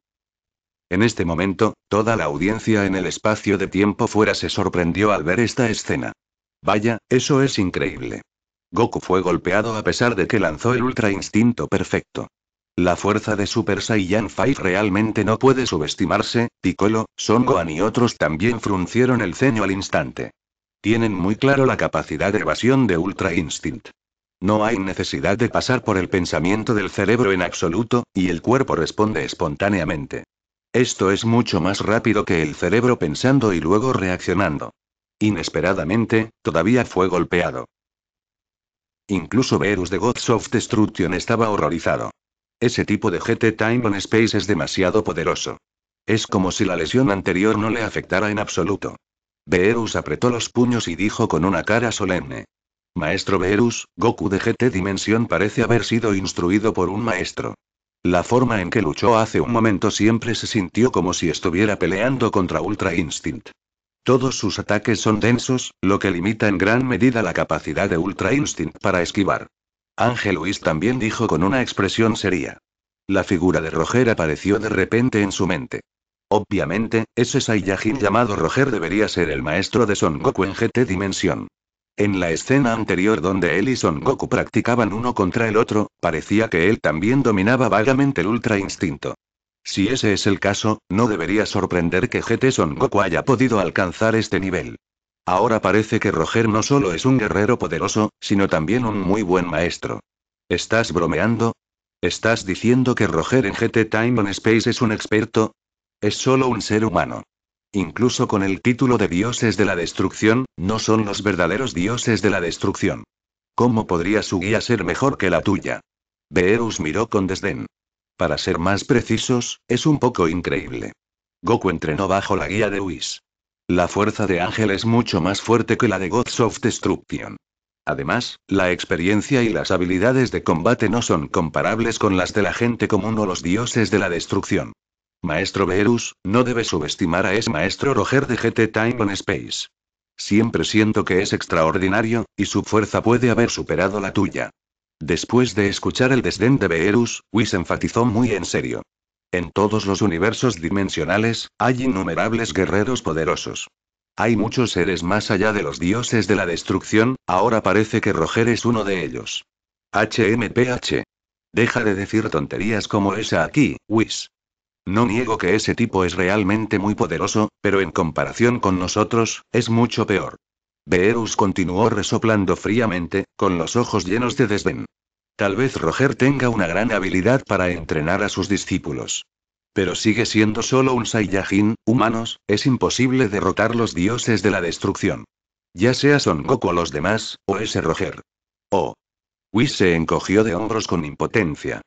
En este momento, toda la audiencia en el espacio de tiempo fuera se sorprendió al ver esta escena. Vaya, eso es increíble. Goku fue golpeado a pesar de que lanzó el Ultra Instinto Perfecto. La fuerza de Super Saiyan 5 realmente no puede subestimarse, Piccolo, Son Gohan y otros también fruncieron el ceño al instante. Tienen muy claro la capacidad de evasión de Ultra Instinct. No hay necesidad de pasar por el pensamiento del cerebro en absoluto, y el cuerpo responde espontáneamente. Esto es mucho más rápido que el cerebro pensando y luego reaccionando. Inesperadamente, todavía fue golpeado. Incluso Verus de Gods of Destruction estaba horrorizado. Ese tipo de GT Time on Space es demasiado poderoso. Es como si la lesión anterior no le afectara en absoluto. Beerus apretó los puños y dijo con una cara solemne. Maestro Beerus, Goku de GT Dimensión parece haber sido instruido por un maestro. La forma en que luchó hace un momento siempre se sintió como si estuviera peleando contra Ultra Instinct. Todos sus ataques son densos, lo que limita en gran medida la capacidad de Ultra Instinct para esquivar. Ángel Luis también dijo con una expresión seria. La figura de Roger apareció de repente en su mente. Obviamente, ese Saiyajin llamado Roger debería ser el maestro de Son Goku en GT Dimensión. En la escena anterior donde él y Son Goku practicaban uno contra el otro, parecía que él también dominaba vagamente el ultra instinto. Si ese es el caso, no debería sorprender que GT Son Goku haya podido alcanzar este nivel. Ahora parece que Roger no solo es un guerrero poderoso, sino también un muy buen maestro. ¿Estás bromeando? ¿Estás diciendo que Roger en GT Time on Space es un experto? Es solo un ser humano. Incluso con el título de dioses de la destrucción, no son los verdaderos dioses de la destrucción. ¿Cómo podría su guía ser mejor que la tuya? Beerus miró con desdén. Para ser más precisos, es un poco increíble. Goku entrenó bajo la guía de Whis. La fuerza de Ángel es mucho más fuerte que la de Gods of Destruction. Además, la experiencia y las habilidades de combate no son comparables con las de la gente común o los dioses de la destrucción. Maestro Verus, no debes subestimar a ese maestro Roger de GT Time on Space. Siempre siento que es extraordinario, y su fuerza puede haber superado la tuya. Después de escuchar el desdén de Beerus, Whis enfatizó muy en serio. En todos los universos dimensionales, hay innumerables guerreros poderosos. Hay muchos seres más allá de los dioses de la destrucción, ahora parece que Roger es uno de ellos. HMPH. Deja de decir tonterías como esa aquí, Whis. No niego que ese tipo es realmente muy poderoso, pero en comparación con nosotros, es mucho peor. Beerus continuó resoplando fríamente, con los ojos llenos de desdén. Tal vez Roger tenga una gran habilidad para entrenar a sus discípulos. Pero sigue siendo solo un Saiyajin, humanos, es imposible derrotar los dioses de la destrucción. Ya sea Son Goku o los demás, o ese Roger. Oh. Whis se encogió de hombros con impotencia.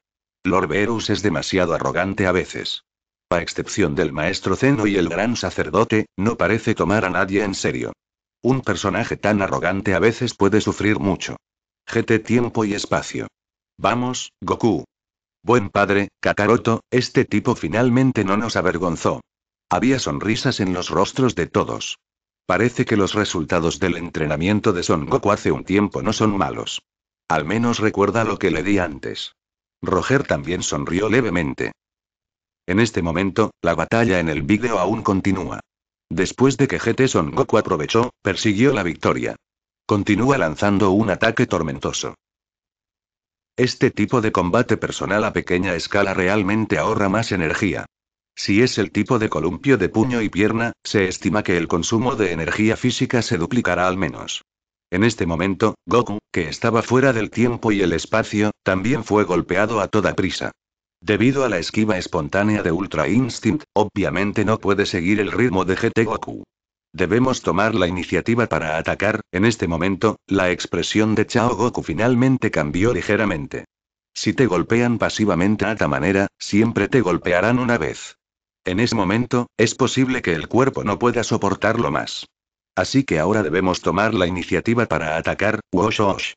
Lord Verus es demasiado arrogante a veces. A excepción del maestro Zeno y el gran sacerdote, no parece tomar a nadie en serio. Un personaje tan arrogante a veces puede sufrir mucho. GT tiempo y espacio. Vamos, Goku. Buen padre, Kakaroto, este tipo finalmente no nos avergonzó. Había sonrisas en los rostros de todos. Parece que los resultados del entrenamiento de Son Goku hace un tiempo no son malos. Al menos recuerda lo que le di antes. Roger también sonrió levemente. En este momento, la batalla en el vídeo aún continúa. Después de que GT Son Goku aprovechó, persiguió la victoria. Continúa lanzando un ataque tormentoso. Este tipo de combate personal a pequeña escala realmente ahorra más energía. Si es el tipo de columpio de puño y pierna, se estima que el consumo de energía física se duplicará al menos. En este momento, Goku, que estaba fuera del tiempo y el espacio, también fue golpeado a toda prisa. Debido a la esquiva espontánea de Ultra Instinct, obviamente no puede seguir el ritmo de GT Goku. Debemos tomar la iniciativa para atacar, en este momento, la expresión de Chao Goku finalmente cambió ligeramente. Si te golpean pasivamente a esta manera, siempre te golpearán una vez. En ese momento, es posible que el cuerpo no pueda soportarlo más. Así que ahora debemos tomar la iniciativa para atacar, Wosh osh!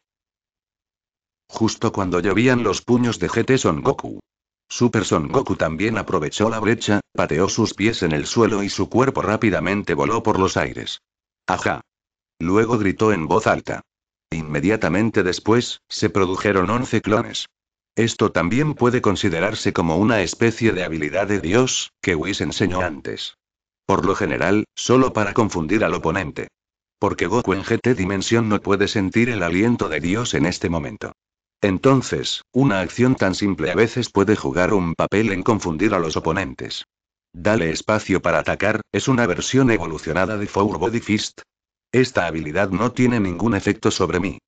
Justo cuando llovían los puños de GT Son Goku. Super Son Goku también aprovechó la brecha, pateó sus pies en el suelo y su cuerpo rápidamente voló por los aires. Ajá. Luego gritó en voz alta. Inmediatamente después, se produjeron 11 clones. Esto también puede considerarse como una especie de habilidad de Dios, que Whis enseñó antes. Por lo general, solo para confundir al oponente. Porque Goku en GT Dimensión no puede sentir el aliento de Dios en este momento. Entonces, una acción tan simple a veces puede jugar un papel en confundir a los oponentes. Dale espacio para atacar, es una versión evolucionada de Four Body Fist. Esta habilidad no tiene ningún efecto sobre mí.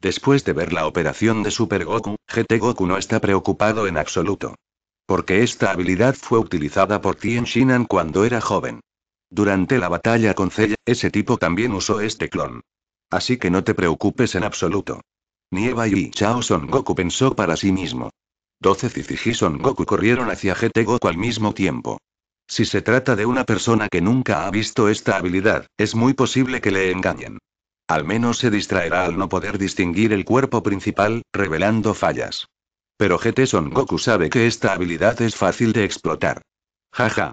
Después de ver la operación de Super Goku, GT Goku no está preocupado en absoluto. Porque esta habilidad fue utilizada por Tien Shinan cuando era joven. Durante la batalla con Zella, ese tipo también usó este clon. Así que no te preocupes en absoluto. Nieva y Chao Son Goku pensó para sí mismo. 12 Cicigi Son Goku corrieron hacia GT Goku al mismo tiempo. Si se trata de una persona que nunca ha visto esta habilidad, es muy posible que le engañen. Al menos se distraerá al no poder distinguir el cuerpo principal, revelando fallas. Pero GT Son Goku sabe que esta habilidad es fácil de explotar. Jaja.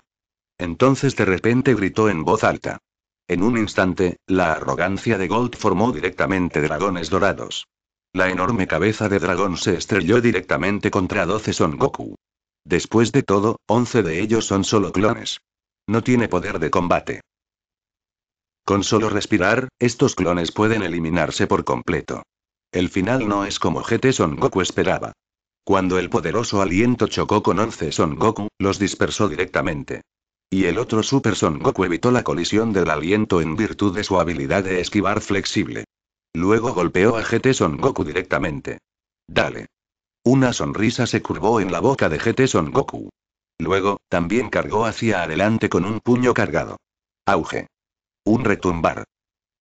Entonces de repente gritó en voz alta. En un instante, la arrogancia de Gold formó directamente dragones dorados. La enorme cabeza de dragón se estrelló directamente contra 12 Son Goku. Después de todo, 11 de ellos son solo clones. No tiene poder de combate. Con solo respirar, estos clones pueden eliminarse por completo. El final no es como GT Son Goku esperaba. Cuando el poderoso aliento chocó con 11 Son Goku, los dispersó directamente. Y el otro Super Son Goku evitó la colisión del aliento en virtud de su habilidad de esquivar flexible. Luego golpeó a GT Son Goku directamente. Dale. Una sonrisa se curvó en la boca de GT Son Goku. Luego, también cargó hacia adelante con un puño cargado. Auge. Un retumbar.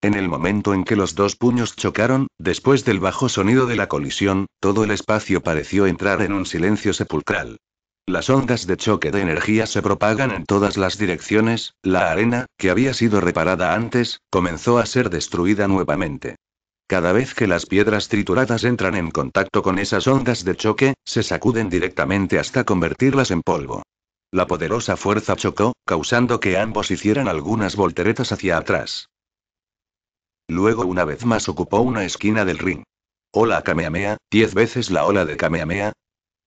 En el momento en que los dos puños chocaron, después del bajo sonido de la colisión, todo el espacio pareció entrar en un silencio sepulcral. Las ondas de choque de energía se propagan en todas las direcciones, la arena, que había sido reparada antes, comenzó a ser destruida nuevamente. Cada vez que las piedras trituradas entran en contacto con esas ondas de choque, se sacuden directamente hasta convertirlas en polvo. La poderosa fuerza chocó, causando que ambos hicieran algunas volteretas hacia atrás. Luego una vez más ocupó una esquina del ring. ¡Hola Kamehameha, diez veces la ola de Kamehameha.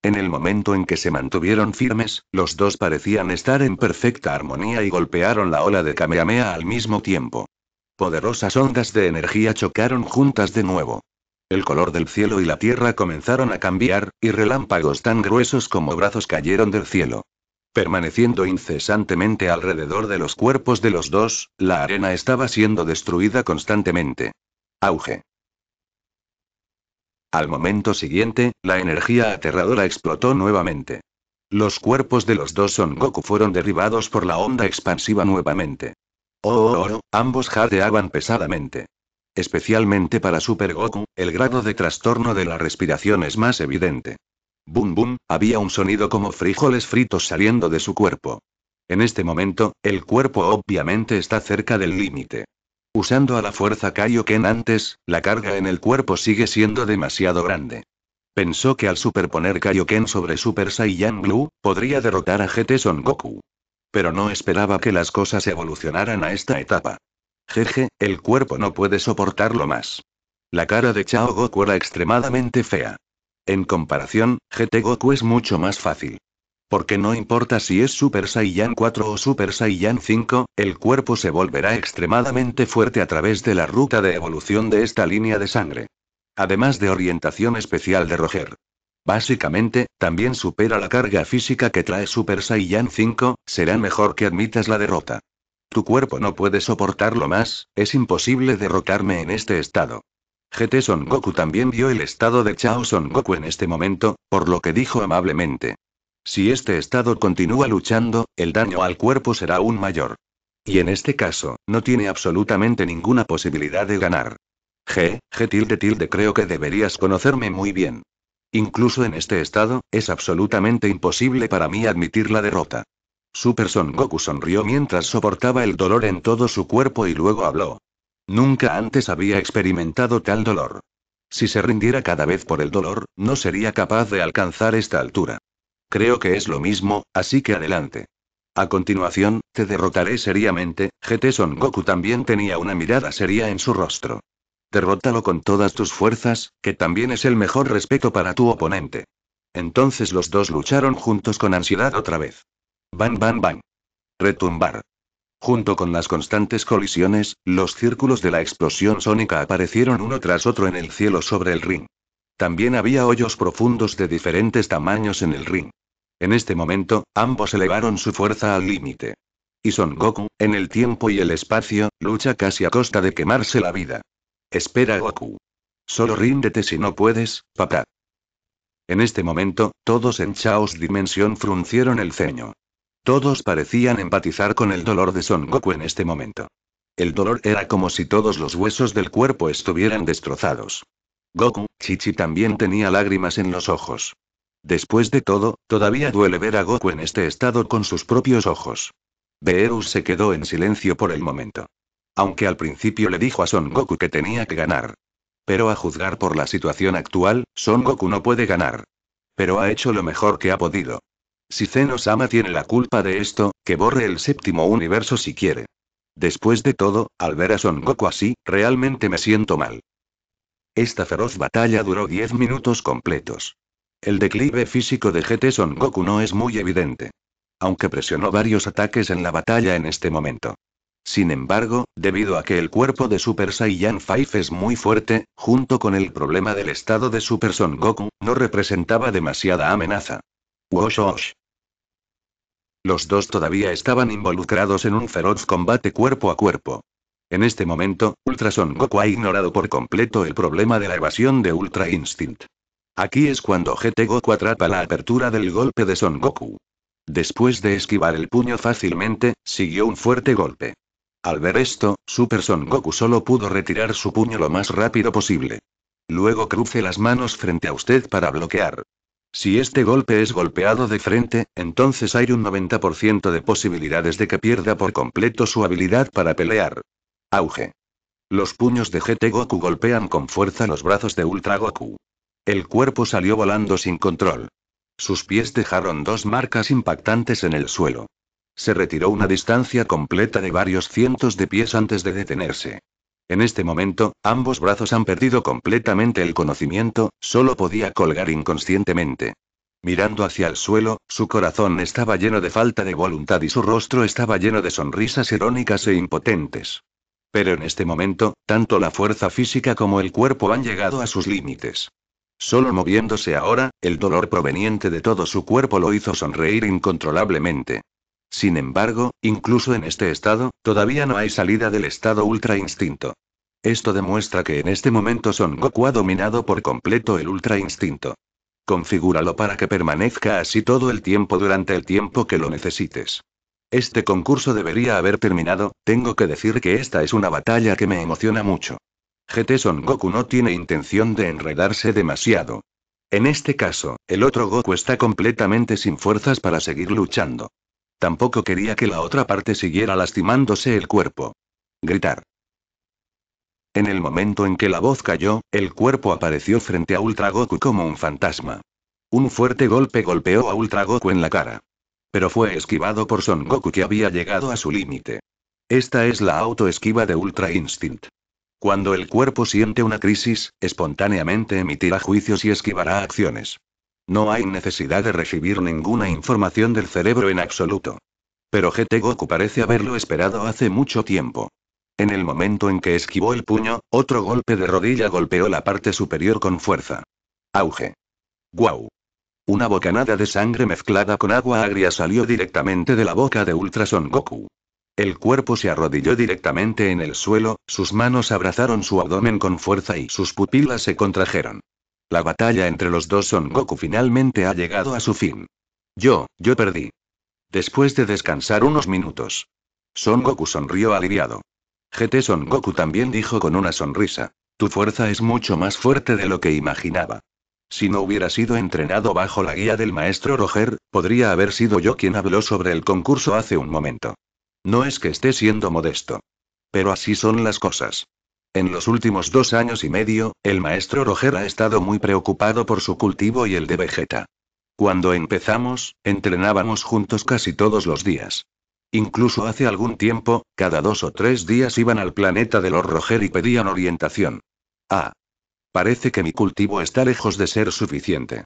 En el momento en que se mantuvieron firmes, los dos parecían estar en perfecta armonía y golpearon la ola de Kamehameha al mismo tiempo. Poderosas ondas de energía chocaron juntas de nuevo. El color del cielo y la tierra comenzaron a cambiar, y relámpagos tan gruesos como brazos cayeron del cielo. Permaneciendo incesantemente alrededor de los cuerpos de los dos, la arena estaba siendo destruida constantemente. Auge. Al momento siguiente, la energía aterradora explotó nuevamente. Los cuerpos de los dos Son Goku fueron derribados por la onda expansiva nuevamente. Oh, oh, oh, oh ambos jadeaban pesadamente. Especialmente para Super Goku, el grado de trastorno de la respiración es más evidente. Bum bum, había un sonido como frijoles fritos saliendo de su cuerpo. En este momento, el cuerpo obviamente está cerca del límite. Usando a la fuerza Kaioken antes, la carga en el cuerpo sigue siendo demasiado grande. Pensó que al superponer Kaioken sobre Super Saiyan Blue, podría derrotar a GT Son Goku. Pero no esperaba que las cosas evolucionaran a esta etapa. Jeje, el cuerpo no puede soportarlo más. La cara de Chao Goku era extremadamente fea. En comparación, GT Goku es mucho más fácil. Porque no importa si es Super Saiyan 4 o Super Saiyan 5, el cuerpo se volverá extremadamente fuerte a través de la ruta de evolución de esta línea de sangre. Además de orientación especial de Roger. Básicamente, también supera la carga física que trae Super Saiyan 5, será mejor que admitas la derrota. Tu cuerpo no puede soportarlo más, es imposible derrotarme en este estado. GT Son Goku también vio el estado de Chao Son Goku en este momento, por lo que dijo amablemente. Si este estado continúa luchando, el daño al cuerpo será aún mayor. Y en este caso, no tiene absolutamente ninguna posibilidad de ganar. G, G tilde tilde creo que deberías conocerme muy bien. Incluso en este estado, es absolutamente imposible para mí admitir la derrota. Super Son Goku sonrió mientras soportaba el dolor en todo su cuerpo y luego habló. Nunca antes había experimentado tal dolor. Si se rindiera cada vez por el dolor, no sería capaz de alcanzar esta altura. Creo que es lo mismo, así que adelante. A continuación, te derrotaré seriamente. GT Son Goku también tenía una mirada seria en su rostro. Derrótalo con todas tus fuerzas, que también es el mejor respeto para tu oponente. Entonces los dos lucharon juntos con ansiedad otra vez. van bam, bam. Retumbar. Junto con las constantes colisiones, los círculos de la explosión sónica aparecieron uno tras otro en el cielo sobre el ring. También había hoyos profundos de diferentes tamaños en el ring. En este momento, ambos elevaron su fuerza al límite. Y Son Goku, en el tiempo y el espacio, lucha casi a costa de quemarse la vida. Espera Goku. Solo ríndete si no puedes, papá. En este momento, todos en Chaos Dimensión fruncieron el ceño. Todos parecían empatizar con el dolor de Son Goku en este momento. El dolor era como si todos los huesos del cuerpo estuvieran destrozados. Goku, Chichi también tenía lágrimas en los ojos. Después de todo, todavía duele ver a Goku en este estado con sus propios ojos. Beerus se quedó en silencio por el momento. Aunque al principio le dijo a Son Goku que tenía que ganar. Pero a juzgar por la situación actual, Son Goku no puede ganar. Pero ha hecho lo mejor que ha podido. Si Zeno-sama tiene la culpa de esto, que borre el séptimo universo si quiere. Después de todo, al ver a Son Goku así, realmente me siento mal. Esta feroz batalla duró 10 minutos completos. El declive físico de GT Son Goku no es muy evidente. Aunque presionó varios ataques en la batalla en este momento. Sin embargo, debido a que el cuerpo de Super Saiyan 5 es muy fuerte, junto con el problema del estado de Super Son Goku, no representaba demasiada amenaza. Los dos todavía estaban involucrados en un feroz combate cuerpo a cuerpo. En este momento, Ultra Son Goku ha ignorado por completo el problema de la evasión de Ultra Instinct. Aquí es cuando GT Goku atrapa la apertura del golpe de Son Goku. Después de esquivar el puño fácilmente, siguió un fuerte golpe. Al ver esto, Super Son Goku solo pudo retirar su puño lo más rápido posible. Luego cruce las manos frente a usted para bloquear. Si este golpe es golpeado de frente, entonces hay un 90% de posibilidades de que pierda por completo su habilidad para pelear. Auge. Los puños de GT Goku golpean con fuerza los brazos de Ultra Goku. El cuerpo salió volando sin control. Sus pies dejaron dos marcas impactantes en el suelo. Se retiró una distancia completa de varios cientos de pies antes de detenerse. En este momento, ambos brazos han perdido completamente el conocimiento, solo podía colgar inconscientemente. Mirando hacia el suelo, su corazón estaba lleno de falta de voluntad y su rostro estaba lleno de sonrisas irónicas e impotentes. Pero en este momento, tanto la fuerza física como el cuerpo han llegado a sus límites. Solo moviéndose ahora, el dolor proveniente de todo su cuerpo lo hizo sonreír incontrolablemente. Sin embargo, incluso en este estado, todavía no hay salida del estado ultra instinto. Esto demuestra que en este momento Son Goku ha dominado por completo el ultra instinto. Configúralo para que permanezca así todo el tiempo durante el tiempo que lo necesites. Este concurso debería haber terminado, tengo que decir que esta es una batalla que me emociona mucho. GT Son Goku no tiene intención de enredarse demasiado. En este caso, el otro Goku está completamente sin fuerzas para seguir luchando. Tampoco quería que la otra parte siguiera lastimándose el cuerpo. Gritar. En el momento en que la voz cayó, el cuerpo apareció frente a Ultra Goku como un fantasma. Un fuerte golpe golpeó a Ultra Goku en la cara. Pero fue esquivado por Son Goku que había llegado a su límite. Esta es la autoesquiva de Ultra Instinct. Cuando el cuerpo siente una crisis, espontáneamente emitirá juicios y esquivará acciones. No hay necesidad de recibir ninguna información del cerebro en absoluto. Pero GT Goku parece haberlo esperado hace mucho tiempo. En el momento en que esquivó el puño, otro golpe de rodilla golpeó la parte superior con fuerza. Auge. ¡Guau! Una bocanada de sangre mezclada con agua agria salió directamente de la boca de Ultrason Goku. El cuerpo se arrodilló directamente en el suelo, sus manos abrazaron su abdomen con fuerza y sus pupilas se contrajeron. La batalla entre los dos Son Goku finalmente ha llegado a su fin. Yo, yo perdí. Después de descansar unos minutos. Son Goku sonrió aliviado. GT Son Goku también dijo con una sonrisa. Tu fuerza es mucho más fuerte de lo que imaginaba. Si no hubiera sido entrenado bajo la guía del maestro Roger, podría haber sido yo quien habló sobre el concurso hace un momento. No es que esté siendo modesto. Pero así son las cosas. En los últimos dos años y medio, el maestro Roger ha estado muy preocupado por su cultivo y el de Vegeta. Cuando empezamos, entrenábamos juntos casi todos los días. Incluso hace algún tiempo, cada dos o tres días iban al planeta de los Roger y pedían orientación. Ah. Parece que mi cultivo está lejos de ser suficiente.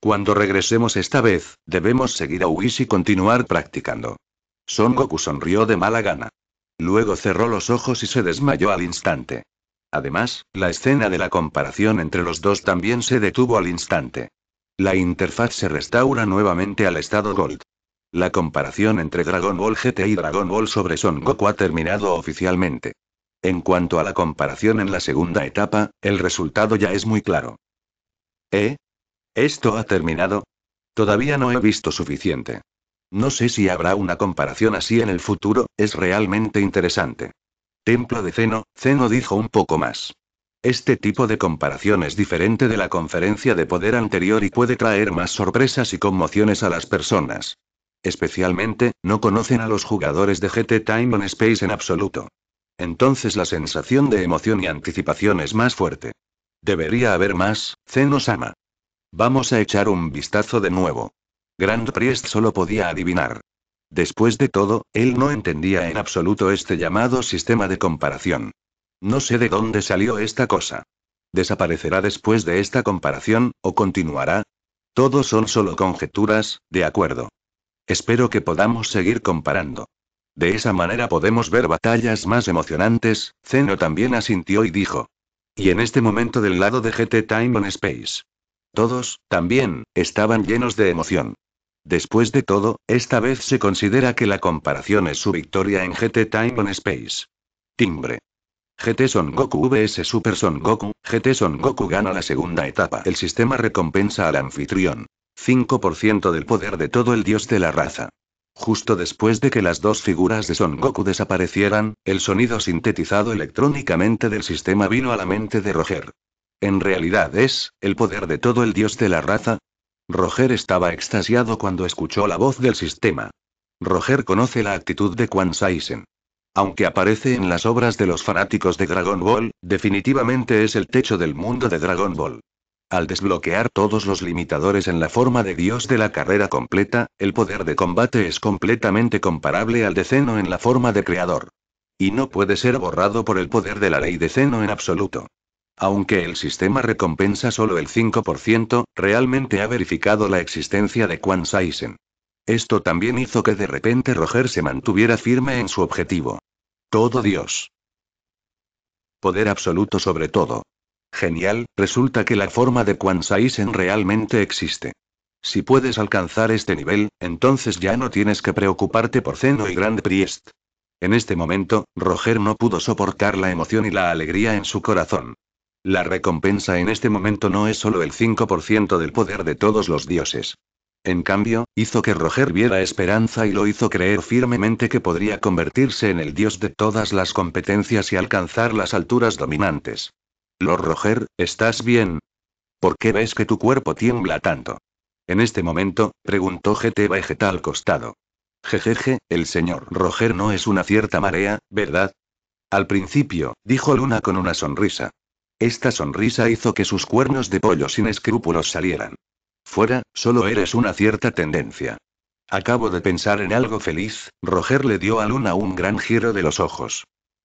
Cuando regresemos esta vez, debemos seguir a Whis y continuar practicando. Son Goku sonrió de mala gana. Luego cerró los ojos y se desmayó al instante. Además, la escena de la comparación entre los dos también se detuvo al instante. La interfaz se restaura nuevamente al estado Gold. La comparación entre Dragon Ball GT y Dragon Ball sobre Son Goku ha terminado oficialmente. En cuanto a la comparación en la segunda etapa, el resultado ya es muy claro. ¿Eh? ¿Esto ha terminado? Todavía no he visto suficiente. No sé si habrá una comparación así en el futuro, es realmente interesante. Templo de Zeno, Zeno dijo un poco más. Este tipo de comparación es diferente de la conferencia de poder anterior y puede traer más sorpresas y conmociones a las personas. Especialmente, no conocen a los jugadores de GT Time on Space en absoluto. Entonces la sensación de emoción y anticipación es más fuerte. Debería haber más, Zeno-sama. Vamos a echar un vistazo de nuevo. Grand Priest solo podía adivinar. Después de todo, él no entendía en absoluto este llamado sistema de comparación. No sé de dónde salió esta cosa. ¿Desaparecerá después de esta comparación, o continuará? Todos son solo conjeturas, de acuerdo. Espero que podamos seguir comparando. De esa manera podemos ver batallas más emocionantes, Zeno también asintió y dijo. Y en este momento del lado de GT Time on Space. Todos, también, estaban llenos de emoción. Después de todo, esta vez se considera que la comparación es su victoria en GT Time on Space. Timbre. GT Son Goku vs Super Son Goku, GT Son Goku gana la segunda etapa. El sistema recompensa al anfitrión. 5% del poder de todo el dios de la raza. Justo después de que las dos figuras de Son Goku desaparecieran, el sonido sintetizado electrónicamente del sistema vino a la mente de Roger. En realidad es, el poder de todo el dios de la raza, Roger estaba extasiado cuando escuchó la voz del sistema. Roger conoce la actitud de Quan Saisen. Aunque aparece en las obras de los fanáticos de Dragon Ball, definitivamente es el techo del mundo de Dragon Ball. Al desbloquear todos los limitadores en la forma de Dios de la carrera completa, el poder de combate es completamente comparable al de Zeno en la forma de creador. Y no puede ser borrado por el poder de la ley de Zeno en absoluto. Aunque el sistema recompensa solo el 5%, realmente ha verificado la existencia de Quan Saisen. Esto también hizo que de repente Roger se mantuviera firme en su objetivo. Todo Dios. Poder absoluto sobre todo. Genial, resulta que la forma de Quan Saisen realmente existe. Si puedes alcanzar este nivel, entonces ya no tienes que preocuparte por Zeno y Grand Priest. En este momento, Roger no pudo soportar la emoción y la alegría en su corazón. La recompensa en este momento no es solo el 5% del poder de todos los dioses. En cambio, hizo que Roger viera esperanza y lo hizo creer firmemente que podría convertirse en el dios de todas las competencias y alcanzar las alturas dominantes. Lord Roger, ¿estás bien? ¿Por qué ves que tu cuerpo tiembla tanto? En este momento, preguntó GT Vegeta al costado. Jejeje, el señor Roger no es una cierta marea, ¿verdad? Al principio, dijo Luna con una sonrisa. Esta sonrisa hizo que sus cuernos de pollo sin escrúpulos salieran. Fuera, solo eres una cierta tendencia. Acabo de pensar en algo feliz, Roger le dio a Luna un gran giro de los ojos.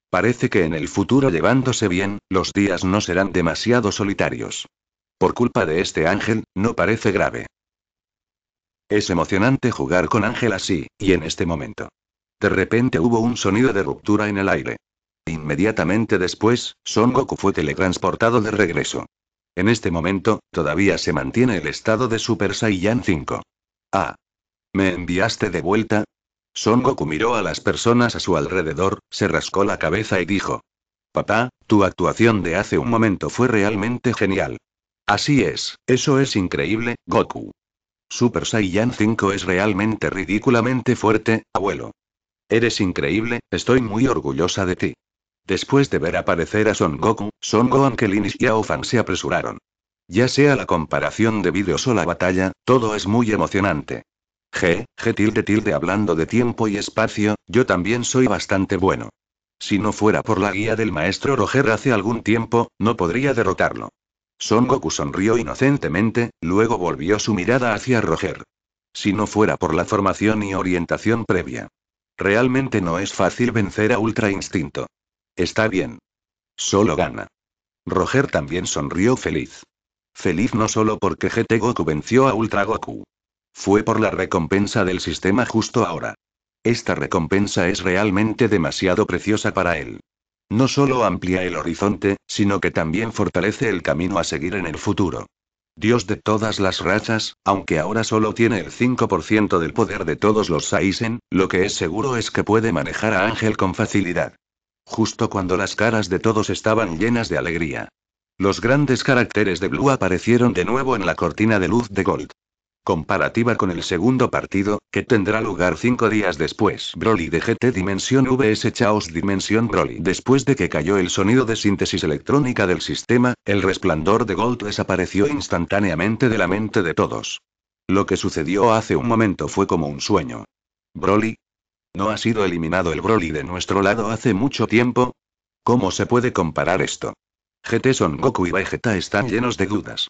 Parece que en el futuro llevándose bien, los días no serán demasiado solitarios. Por culpa de este ángel, no parece grave. Es emocionante jugar con Ángel así, y en este momento. De repente hubo un sonido de ruptura en el aire. Inmediatamente después, Son Goku fue teletransportado de regreso. En este momento, todavía se mantiene el estado de Super Saiyan 5. Ah. ¿Me enviaste de vuelta? Son Goku miró a las personas a su alrededor, se rascó la cabeza y dijo. Papá, tu actuación de hace un momento fue realmente genial. Así es, eso es increíble, Goku. Super Saiyan 5 es realmente ridículamente fuerte, abuelo. Eres increíble, estoy muy orgullosa de ti. Después de ver aparecer a Son Goku, Son Gohan y Xiao Fan se apresuraron. Ya sea la comparación de vídeos o la batalla, todo es muy emocionante. G, G tilde tilde hablando de tiempo y espacio, yo también soy bastante bueno. Si no fuera por la guía del maestro Roger hace algún tiempo, no podría derrotarlo. Son Goku sonrió inocentemente, luego volvió su mirada hacia Roger. Si no fuera por la formación y orientación previa. Realmente no es fácil vencer a Ultra Instinto. Está bien. Solo gana. Roger también sonrió feliz. Feliz no solo porque GT Goku venció a Ultra Goku. Fue por la recompensa del sistema justo ahora. Esta recompensa es realmente demasiado preciosa para él. No solo amplía el horizonte, sino que también fortalece el camino a seguir en el futuro. Dios de todas las razas, aunque ahora solo tiene el 5% del poder de todos los Saizen, lo que es seguro es que puede manejar a Ángel con facilidad justo cuando las caras de todos estaban llenas de alegría. Los grandes caracteres de Blue aparecieron de nuevo en la cortina de luz de Gold. Comparativa con el segundo partido, que tendrá lugar cinco días después. Broly de GT Dimensión VS Chaos Dimensión Broly. Después de que cayó el sonido de síntesis electrónica del sistema, el resplandor de Gold desapareció instantáneamente de la mente de todos. Lo que sucedió hace un momento fue como un sueño. Broly, ¿No ha sido eliminado el Broly de nuestro lado hace mucho tiempo? ¿Cómo se puede comparar esto? GT Son Goku y Vegeta están llenos de dudas.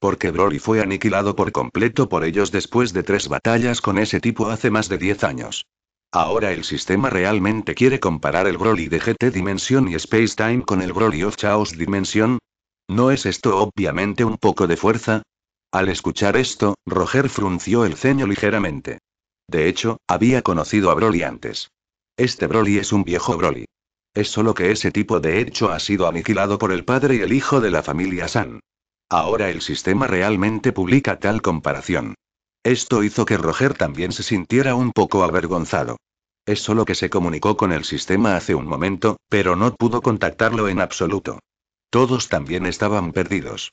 Porque Broly fue aniquilado por completo por ellos después de tres batallas con ese tipo hace más de 10 años. Ahora el sistema realmente quiere comparar el Broly de GT Dimension y Space Time con el Broly of Chaos Dimension. ¿No es esto obviamente un poco de fuerza? Al escuchar esto, Roger frunció el ceño ligeramente. De hecho, había conocido a Broly antes. Este Broly es un viejo Broly. Es solo que ese tipo de hecho ha sido aniquilado por el padre y el hijo de la familia San. Ahora el sistema realmente publica tal comparación. Esto hizo que Roger también se sintiera un poco avergonzado. Es solo que se comunicó con el sistema hace un momento, pero no pudo contactarlo en absoluto. Todos también estaban perdidos.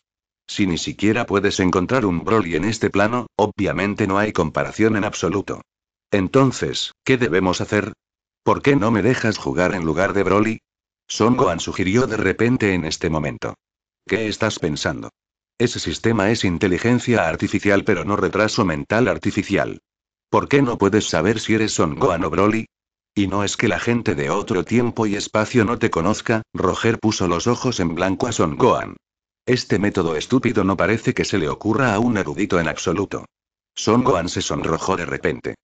Si ni siquiera puedes encontrar un Broly en este plano, obviamente no hay comparación en absoluto. Entonces, ¿qué debemos hacer? ¿Por qué no me dejas jugar en lugar de Broly? Son Gohan sugirió de repente en este momento. ¿Qué estás pensando? Ese sistema es inteligencia artificial pero no retraso mental artificial. ¿Por qué no puedes saber si eres Son Gohan o Broly? Y no es que la gente de otro tiempo y espacio no te conozca, Roger puso los ojos en blanco a Son Gohan. Este método estúpido no parece que se le ocurra a un erudito en absoluto. Son Gohan se sonrojó de repente.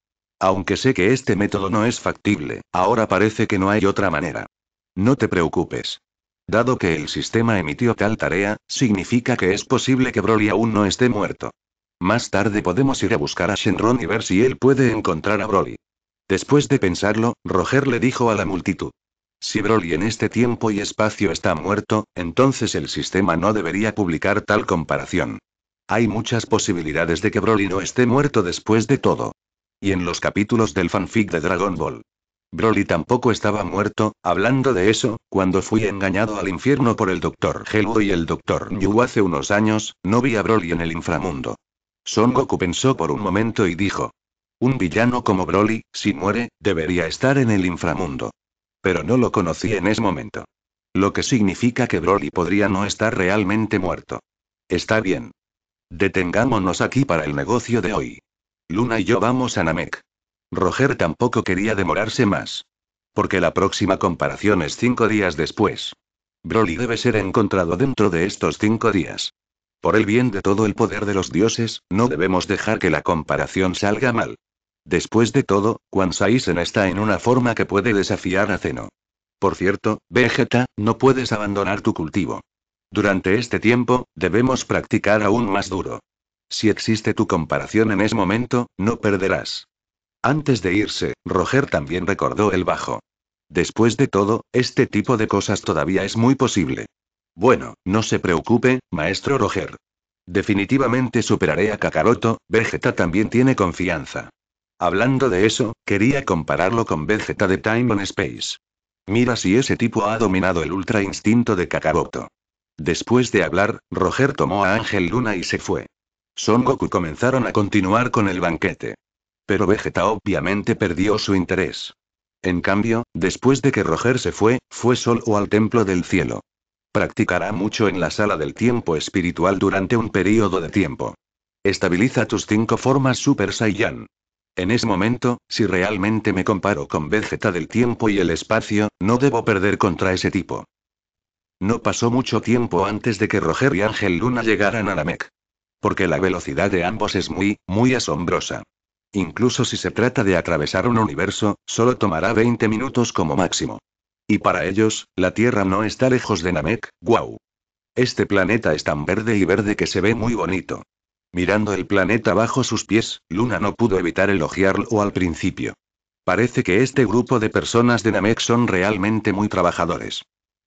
Aunque sé que este método no es factible, ahora parece que no hay otra manera. No te preocupes. Dado que el sistema emitió tal tarea, significa que es posible que Broly aún no esté muerto. Más tarde podemos ir a buscar a Shenron y ver si él puede encontrar a Broly. Después de pensarlo, Roger le dijo a la multitud. Si Broly en este tiempo y espacio está muerto, entonces el sistema no debería publicar tal comparación. Hay muchas posibilidades de que Broly no esté muerto después de todo. Y en los capítulos del fanfic de Dragon Ball. Broly tampoco estaba muerto, hablando de eso, cuando fui engañado al infierno por el Dr. Helbo y el Dr. New hace unos años, no vi a Broly en el inframundo. Son Goku pensó por un momento y dijo. Un villano como Broly, si muere, debería estar en el inframundo. Pero no lo conocí en ese momento. Lo que significa que Broly podría no estar realmente muerto. Está bien. Detengámonos aquí para el negocio de hoy. Luna y yo vamos a Namek. Roger tampoco quería demorarse más. Porque la próxima comparación es cinco días después. Broly debe ser encontrado dentro de estos cinco días. Por el bien de todo el poder de los dioses, no debemos dejar que la comparación salga mal. Después de todo, Quan Saisen está en una forma que puede desafiar a Zeno. Por cierto, Vegeta, no puedes abandonar tu cultivo. Durante este tiempo, debemos practicar aún más duro. Si existe tu comparación en ese momento, no perderás. Antes de irse, Roger también recordó el bajo. Después de todo, este tipo de cosas todavía es muy posible. Bueno, no se preocupe, maestro Roger. Definitivamente superaré a Kakaroto, Vegeta también tiene confianza. Hablando de eso, quería compararlo con Vegeta de Time on Space. Mira si ese tipo ha dominado el ultra instinto de Kakaroto. Después de hablar, Roger tomó a Ángel Luna y se fue. Son Goku comenzaron a continuar con el banquete. Pero Vegeta obviamente perdió su interés. En cambio, después de que Roger se fue, fue solo al templo del cielo. Practicará mucho en la sala del tiempo espiritual durante un periodo de tiempo. Estabiliza tus cinco formas Super Saiyan. En ese momento, si realmente me comparo con Vegeta del tiempo y el espacio, no debo perder contra ese tipo. No pasó mucho tiempo antes de que Roger y Ángel Luna llegaran a Namek. Porque la velocidad de ambos es muy, muy asombrosa. Incluso si se trata de atravesar un universo, solo tomará 20 minutos como máximo. Y para ellos, la Tierra no está lejos de Namek, guau. Wow. Este planeta es tan verde y verde que se ve muy bonito. Mirando el planeta bajo sus pies, Luna no pudo evitar elogiarlo al principio. Parece que este grupo de personas de Namek son realmente muy trabajadores.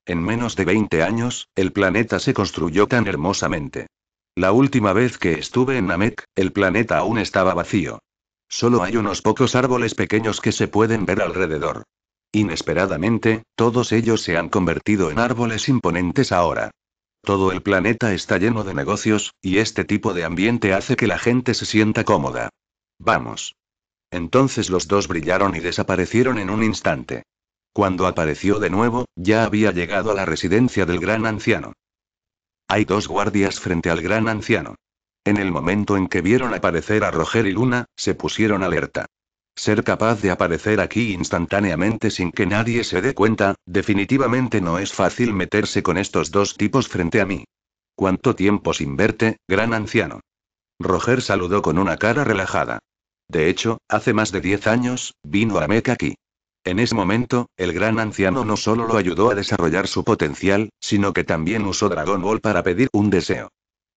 En menos de 20 años, el planeta se construyó tan hermosamente. La última vez que estuve en Namek, el planeta aún estaba vacío. Solo hay unos pocos árboles pequeños que se pueden ver alrededor. Inesperadamente, todos ellos se han convertido en árboles imponentes ahora. Todo el planeta está lleno de negocios, y este tipo de ambiente hace que la gente se sienta cómoda. Vamos. Entonces los dos brillaron y desaparecieron en un instante. Cuando apareció de nuevo, ya había llegado a la residencia del gran anciano. Hay dos guardias frente al gran anciano. En el momento en que vieron aparecer a Roger y Luna, se pusieron alerta. Ser capaz de aparecer aquí instantáneamente sin que nadie se dé cuenta, definitivamente no es fácil meterse con estos dos tipos frente a mí. ¿Cuánto tiempo sin verte, gran anciano? Roger saludó con una cara relajada. De hecho, hace más de 10 años, vino a Meca aquí. En ese momento, el gran anciano no solo lo ayudó a desarrollar su potencial, sino que también usó Dragon Ball para pedir un deseo.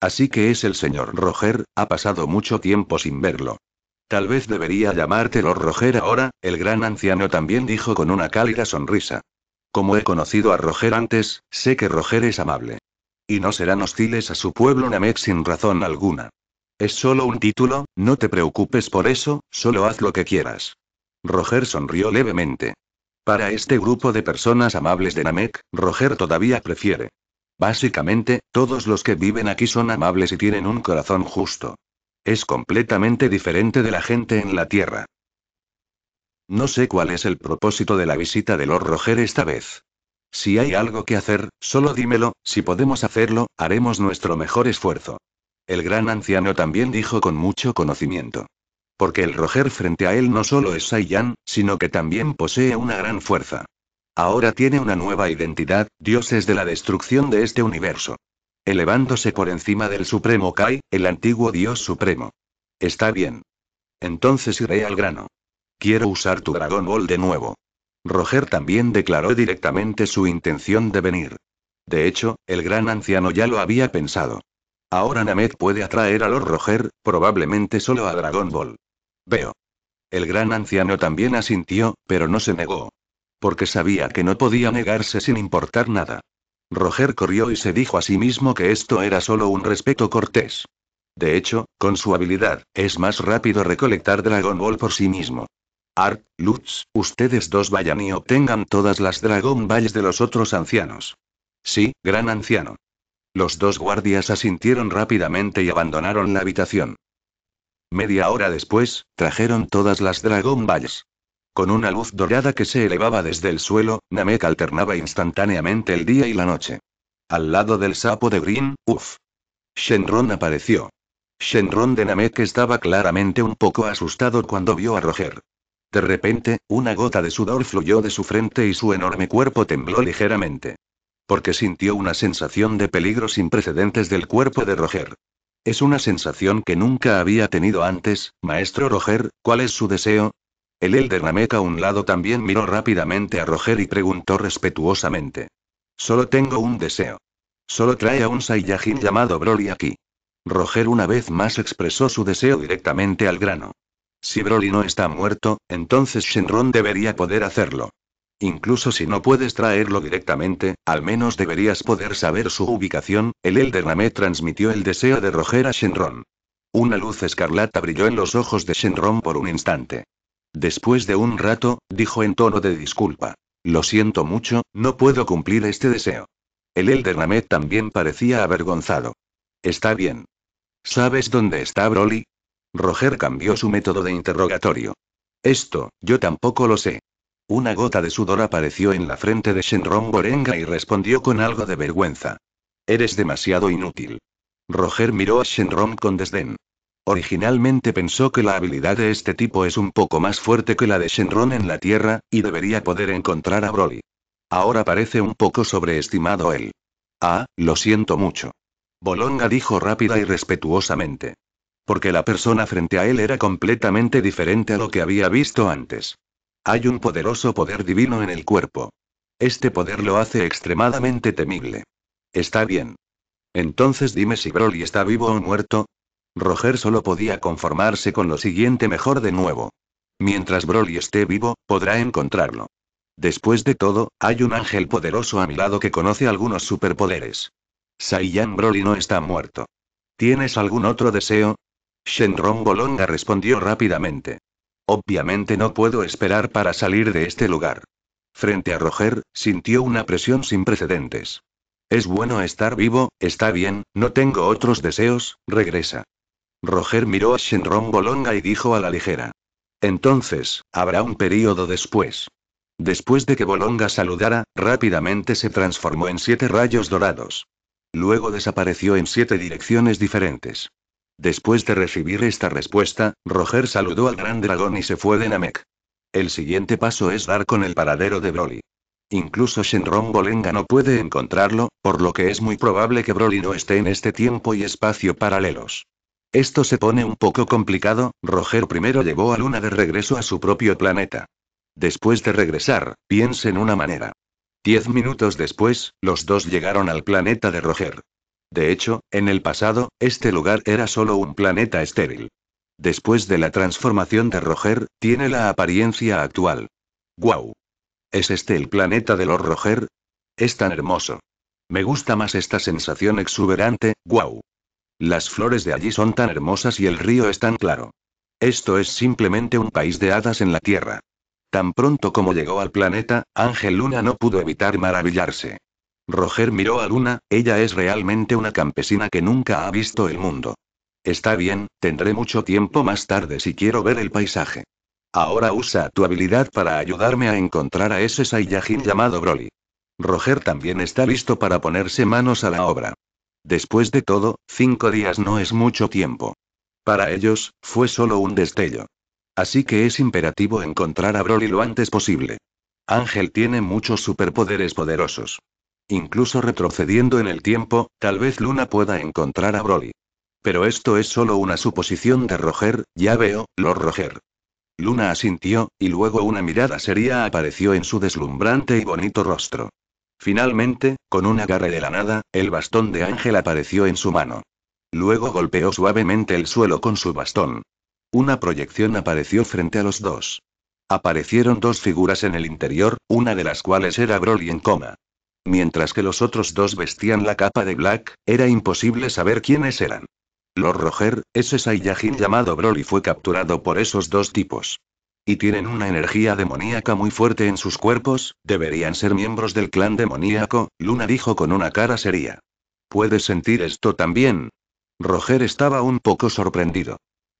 Así que es el señor Roger, ha pasado mucho tiempo sin verlo. Tal vez debería llamarte Roger ahora, el gran anciano también dijo con una cálida sonrisa. Como he conocido a Roger antes, sé que Roger es amable. Y no serán hostiles a su pueblo Namek sin razón alguna. Es solo un título, no te preocupes por eso, solo haz lo que quieras. Roger sonrió levemente. Para este grupo de personas amables de Namek, Roger todavía prefiere. Básicamente, todos los que viven aquí son amables y tienen un corazón justo. Es completamente diferente de la gente en la Tierra. No sé cuál es el propósito de la visita de Lord Roger esta vez. Si hay algo que hacer, solo dímelo, si podemos hacerlo, haremos nuestro mejor esfuerzo. El gran anciano también dijo con mucho conocimiento. Porque el Roger frente a él no solo es Saiyan, sino que también posee una gran fuerza. Ahora tiene una nueva identidad, dioses de la destrucción de este universo elevándose por encima del Supremo Kai, el antiguo Dios Supremo. Está bien. Entonces iré al grano. Quiero usar tu Dragon Ball de nuevo. Roger también declaró directamente su intención de venir. De hecho, el gran anciano ya lo había pensado. Ahora Named puede atraer a Lord Roger, probablemente solo a Dragon Ball. Veo. El gran anciano también asintió, pero no se negó. Porque sabía que no podía negarse sin importar nada. Roger corrió y se dijo a sí mismo que esto era solo un respeto cortés. De hecho, con su habilidad, es más rápido recolectar Dragon Ball por sí mismo. Art, Lutz, ustedes dos vayan y obtengan todas las Dragon Balls de los otros ancianos. Sí, gran anciano. Los dos guardias asintieron rápidamente y abandonaron la habitación. Media hora después, trajeron todas las Dragon Balls. Con una luz dorada que se elevaba desde el suelo, Namek alternaba instantáneamente el día y la noche. Al lado del sapo de Green, uff. Shenron apareció. Shenron de Namek estaba claramente un poco asustado cuando vio a Roger. De repente, una gota de sudor fluyó de su frente y su enorme cuerpo tembló ligeramente. Porque sintió una sensación de peligro sin precedentes del cuerpo de Roger. Es una sensación que nunca había tenido antes, maestro Roger, ¿cuál es su deseo? El Elder Namek a un lado también miró rápidamente a Roger y preguntó respetuosamente. Solo tengo un deseo. Solo trae a un Saiyajin llamado Broly aquí. Roger una vez más expresó su deseo directamente al grano. Si Broly no está muerto, entonces Shenron debería poder hacerlo. Incluso si no puedes traerlo directamente, al menos deberías poder saber su ubicación, el Elder Namek transmitió el deseo de Roger a Shenron. Una luz escarlata brilló en los ojos de Shenron por un instante. Después de un rato, dijo en tono de disculpa. Lo siento mucho, no puedo cumplir este deseo. El Elder Namet también parecía avergonzado. Está bien. ¿Sabes dónde está Broly? Roger cambió su método de interrogatorio. Esto, yo tampoco lo sé. Una gota de sudor apareció en la frente de Shenron Borenga y respondió con algo de vergüenza. Eres demasiado inútil. Roger miró a Shenron con desdén. Originalmente pensó que la habilidad de este tipo es un poco más fuerte que la de Shenron en la Tierra, y debería poder encontrar a Broly. Ahora parece un poco sobreestimado él. Ah, lo siento mucho. Bolonga dijo rápida y respetuosamente. Porque la persona frente a él era completamente diferente a lo que había visto antes. Hay un poderoso poder divino en el cuerpo. Este poder lo hace extremadamente temible. Está bien. Entonces dime si Broly está vivo o muerto, Roger solo podía conformarse con lo siguiente mejor de nuevo. Mientras Broly esté vivo, podrá encontrarlo. Después de todo, hay un ángel poderoso a mi lado que conoce algunos superpoderes. Saiyan Broly no está muerto. ¿Tienes algún otro deseo? Shenron Bolonga respondió rápidamente. Obviamente no puedo esperar para salir de este lugar. Frente a Roger, sintió una presión sin precedentes. Es bueno estar vivo, está bien, no tengo otros deseos, regresa. Roger miró a Shenron Bolonga y dijo a la ligera. Entonces, habrá un periodo después. Después de que Bolonga saludara, rápidamente se transformó en siete rayos dorados. Luego desapareció en siete direcciones diferentes. Después de recibir esta respuesta, Roger saludó al gran dragón y se fue de Namek. El siguiente paso es dar con el paradero de Broly. Incluso Shenron Bolonga no puede encontrarlo, por lo que es muy probable que Broly no esté en este tiempo y espacio paralelos. Esto se pone un poco complicado, Roger primero llevó a Luna de regreso a su propio planeta. Después de regresar, piensa en una manera. Diez minutos después, los dos llegaron al planeta de Roger. De hecho, en el pasado, este lugar era solo un planeta estéril. Después de la transformación de Roger, tiene la apariencia actual. ¡Guau! ¿Es este el planeta de los Roger? Es tan hermoso. Me gusta más esta sensación exuberante, ¡guau! Las flores de allí son tan hermosas y el río es tan claro. Esto es simplemente un país de hadas en la Tierra. Tan pronto como llegó al planeta, Ángel Luna no pudo evitar maravillarse. Roger miró a Luna, ella es realmente una campesina que nunca ha visto el mundo. Está bien, tendré mucho tiempo más tarde si quiero ver el paisaje. Ahora usa tu habilidad para ayudarme a encontrar a ese Saiyajin llamado Broly. Roger también está listo para ponerse manos a la obra. Después de todo, cinco días no es mucho tiempo. Para ellos, fue solo un destello. Así que es imperativo encontrar a Broly lo antes posible. Ángel tiene muchos superpoderes poderosos. Incluso retrocediendo en el tiempo, tal vez Luna pueda encontrar a Broly. Pero esto es solo una suposición de Roger, ya veo, Lord Roger. Luna asintió, y luego una mirada seria apareció en su deslumbrante y bonito rostro. Finalmente, con un agarre de la nada, el bastón de Ángel apareció en su mano. Luego golpeó suavemente el suelo con su bastón. Una proyección apareció frente a los dos. Aparecieron dos figuras en el interior, una de las cuales era Broly en coma. Mientras que los otros dos vestían la capa de Black, era imposible saber quiénes eran. Lord Roger, ese Saiyajin llamado Broly fue capturado por esos dos tipos. Y tienen una energía demoníaca muy fuerte en sus cuerpos, deberían ser miembros del clan demoníaco, Luna dijo con una cara seria. ¿Puedes sentir esto también? Roger estaba un poco sorprendido.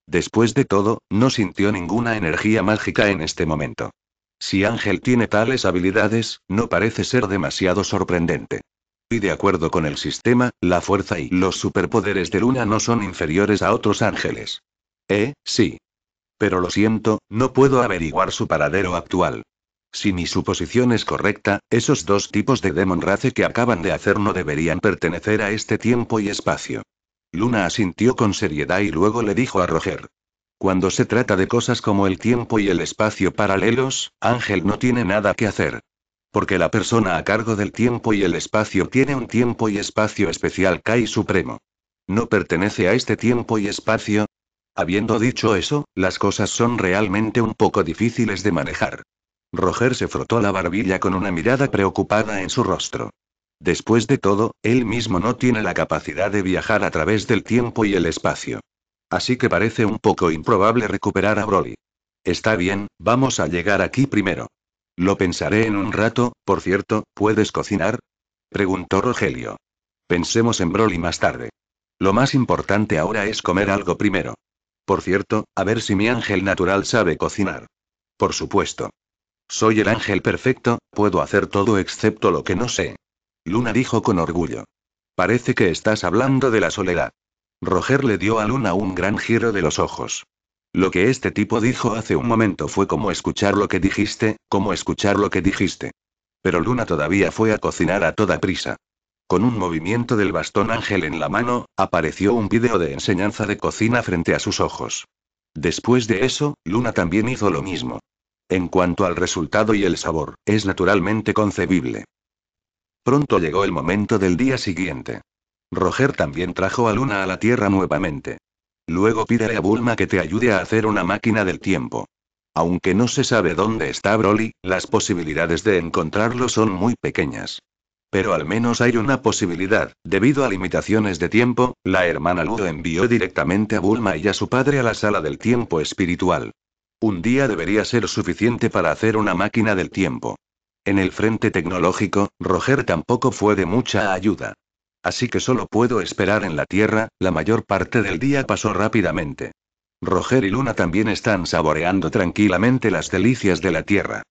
Después de todo, no sintió ninguna energía mágica en este momento. Si Ángel tiene tales habilidades, no parece ser demasiado sorprendente. Y de acuerdo con el sistema, la fuerza y los superpoderes de Luna no son inferiores a otros ángeles. Eh, sí. Pero lo siento, no puedo averiguar su paradero actual. Si mi suposición es correcta, esos dos tipos de Demon Race que acaban de hacer no deberían pertenecer a este tiempo y espacio. Luna asintió con seriedad y luego le dijo a Roger. Cuando se trata de cosas como el tiempo y el espacio paralelos, Ángel no tiene nada que hacer. Porque la persona a cargo del tiempo y el espacio tiene un tiempo y espacio especial Kai Supremo. No pertenece a este tiempo y espacio, Habiendo dicho eso, las cosas son realmente un poco difíciles de manejar. Roger se frotó la barbilla con una mirada preocupada en su rostro. Después de todo, él mismo no tiene la capacidad de viajar a través del tiempo y el espacio. Así que parece un poco improbable recuperar a Broly. Está bien, vamos a llegar aquí primero. Lo pensaré en un rato, por cierto, ¿puedes cocinar? Preguntó Rogelio. Pensemos en Broly más tarde. Lo más importante ahora es comer algo primero. Por cierto, a ver si mi ángel natural sabe cocinar. Por supuesto. Soy el ángel perfecto, puedo hacer todo excepto lo que no sé. Luna dijo con orgullo. Parece que estás hablando de la soledad. Roger le dio a Luna un gran giro de los ojos. Lo que este tipo dijo hace un momento fue como escuchar lo que dijiste, como escuchar lo que dijiste. Pero Luna todavía fue a cocinar a toda prisa. Con un movimiento del bastón ángel en la mano, apareció un vídeo de enseñanza de cocina frente a sus ojos. Después de eso, Luna también hizo lo mismo. En cuanto al resultado y el sabor, es naturalmente concebible. Pronto llegó el momento del día siguiente. Roger también trajo a Luna a la Tierra nuevamente. Luego pídele a Bulma que te ayude a hacer una máquina del tiempo. Aunque no se sabe dónde está Broly, las posibilidades de encontrarlo son muy pequeñas. Pero al menos hay una posibilidad. Debido a limitaciones de tiempo, la hermana Ludo envió directamente a Bulma y a su padre a la sala del tiempo espiritual. Un día debería ser suficiente para hacer una máquina del tiempo. En el frente tecnológico, Roger tampoco fue de mucha ayuda. Así que solo puedo esperar en la Tierra, la mayor parte del día pasó rápidamente. Roger y Luna también están saboreando tranquilamente las delicias de la Tierra.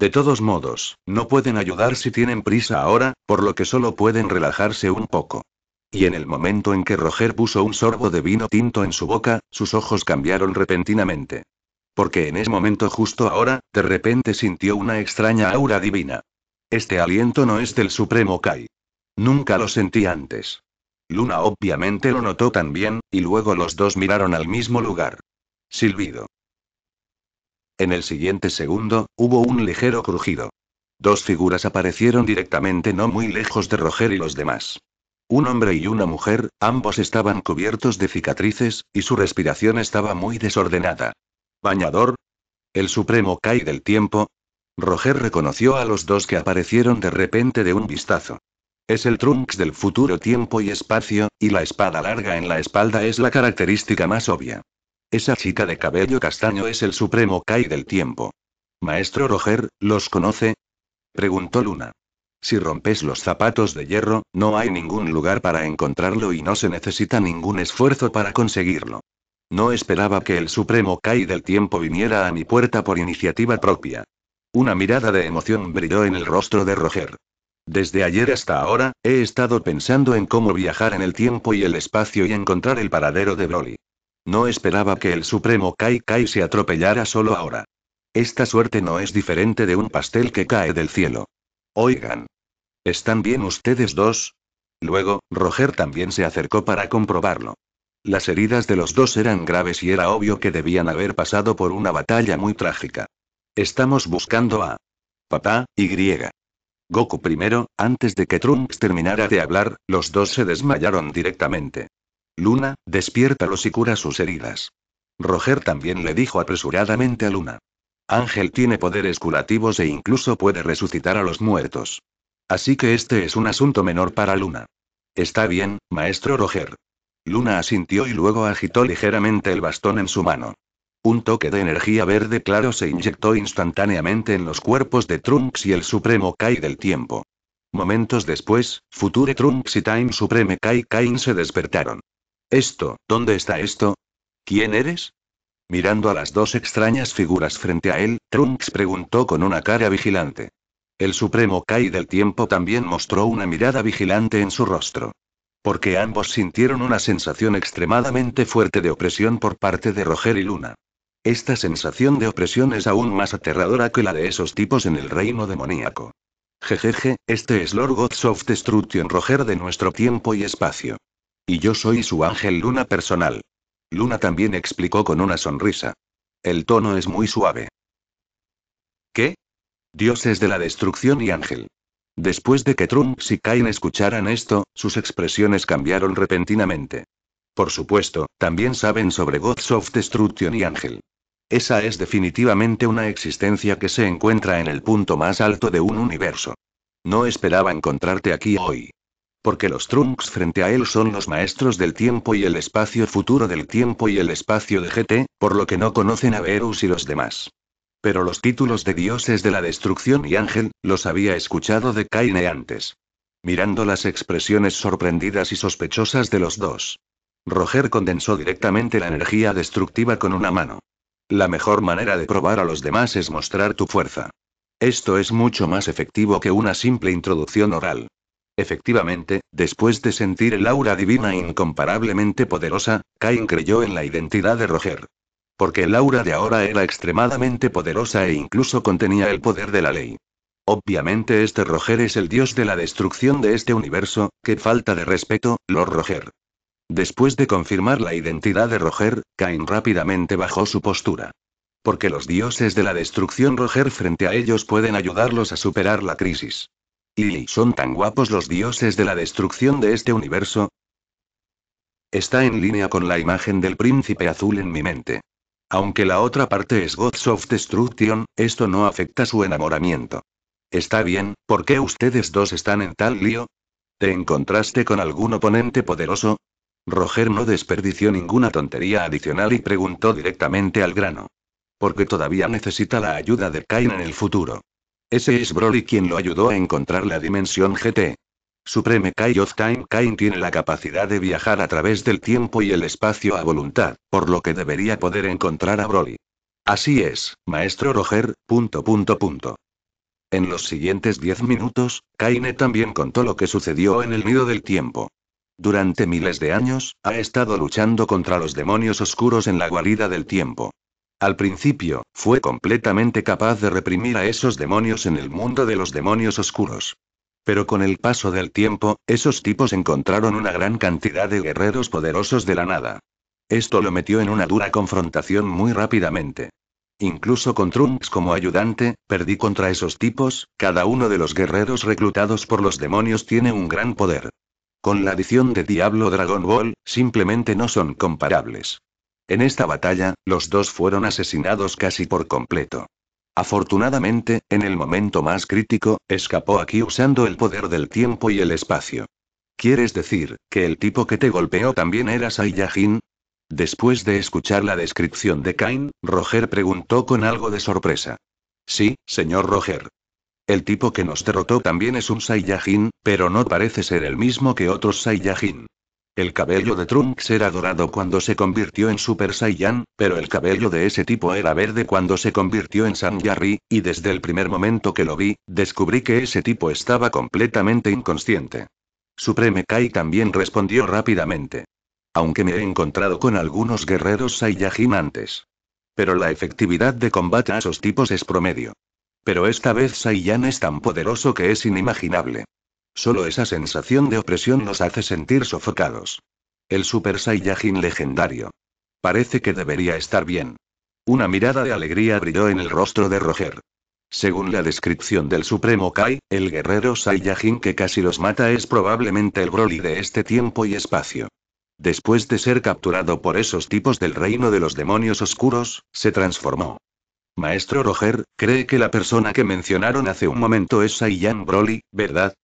De todos modos, no pueden ayudar si tienen prisa ahora, por lo que solo pueden relajarse un poco. Y en el momento en que Roger puso un sorbo de vino tinto en su boca, sus ojos cambiaron repentinamente. Porque en ese momento justo ahora, de repente sintió una extraña aura divina. Este aliento no es del Supremo Kai. Nunca lo sentí antes. Luna obviamente lo notó también, y luego los dos miraron al mismo lugar. Silbido. En el siguiente segundo, hubo un ligero crujido. Dos figuras aparecieron directamente no muy lejos de Roger y los demás. Un hombre y una mujer, ambos estaban cubiertos de cicatrices, y su respiración estaba muy desordenada. ¿Bañador? ¿El supremo Kai del tiempo? Roger reconoció a los dos que aparecieron de repente de un vistazo. Es el Trunks del futuro tiempo y espacio, y la espada larga en la espalda es la característica más obvia. Esa chica de cabello castaño es el supremo Kai del tiempo. Maestro Roger, ¿los conoce? Preguntó Luna. Si rompes los zapatos de hierro, no hay ningún lugar para encontrarlo y no se necesita ningún esfuerzo para conseguirlo. No esperaba que el supremo Kai del tiempo viniera a mi puerta por iniciativa propia. Una mirada de emoción brilló en el rostro de Roger. Desde ayer hasta ahora, he estado pensando en cómo viajar en el tiempo y el espacio y encontrar el paradero de Broly. No esperaba que el supremo Kai Kai se atropellara solo ahora. Esta suerte no es diferente de un pastel que cae del cielo. Oigan. ¿Están bien ustedes dos? Luego, Roger también se acercó para comprobarlo. Las heridas de los dos eran graves y era obvio que debían haber pasado por una batalla muy trágica. Estamos buscando a... Papá, y... Goku primero, antes de que Trunks terminara de hablar, los dos se desmayaron directamente. Luna, despiértalos y cura sus heridas. Roger también le dijo apresuradamente a Luna. Ángel tiene poderes curativos e incluso puede resucitar a los muertos. Así que este es un asunto menor para Luna. Está bien, maestro Roger. Luna asintió y luego agitó ligeramente el bastón en su mano. Un toque de energía verde claro se inyectó instantáneamente en los cuerpos de Trunks y el Supremo Kai del tiempo. Momentos después, Future Trunks y Time Supreme Kai Kain se despertaron. Esto, ¿dónde está esto? ¿Quién eres? Mirando a las dos extrañas figuras frente a él, Trunks preguntó con una cara vigilante. El supremo Kai del tiempo también mostró una mirada vigilante en su rostro. Porque ambos sintieron una sensación extremadamente fuerte de opresión por parte de Roger y Luna. Esta sensación de opresión es aún más aterradora que la de esos tipos en el reino demoníaco. Jejeje, este es Lord Gods of Destruction Roger de nuestro tiempo y espacio. Y yo soy su ángel luna personal. Luna también explicó con una sonrisa. El tono es muy suave. ¿Qué? es de la destrucción y ángel. Después de que Trump y Cain escucharan esto, sus expresiones cambiaron repentinamente. Por supuesto, también saben sobre Gods of Destruction y Ángel. Esa es definitivamente una existencia que se encuentra en el punto más alto de un universo. No esperaba encontrarte aquí hoy. Porque los trunks frente a él son los maestros del tiempo y el espacio futuro del tiempo y el espacio de GT, por lo que no conocen a Verus y los demás. Pero los títulos de dioses de la destrucción y ángel, los había escuchado de Kaine antes. Mirando las expresiones sorprendidas y sospechosas de los dos. Roger condensó directamente la energía destructiva con una mano. La mejor manera de probar a los demás es mostrar tu fuerza. Esto es mucho más efectivo que una simple introducción oral. Efectivamente, después de sentir el aura divina incomparablemente poderosa, Cain creyó en la identidad de Roger. Porque el aura de ahora era extremadamente poderosa e incluso contenía el poder de la ley. Obviamente este Roger es el dios de la destrucción de este universo, qué falta de respeto, Lord Roger. Después de confirmar la identidad de Roger, Cain rápidamente bajó su postura. Porque los dioses de la destrucción Roger frente a ellos pueden ayudarlos a superar la crisis. Y son tan guapos los dioses de la destrucción de este universo. Está en línea con la imagen del príncipe azul en mi mente. Aunque la otra parte es Gods of Destruction, esto no afecta su enamoramiento. Está bien, ¿por qué ustedes dos están en tal lío? ¿Te encontraste con algún oponente poderoso? Roger no desperdició ninguna tontería adicional y preguntó directamente al grano. Porque todavía necesita la ayuda de Kain en el futuro. Ese es Broly quien lo ayudó a encontrar la dimensión GT. Supreme Kai of Time Kain tiene la capacidad de viajar a través del tiempo y el espacio a voluntad, por lo que debería poder encontrar a Broly. Así es, maestro Roger, En los siguientes 10 minutos, Kaine también contó lo que sucedió en el nido del tiempo. Durante miles de años, ha estado luchando contra los demonios oscuros en la guarida del tiempo. Al principio, fue completamente capaz de reprimir a esos demonios en el mundo de los demonios oscuros. Pero con el paso del tiempo, esos tipos encontraron una gran cantidad de guerreros poderosos de la nada. Esto lo metió en una dura confrontación muy rápidamente. Incluso con Trunks como ayudante, perdí contra esos tipos, cada uno de los guerreros reclutados por los demonios tiene un gran poder. Con la adición de Diablo Dragon Ball, simplemente no son comparables. En esta batalla, los dos fueron asesinados casi por completo. Afortunadamente, en el momento más crítico, escapó aquí usando el poder del tiempo y el espacio. ¿Quieres decir, que el tipo que te golpeó también era Saiyajin? Después de escuchar la descripción de Kain, Roger preguntó con algo de sorpresa. Sí, señor Roger. El tipo que nos derrotó también es un Saiyajin, pero no parece ser el mismo que otros Saiyajin. El cabello de Trunks era dorado cuando se convirtió en Super Saiyan, pero el cabello de ese tipo era verde cuando se convirtió en San y desde el primer momento que lo vi, descubrí que ese tipo estaba completamente inconsciente. Supreme Kai también respondió rápidamente. Aunque me he encontrado con algunos guerreros Saiyajin antes. Pero la efectividad de combate a esos tipos es promedio. Pero esta vez Saiyan es tan poderoso que es inimaginable. Solo esa sensación de opresión nos hace sentir sofocados. El Super Saiyajin legendario. Parece que debería estar bien. Una mirada de alegría brilló en el rostro de Roger. Según la descripción del Supremo Kai, el guerrero Saiyajin que casi los mata es probablemente el Broly de este tiempo y espacio. Después de ser capturado por esos tipos del reino de los demonios oscuros, se transformó. Maestro Roger, cree que la persona que mencionaron hace un momento es Saiyan Broly, ¿verdad?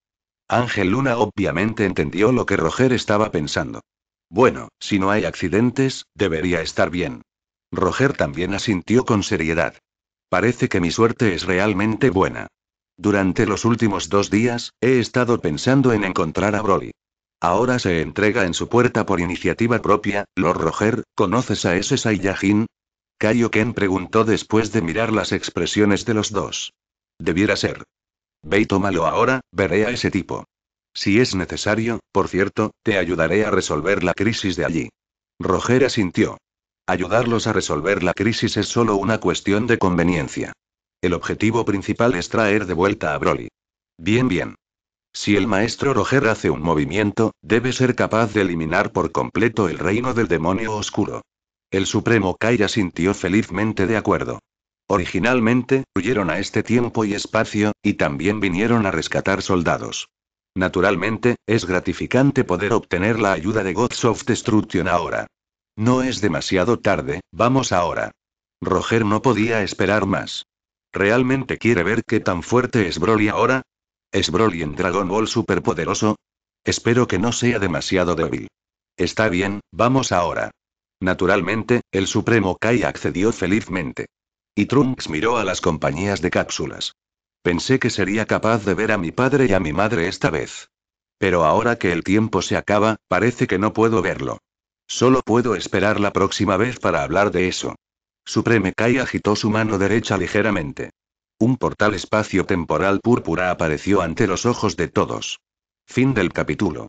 Ángel Luna obviamente entendió lo que Roger estaba pensando. Bueno, si no hay accidentes, debería estar bien. Roger también asintió con seriedad. Parece que mi suerte es realmente buena. Durante los últimos dos días, he estado pensando en encontrar a Broly. Ahora se entrega en su puerta por iniciativa propia, Lord Roger, ¿conoces a ese Saiyajin? Kaioken preguntó después de mirar las expresiones de los dos. Debiera ser. Ve y tómalo ahora, veré a ese tipo. Si es necesario, por cierto, te ayudaré a resolver la crisis de allí. Roger asintió. Ayudarlos a resolver la crisis es solo una cuestión de conveniencia. El objetivo principal es traer de vuelta a Broly. Bien, bien. Si el maestro Roger hace un movimiento, debe ser capaz de eliminar por completo el reino del demonio oscuro. El supremo Kai sintió felizmente de acuerdo. Originalmente, huyeron a este tiempo y espacio, y también vinieron a rescatar soldados. Naturalmente, es gratificante poder obtener la ayuda de Gods of Destruction ahora. No es demasiado tarde, vamos ahora. Roger no podía esperar más. ¿Realmente quiere ver qué tan fuerte es Broly ahora? ¿Es Broly en Dragon Ball superpoderoso? Espero que no sea demasiado débil. Está bien, vamos ahora. Naturalmente, el Supremo Kai accedió felizmente. Y Trunks miró a las compañías de cápsulas. Pensé que sería capaz de ver a mi padre y a mi madre esta vez. Pero ahora que el tiempo se acaba, parece que no puedo verlo. Solo puedo esperar la próxima vez para hablar de eso. Supreme Kai agitó su mano derecha ligeramente. Un portal espacio-temporal púrpura apareció ante los ojos de todos. Fin del capítulo.